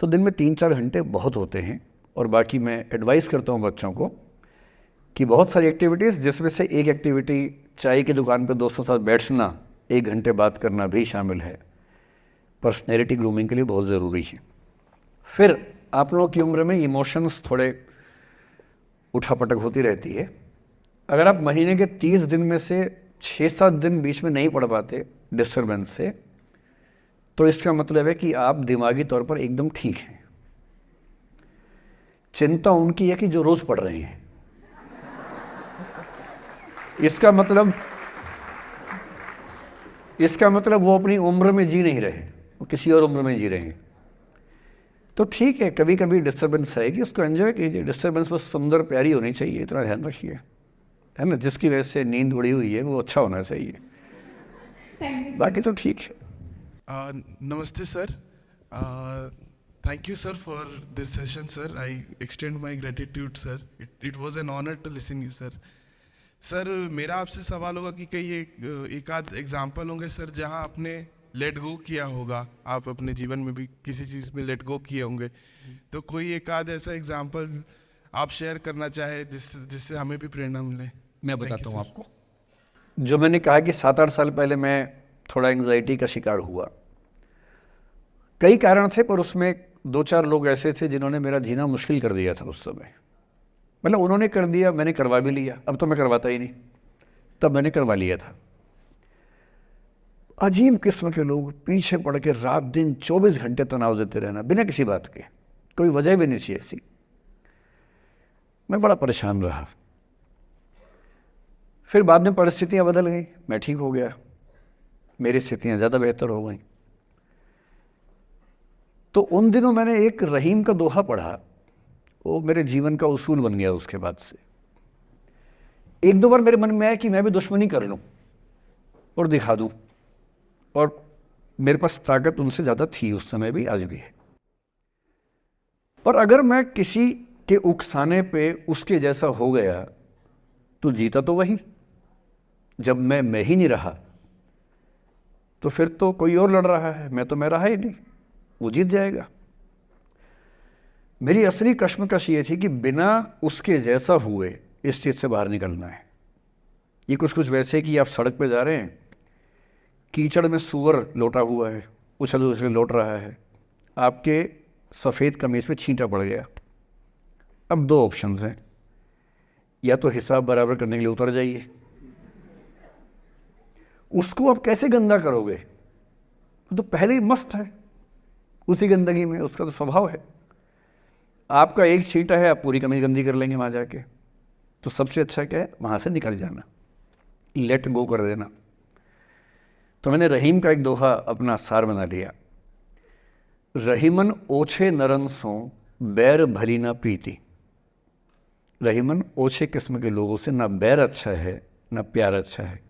तो दिन में तीन चार घंटे बहुत होते हैं और बाकी मैं एडवाइस करता हूँ बच्चों को कि बहुत सारी एक्टिविटीज़ जिसमें से एक एक्टिविटी चाय की दुकान पर दोस्तों के साथ बैठना एक घंटे बात करना भी शामिल है पर्सनैलिटी ग्रूमिंग के लिए बहुत ज़रूरी है फिर आप लोगों की उम्र में इमोशंस थोड़े उठापटक होती रहती है अगर आप महीने के तीस दिन में से छः सात दिन बीच में नहीं पढ़ पाते डिस्टर्बेंस से तो इसका मतलब है कि आप दिमागी तौर पर एकदम ठीक हैं चिंता उनकी है कि जो रोज़ पढ़ रहे हैं इसका मतलब इसका मतलब वो अपनी उम्र में जी नहीं रहे वो किसी और उम्र में जी रहे हैं तो ठीक है कभी कभी डिस्टर्बेंस आएगी उसको एंजॉय कीजिए डिस्टर्बेंस बस सुंदर प्यारी होनी चाहिए इतना ध्यान रखिए है ना जिसकी वजह से नींद उड़ी हुई है वो अच्छा होना चाहिए बाकी तो ठीक है uh, नमस्ते sir thank you sir for this session sir I extend my gratitude sir it was an honour to listen you sir sir मेरा आपसे सवाल होगा कि कई एक आध एग्जाम्पल होंगे सर जहाँ आपने लेट गो किया होगा आप अपने जीवन में भी किसी चीज़ में लेट गो किए होंगे तो कोई एक आध ऐसा एग्जाम्पल आप शेयर करना चाहे जिस जिससे हमें भी प्रेरणा मिले मैं बताता हूँ आपको जो मैंने कहा कि सात आठ साल पहले मैं थोड़ा एंग्जाइटी का शिकार हुआ कई कारण थे पर उसमें दो चार लोग ऐसे थे जिन्होंने मेरा जीना मुश्किल कर दिया था उस समय मतलब उन्होंने कर दिया मैंने करवा भी लिया अब तो मैं करवाता ही नहीं तब मैंने करवा लिया था अजीब किस्म के लोग पीछे पड़ के रात दिन 24 घंटे तनाव देते रहना बिना किसी बात के कोई वजह भी नहीं थी ऐसी मैं बड़ा परेशान रहा फिर बाद में परिस्थितियां बदल गई मैं ठीक हो गया मेरी स्थितियां ज़्यादा बेहतर हो गई तो उन दिनों मैंने एक रहीम का दोहा पढ़ा वो मेरे जीवन का उसूल बन गया उसके बाद से एक दो बार मेरे मन में आया कि मैं भी दुश्मनी कर लूँ और दिखा दूँ और मेरे पास ताकत उनसे ज़्यादा थी उस समय भी आज भी है पर अगर मैं किसी के उकसाने पे उसके जैसा हो गया तो जीता तो वही जब मैं मैं ही नहीं रहा तो फिर तो कोई और लड़ रहा है मैं तो मैं रहा ही नहीं वो जीत जाएगा मेरी असली कश्मकश ये थी कि बिना उसके जैसा हुए इस चीज़ से बाहर निकलना है ये कुछ कुछ वैसे कि आप सड़क पे जा रहे हैं कीचड़ में सुअर लौटा हुआ है उछल उछल लौट रहा है आपके सफ़ेद कमीज़ पे छींटा पड़ गया अब दो ऑप्शन हैं या तो हिसाब बराबर करने के लिए उतर जाइए उसको आप कैसे गंदा करोगे वो तो पहले ही मस्त है उसी गंदगी में उसका तो स्वभाव है आपका एक छींटा है आप पूरी कमीज गंदी कर लेंगे वहाँ जाके तो सबसे अच्छा क्या है वहाँ से निकल जाना लेट गो कर देना तो मैंने रहीम का एक दोहा अपना सार बना लिया रहीमन ओछे नरन सो बैर भरी ना प्रीति रहीमन ओछे किस्म के लोगों से ना बैर अच्छा है ना प्यार अच्छा है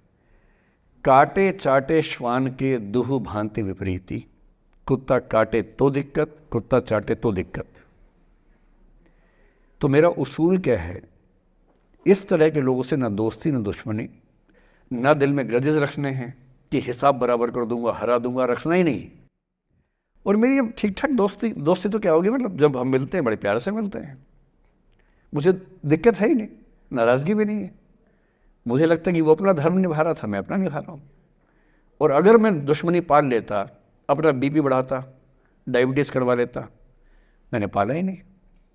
काटे चाटे श्वान के दुह भांति विपरीति कुत्ता काटे तो दिक्कत कुत्ता चाटे तो दिक्कत तो मेरा उसूल क्या है इस तरह के लोगों से ना दोस्ती ना दुश्मनी ना दिल में ग्रजेज रखने हैं कि हिसाब बराबर कर दूंगा हरा दूंगा रखना ही नहीं और मेरी अब ठीक ठाक दोस्ती दोस्ती तो क्या होगी मतलब जब हम मिलते हैं बड़े प्यार से मिलते हैं मुझे दिक्कत है ही नहीं नाराज़गी भी नहीं है मुझे लगता है कि वो अपना धर्म निभा रहा था मैं अपना निभा रहा हूँ और अगर मैं दुश्मनी पाल लेता अपना बीपी बढ़ाता डायबिटीज़ करवा लेता मैंने पाला ही नहीं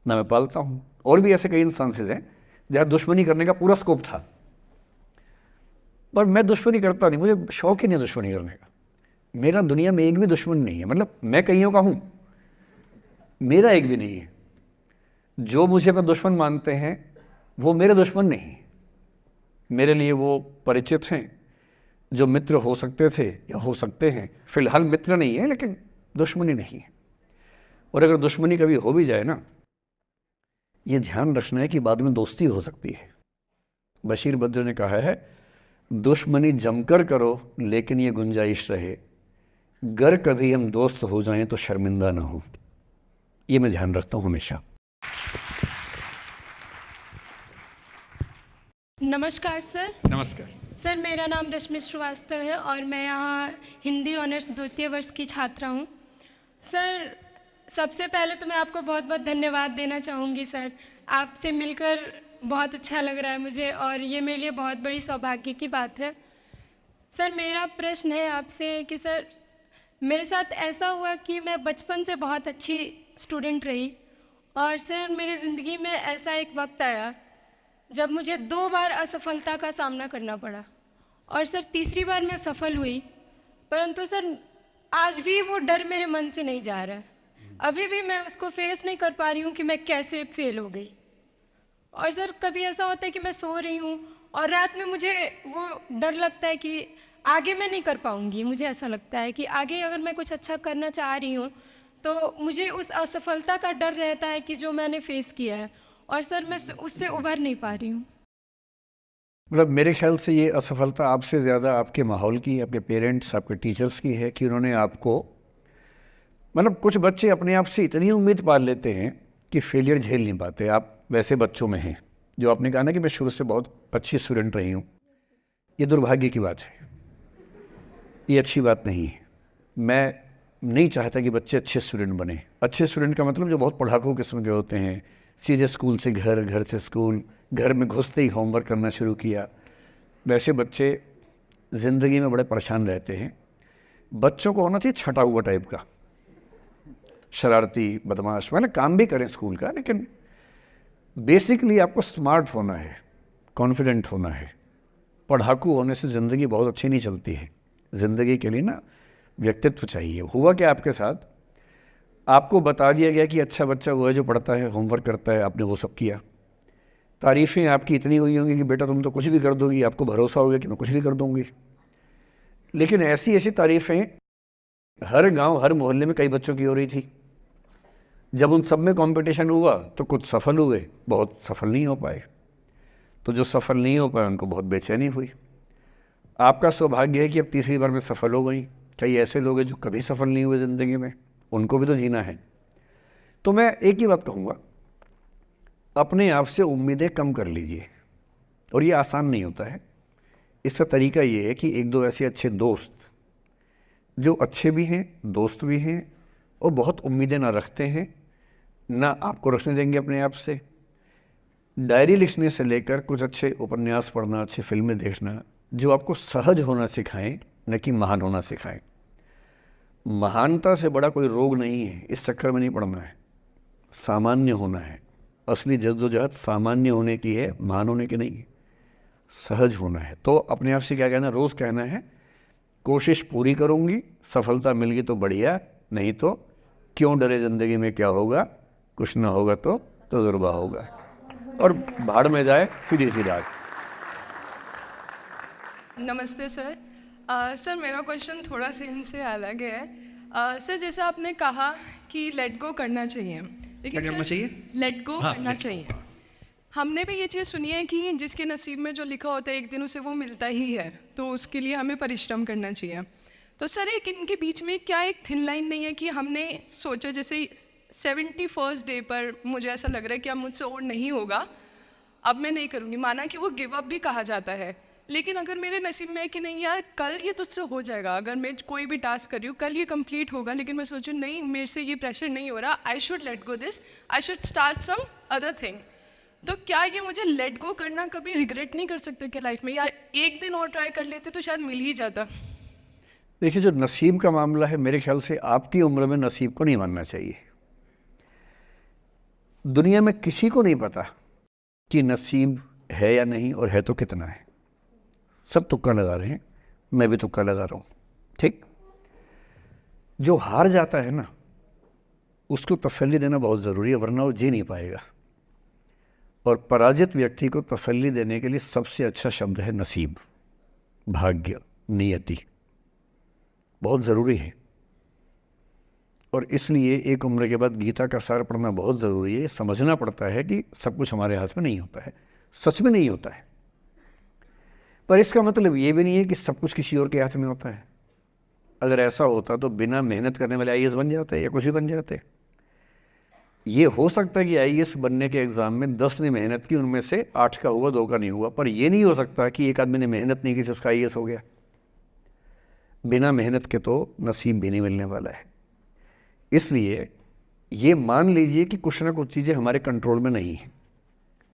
ना मैं पालता हूँ और भी ऐसे कई इंस्टांसेज हैं जहाँ दुश्मनी करने का पूरा स्कोप था पर मैं दुश्मनी करता नहीं मुझे शौक ही नहीं दुश्मनी करने का मेरा दुनिया में एक भी दुश्मन नहीं है मतलब मैं कईयों का हूँ मेरा एक भी नहीं है जो मुझे अपना दुश्मन मानते हैं वो मेरे दुश्मन नहीं मेरे लिए वो परिचित हैं जो मित्र हो सकते थे या हो सकते हैं फिलहाल मित्र नहीं है लेकिन दुश्मनी नहीं है और अगर दुश्मनी कभी हो भी जाए ना ये ध्यान रखना है कि बाद में दोस्ती हो सकती है बशीर बद्र ने कहा है दुश्मनी जमकर करो लेकिन ये गुंजाइश रहे गर कभी हम दोस्त हो जाएं तो शर्मिंदा ना हो ये मैं ध्यान रखता हूँ हमेशा नमस्कार सर नमस्कार सर मेरा नाम रश्मि श्रीवास्तव है और मैं यहाँ हिंदी ऑनर्स द्वितीय वर्ष की छात्रा हूँ सर सबसे पहले तो मैं आपको बहुत बहुत धन्यवाद देना चाहूँगी सर आपसे मिलकर बहुत अच्छा लग रहा है मुझे और ये मेरे लिए बहुत बड़ी सौभाग्य की बात है सर मेरा प्रश्न है आपसे कि सर मेरे साथ ऐसा हुआ कि मैं बचपन से बहुत अच्छी स्टूडेंट रही और सर मेरी ज़िंदगी में ऐसा एक वक्त आया जब मुझे दो बार असफलता का सामना करना पड़ा और सर तीसरी बार मैं सफल हुई परंतु सर आज भी वो डर मेरे मन से नहीं जा रहा अभी भी मैं उसको फेस नहीं कर पा रही हूँ कि मैं कैसे फेल हो गई और सर कभी ऐसा होता है कि मैं सो रही हूँ और रात में मुझे वो डर लगता है कि आगे मैं नहीं कर पाऊँगी मुझे ऐसा लगता है कि आगे अगर मैं कुछ अच्छा करना चाह रही हूँ तो मुझे उस असफलता का डर रहता है कि जो मैंने फेस किया है और सर मैं उससे उभर नहीं पा रही हूँ मतलब मेरे ख्याल से ये असफलता आपसे ज़्यादा आपके माहौल की आपके पेरेंट्स आपके टीचर्स की है कि उन्होंने आपको मतलब कुछ बच्चे अपने आप से इतनी उम्मीद पाल लेते हैं कि फेलियर झेल नहीं पाते आप वैसे बच्चों में हैं जो आपने कहा ना कि मैं शुरू से बहुत अच्छी स्टूडेंट रही हूँ ये दुर्भाग्य की बात है ये अच्छी बात नहीं है मैं नहीं चाहता कि बच्चे अच्छे स्टूडेंट बने अच्छे स्टूडेंट का मतलब जो बहुत पढ़ाकू किस्म के होते हैं सीधे स्कूल से घर घर से स्कूल घर में घुसते ही होमवर्क करना शुरू किया वैसे बच्चे ज़िंदगी में बड़े परेशान रहते हैं बच्चों को होना चाहिए छटा हुआ टाइप का शरारती बदमाश मैंने मतलब काम भी करें स्कूल का लेकिन बेसिकली आपको स्मार्ट होना है कॉन्फिडेंट होना है पढ़ाकू होने से ज़िंदगी बहुत अच्छी नहीं चलती है ज़िंदगी के लिए ना व्यक्तित्व चाहिए हुआ क्या आपके साथ आपको बता दिया गया कि अच्छा बच्चा वो है जो पढ़ता है होमवर्क करता है आपने वो सब किया तारीफ़ें आपकी इतनी हुई होंगी कि बेटा तुम तो कुछ भी कर दोगी आपको भरोसा हो गया कि मैं कुछ भी कर दूँगी लेकिन ऐसी ऐसी तारीफ़ें हर गांव हर मोहल्ले में कई बच्चों की हो रही थी जब उन सब में कंपटीशन हुआ तो कुछ सफल हुए बहुत सफल नहीं हो पाए तो जो सफल नहीं हो पाए उनको बहुत बेचैनी हुई आपका सौभाग्य है कि अब तीसरी बार में सफल हो गई कई ऐसे लोग हैं जो कभी सफल नहीं हुए ज़िंदगी में उनको भी तो जीना है तो मैं एक ही बात कहूँगा अपने आप से उम्मीदें कम कर लीजिए और ये आसान नहीं होता है इसका तरीका ये है कि एक दो ऐसे अच्छे दोस्त जो अच्छे भी हैं दोस्त भी हैं वो बहुत उम्मीदें ना रखते हैं ना आपको रखने देंगे अपने आप से डायरी लिखने से लेकर कुछ अच्छे उपन्यास पढ़ना अच्छी फिल्में देखना जो आपको सहज होना सिखाएं न कि महान होना सिखाएं महानता से बड़ा कोई रोग नहीं है इस चक्कर में नहीं पड़ना है सामान्य होना है असली जद्दोजहद सामान्य होने की है महान होने की नहीं है सहज होना है तो अपने आप से क्या कहना रोज़ कहना है कोशिश पूरी करूँगी सफलता मिल गई तो बढ़िया नहीं तो क्यों डरे ज़िंदगी में क्या होगा कुछ ना होगा तो तजुर्बा तो होगा और भाड़ में जाए सीधी सी रात नमस्ते सर आ, सर मेरा क्वेश्चन थोड़ा सा इनसे अलग है आ, सर जैसा आपने कहा कि लेट गो करना चाहिए लेकिन करना चाहिए लेट गो हाँ, करना चाहिए हमने भी ये चीज़ सुनी है कि जिसके नसीब में जो लिखा होता है एक दिन उसे वो मिलता ही है तो उसके लिए हमें परिश्रम करना चाहिए तो सर एक इनके बीच में क्या एक थिन लाइन नहीं है कि हमने सोचा जैसे सेवेंटी फर्स्ट डे पर मुझे ऐसा लग रहा है कि अब मुझसे और नहीं होगा अब मैं नहीं करूँगी माना कि वो गिव अप भी कहा जाता है लेकिन अगर मेरे नसीब में है कि नहीं यार कल ये तुझसे हो जाएगा अगर मैं कोई भी टास्क कर रही हूँ कल ये कंप्लीट होगा लेकिन मैं सोचूँ नहीं मेरे से ये प्रेशर नहीं हो रहा I should let go this I should start some other thing तो क्या ये मुझे लेट गो करना कभी रिग्रेट नहीं कर सकते क्या लाइफ में यार एक दिन और ट्राई कर लेते तो शायद मिल ही जाता देखिए जो नसीब का मामला है मेरे ख्याल से आपकी उम्र में नसीब को नहीं मानना चाहिए दुनिया में किसी को नहीं पता कि नसीब है या नहीं और है तो कितना है सब तुक्का लगा रहे हैं मैं भी तुक्का लगा रहा हूँ ठीक जो हार जाता है ना उसको तसली देना बहुत ज़रूरी है वरना वो जी नहीं पाएगा और पराजित व्यक्ति को तसली देने के लिए सबसे अच्छा शब्द है नसीब भाग्य नियति बहुत ज़रूरी है और इसलिए एक उम्र के बाद गीता का सार पढ़ना बहुत ज़रूरी है समझना पड़ता है कि सब कुछ हमारे हाथ में नहीं होता है सच में नहीं होता है पर इसका मतलब ये भी नहीं है कि सब कुछ किसी और के हाथ में होता है अगर ऐसा होता तो बिना मेहनत करने वाले आई बन जाते या कुछ भी बन जाते ये हो सकता है कि आई बनने के एग्ज़ाम में दस ने मेहनत की उनमें से आठ का हुआ दो का नहीं हुआ पर यह नहीं हो सकता कि एक आदमी ने मेहनत नहीं की तो उसका आई हो गया बिना मेहनत के तो नसीब भी नहीं मिलने वाला है इसलिए ये मान लीजिए कि कुछ ना कुछ चीज़ें हमारे कंट्रोल में नहीं हैं